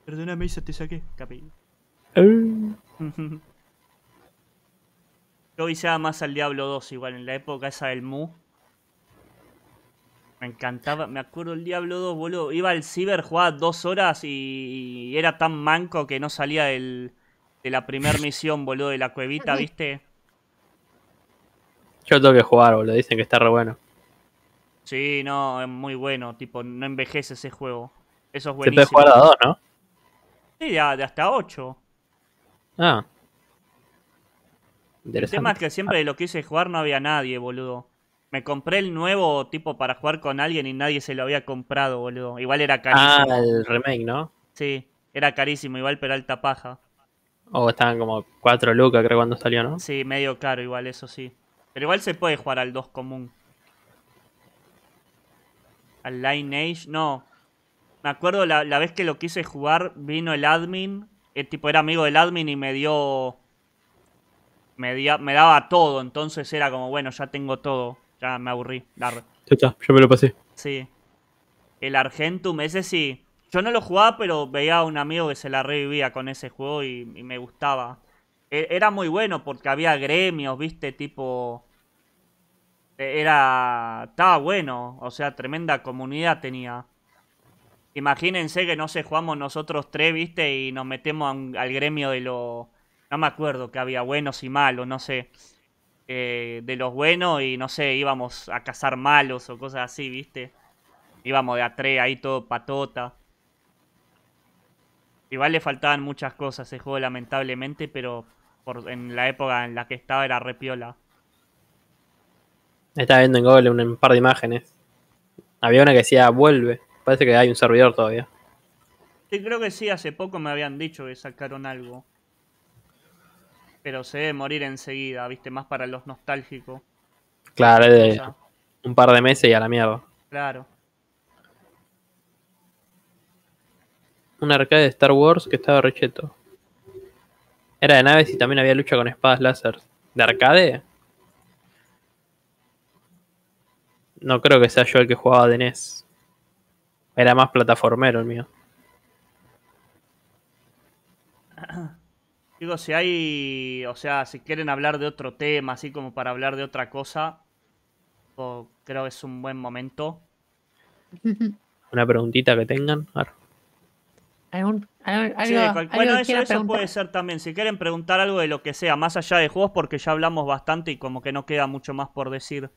Perdóname, Isa, te saqué. capi. Yo hice más al Diablo 2 igual, en la época esa del Mu. Me encantaba, me acuerdo el Diablo 2, boludo. Iba al ciber, jugaba dos horas y, era tan manco que no salía de la primera [laughs] misión, boludo, de la cuevita, ¿viste? Yo tengo que jugar, boludo, dicen que está re bueno. Sí, no, es muy bueno, tipo, no envejece ese juego. Eso es buenísimo. Se puede jugar a dos, ¿no? Sí, de, hasta ocho. Ah. El tema es que siempre lo que quise jugar no había nadie, boludo. Me compré el nuevo tipo para jugar con alguien y nadie se lo había comprado, boludo. Igual era carísimo. Ah, el remake, ¿no? Sí, era carísimo, igual pero alta Paja. O oh, estaban como 4 lucas, creo, cuando salió, ¿no? Sí, medio caro, igual, eso sí. Pero igual se puede jugar al 2 común. Al Lineage, no. Me acuerdo la, la vez que lo quise jugar, vino el admin el eh, tipo era amigo del admin y me dio... Me, daba todo, entonces era como, bueno, ya tengo todo. Ya me aburrí. Ya yo me lo pasé. Sí. El Argentum, ese sí. Yo no lo jugaba, pero veía a un amigo que se la revivía con ese juego y, me gustaba. E-, era muy bueno porque había gremios, viste, tipo... E-, era... Estaba bueno, o sea, tremenda comunidad tenía. Imagínense que no sé, jugamos nosotros tres, ¿viste? Y nos metemos al gremio de los. No me acuerdo que había buenos y malos, no sé. Eh, de los buenos y no sé, íbamos a cazar malos o cosas así, ¿viste? Íbamos de a tres ahí todo patota. Igual le faltaban muchas cosas ese juego, lamentablemente, pero por, en la época en la que estaba era repiola. Estaba viendo en Google un par de imágenes. Había una que decía vuelve. Parece que hay un servidor todavía. Sí, creo que sí, hace poco me habían dicho que sacaron algo. Pero se debe morir enseguida, viste, más para los nostálgicos. Claro, es de un par de meses y a la mierda. Claro. Un arcade de Star Wars que estaba recheto. Era de naves y también había lucha con espadas láser. ¿De arcade? No creo que sea yo el que jugaba de NES. Era más plataformero el mío. [clears throat] Digo, si hay, o sea, si quieren hablar de otro tema, así como para hablar de otra cosa, creo que es un buen momento. [laughs] Una preguntita que tengan. bueno, eso puede ser también. Si quieren preguntar algo de lo que sea, más allá de juegos, porque ya hablamos bastante y como que no queda mucho más por decir.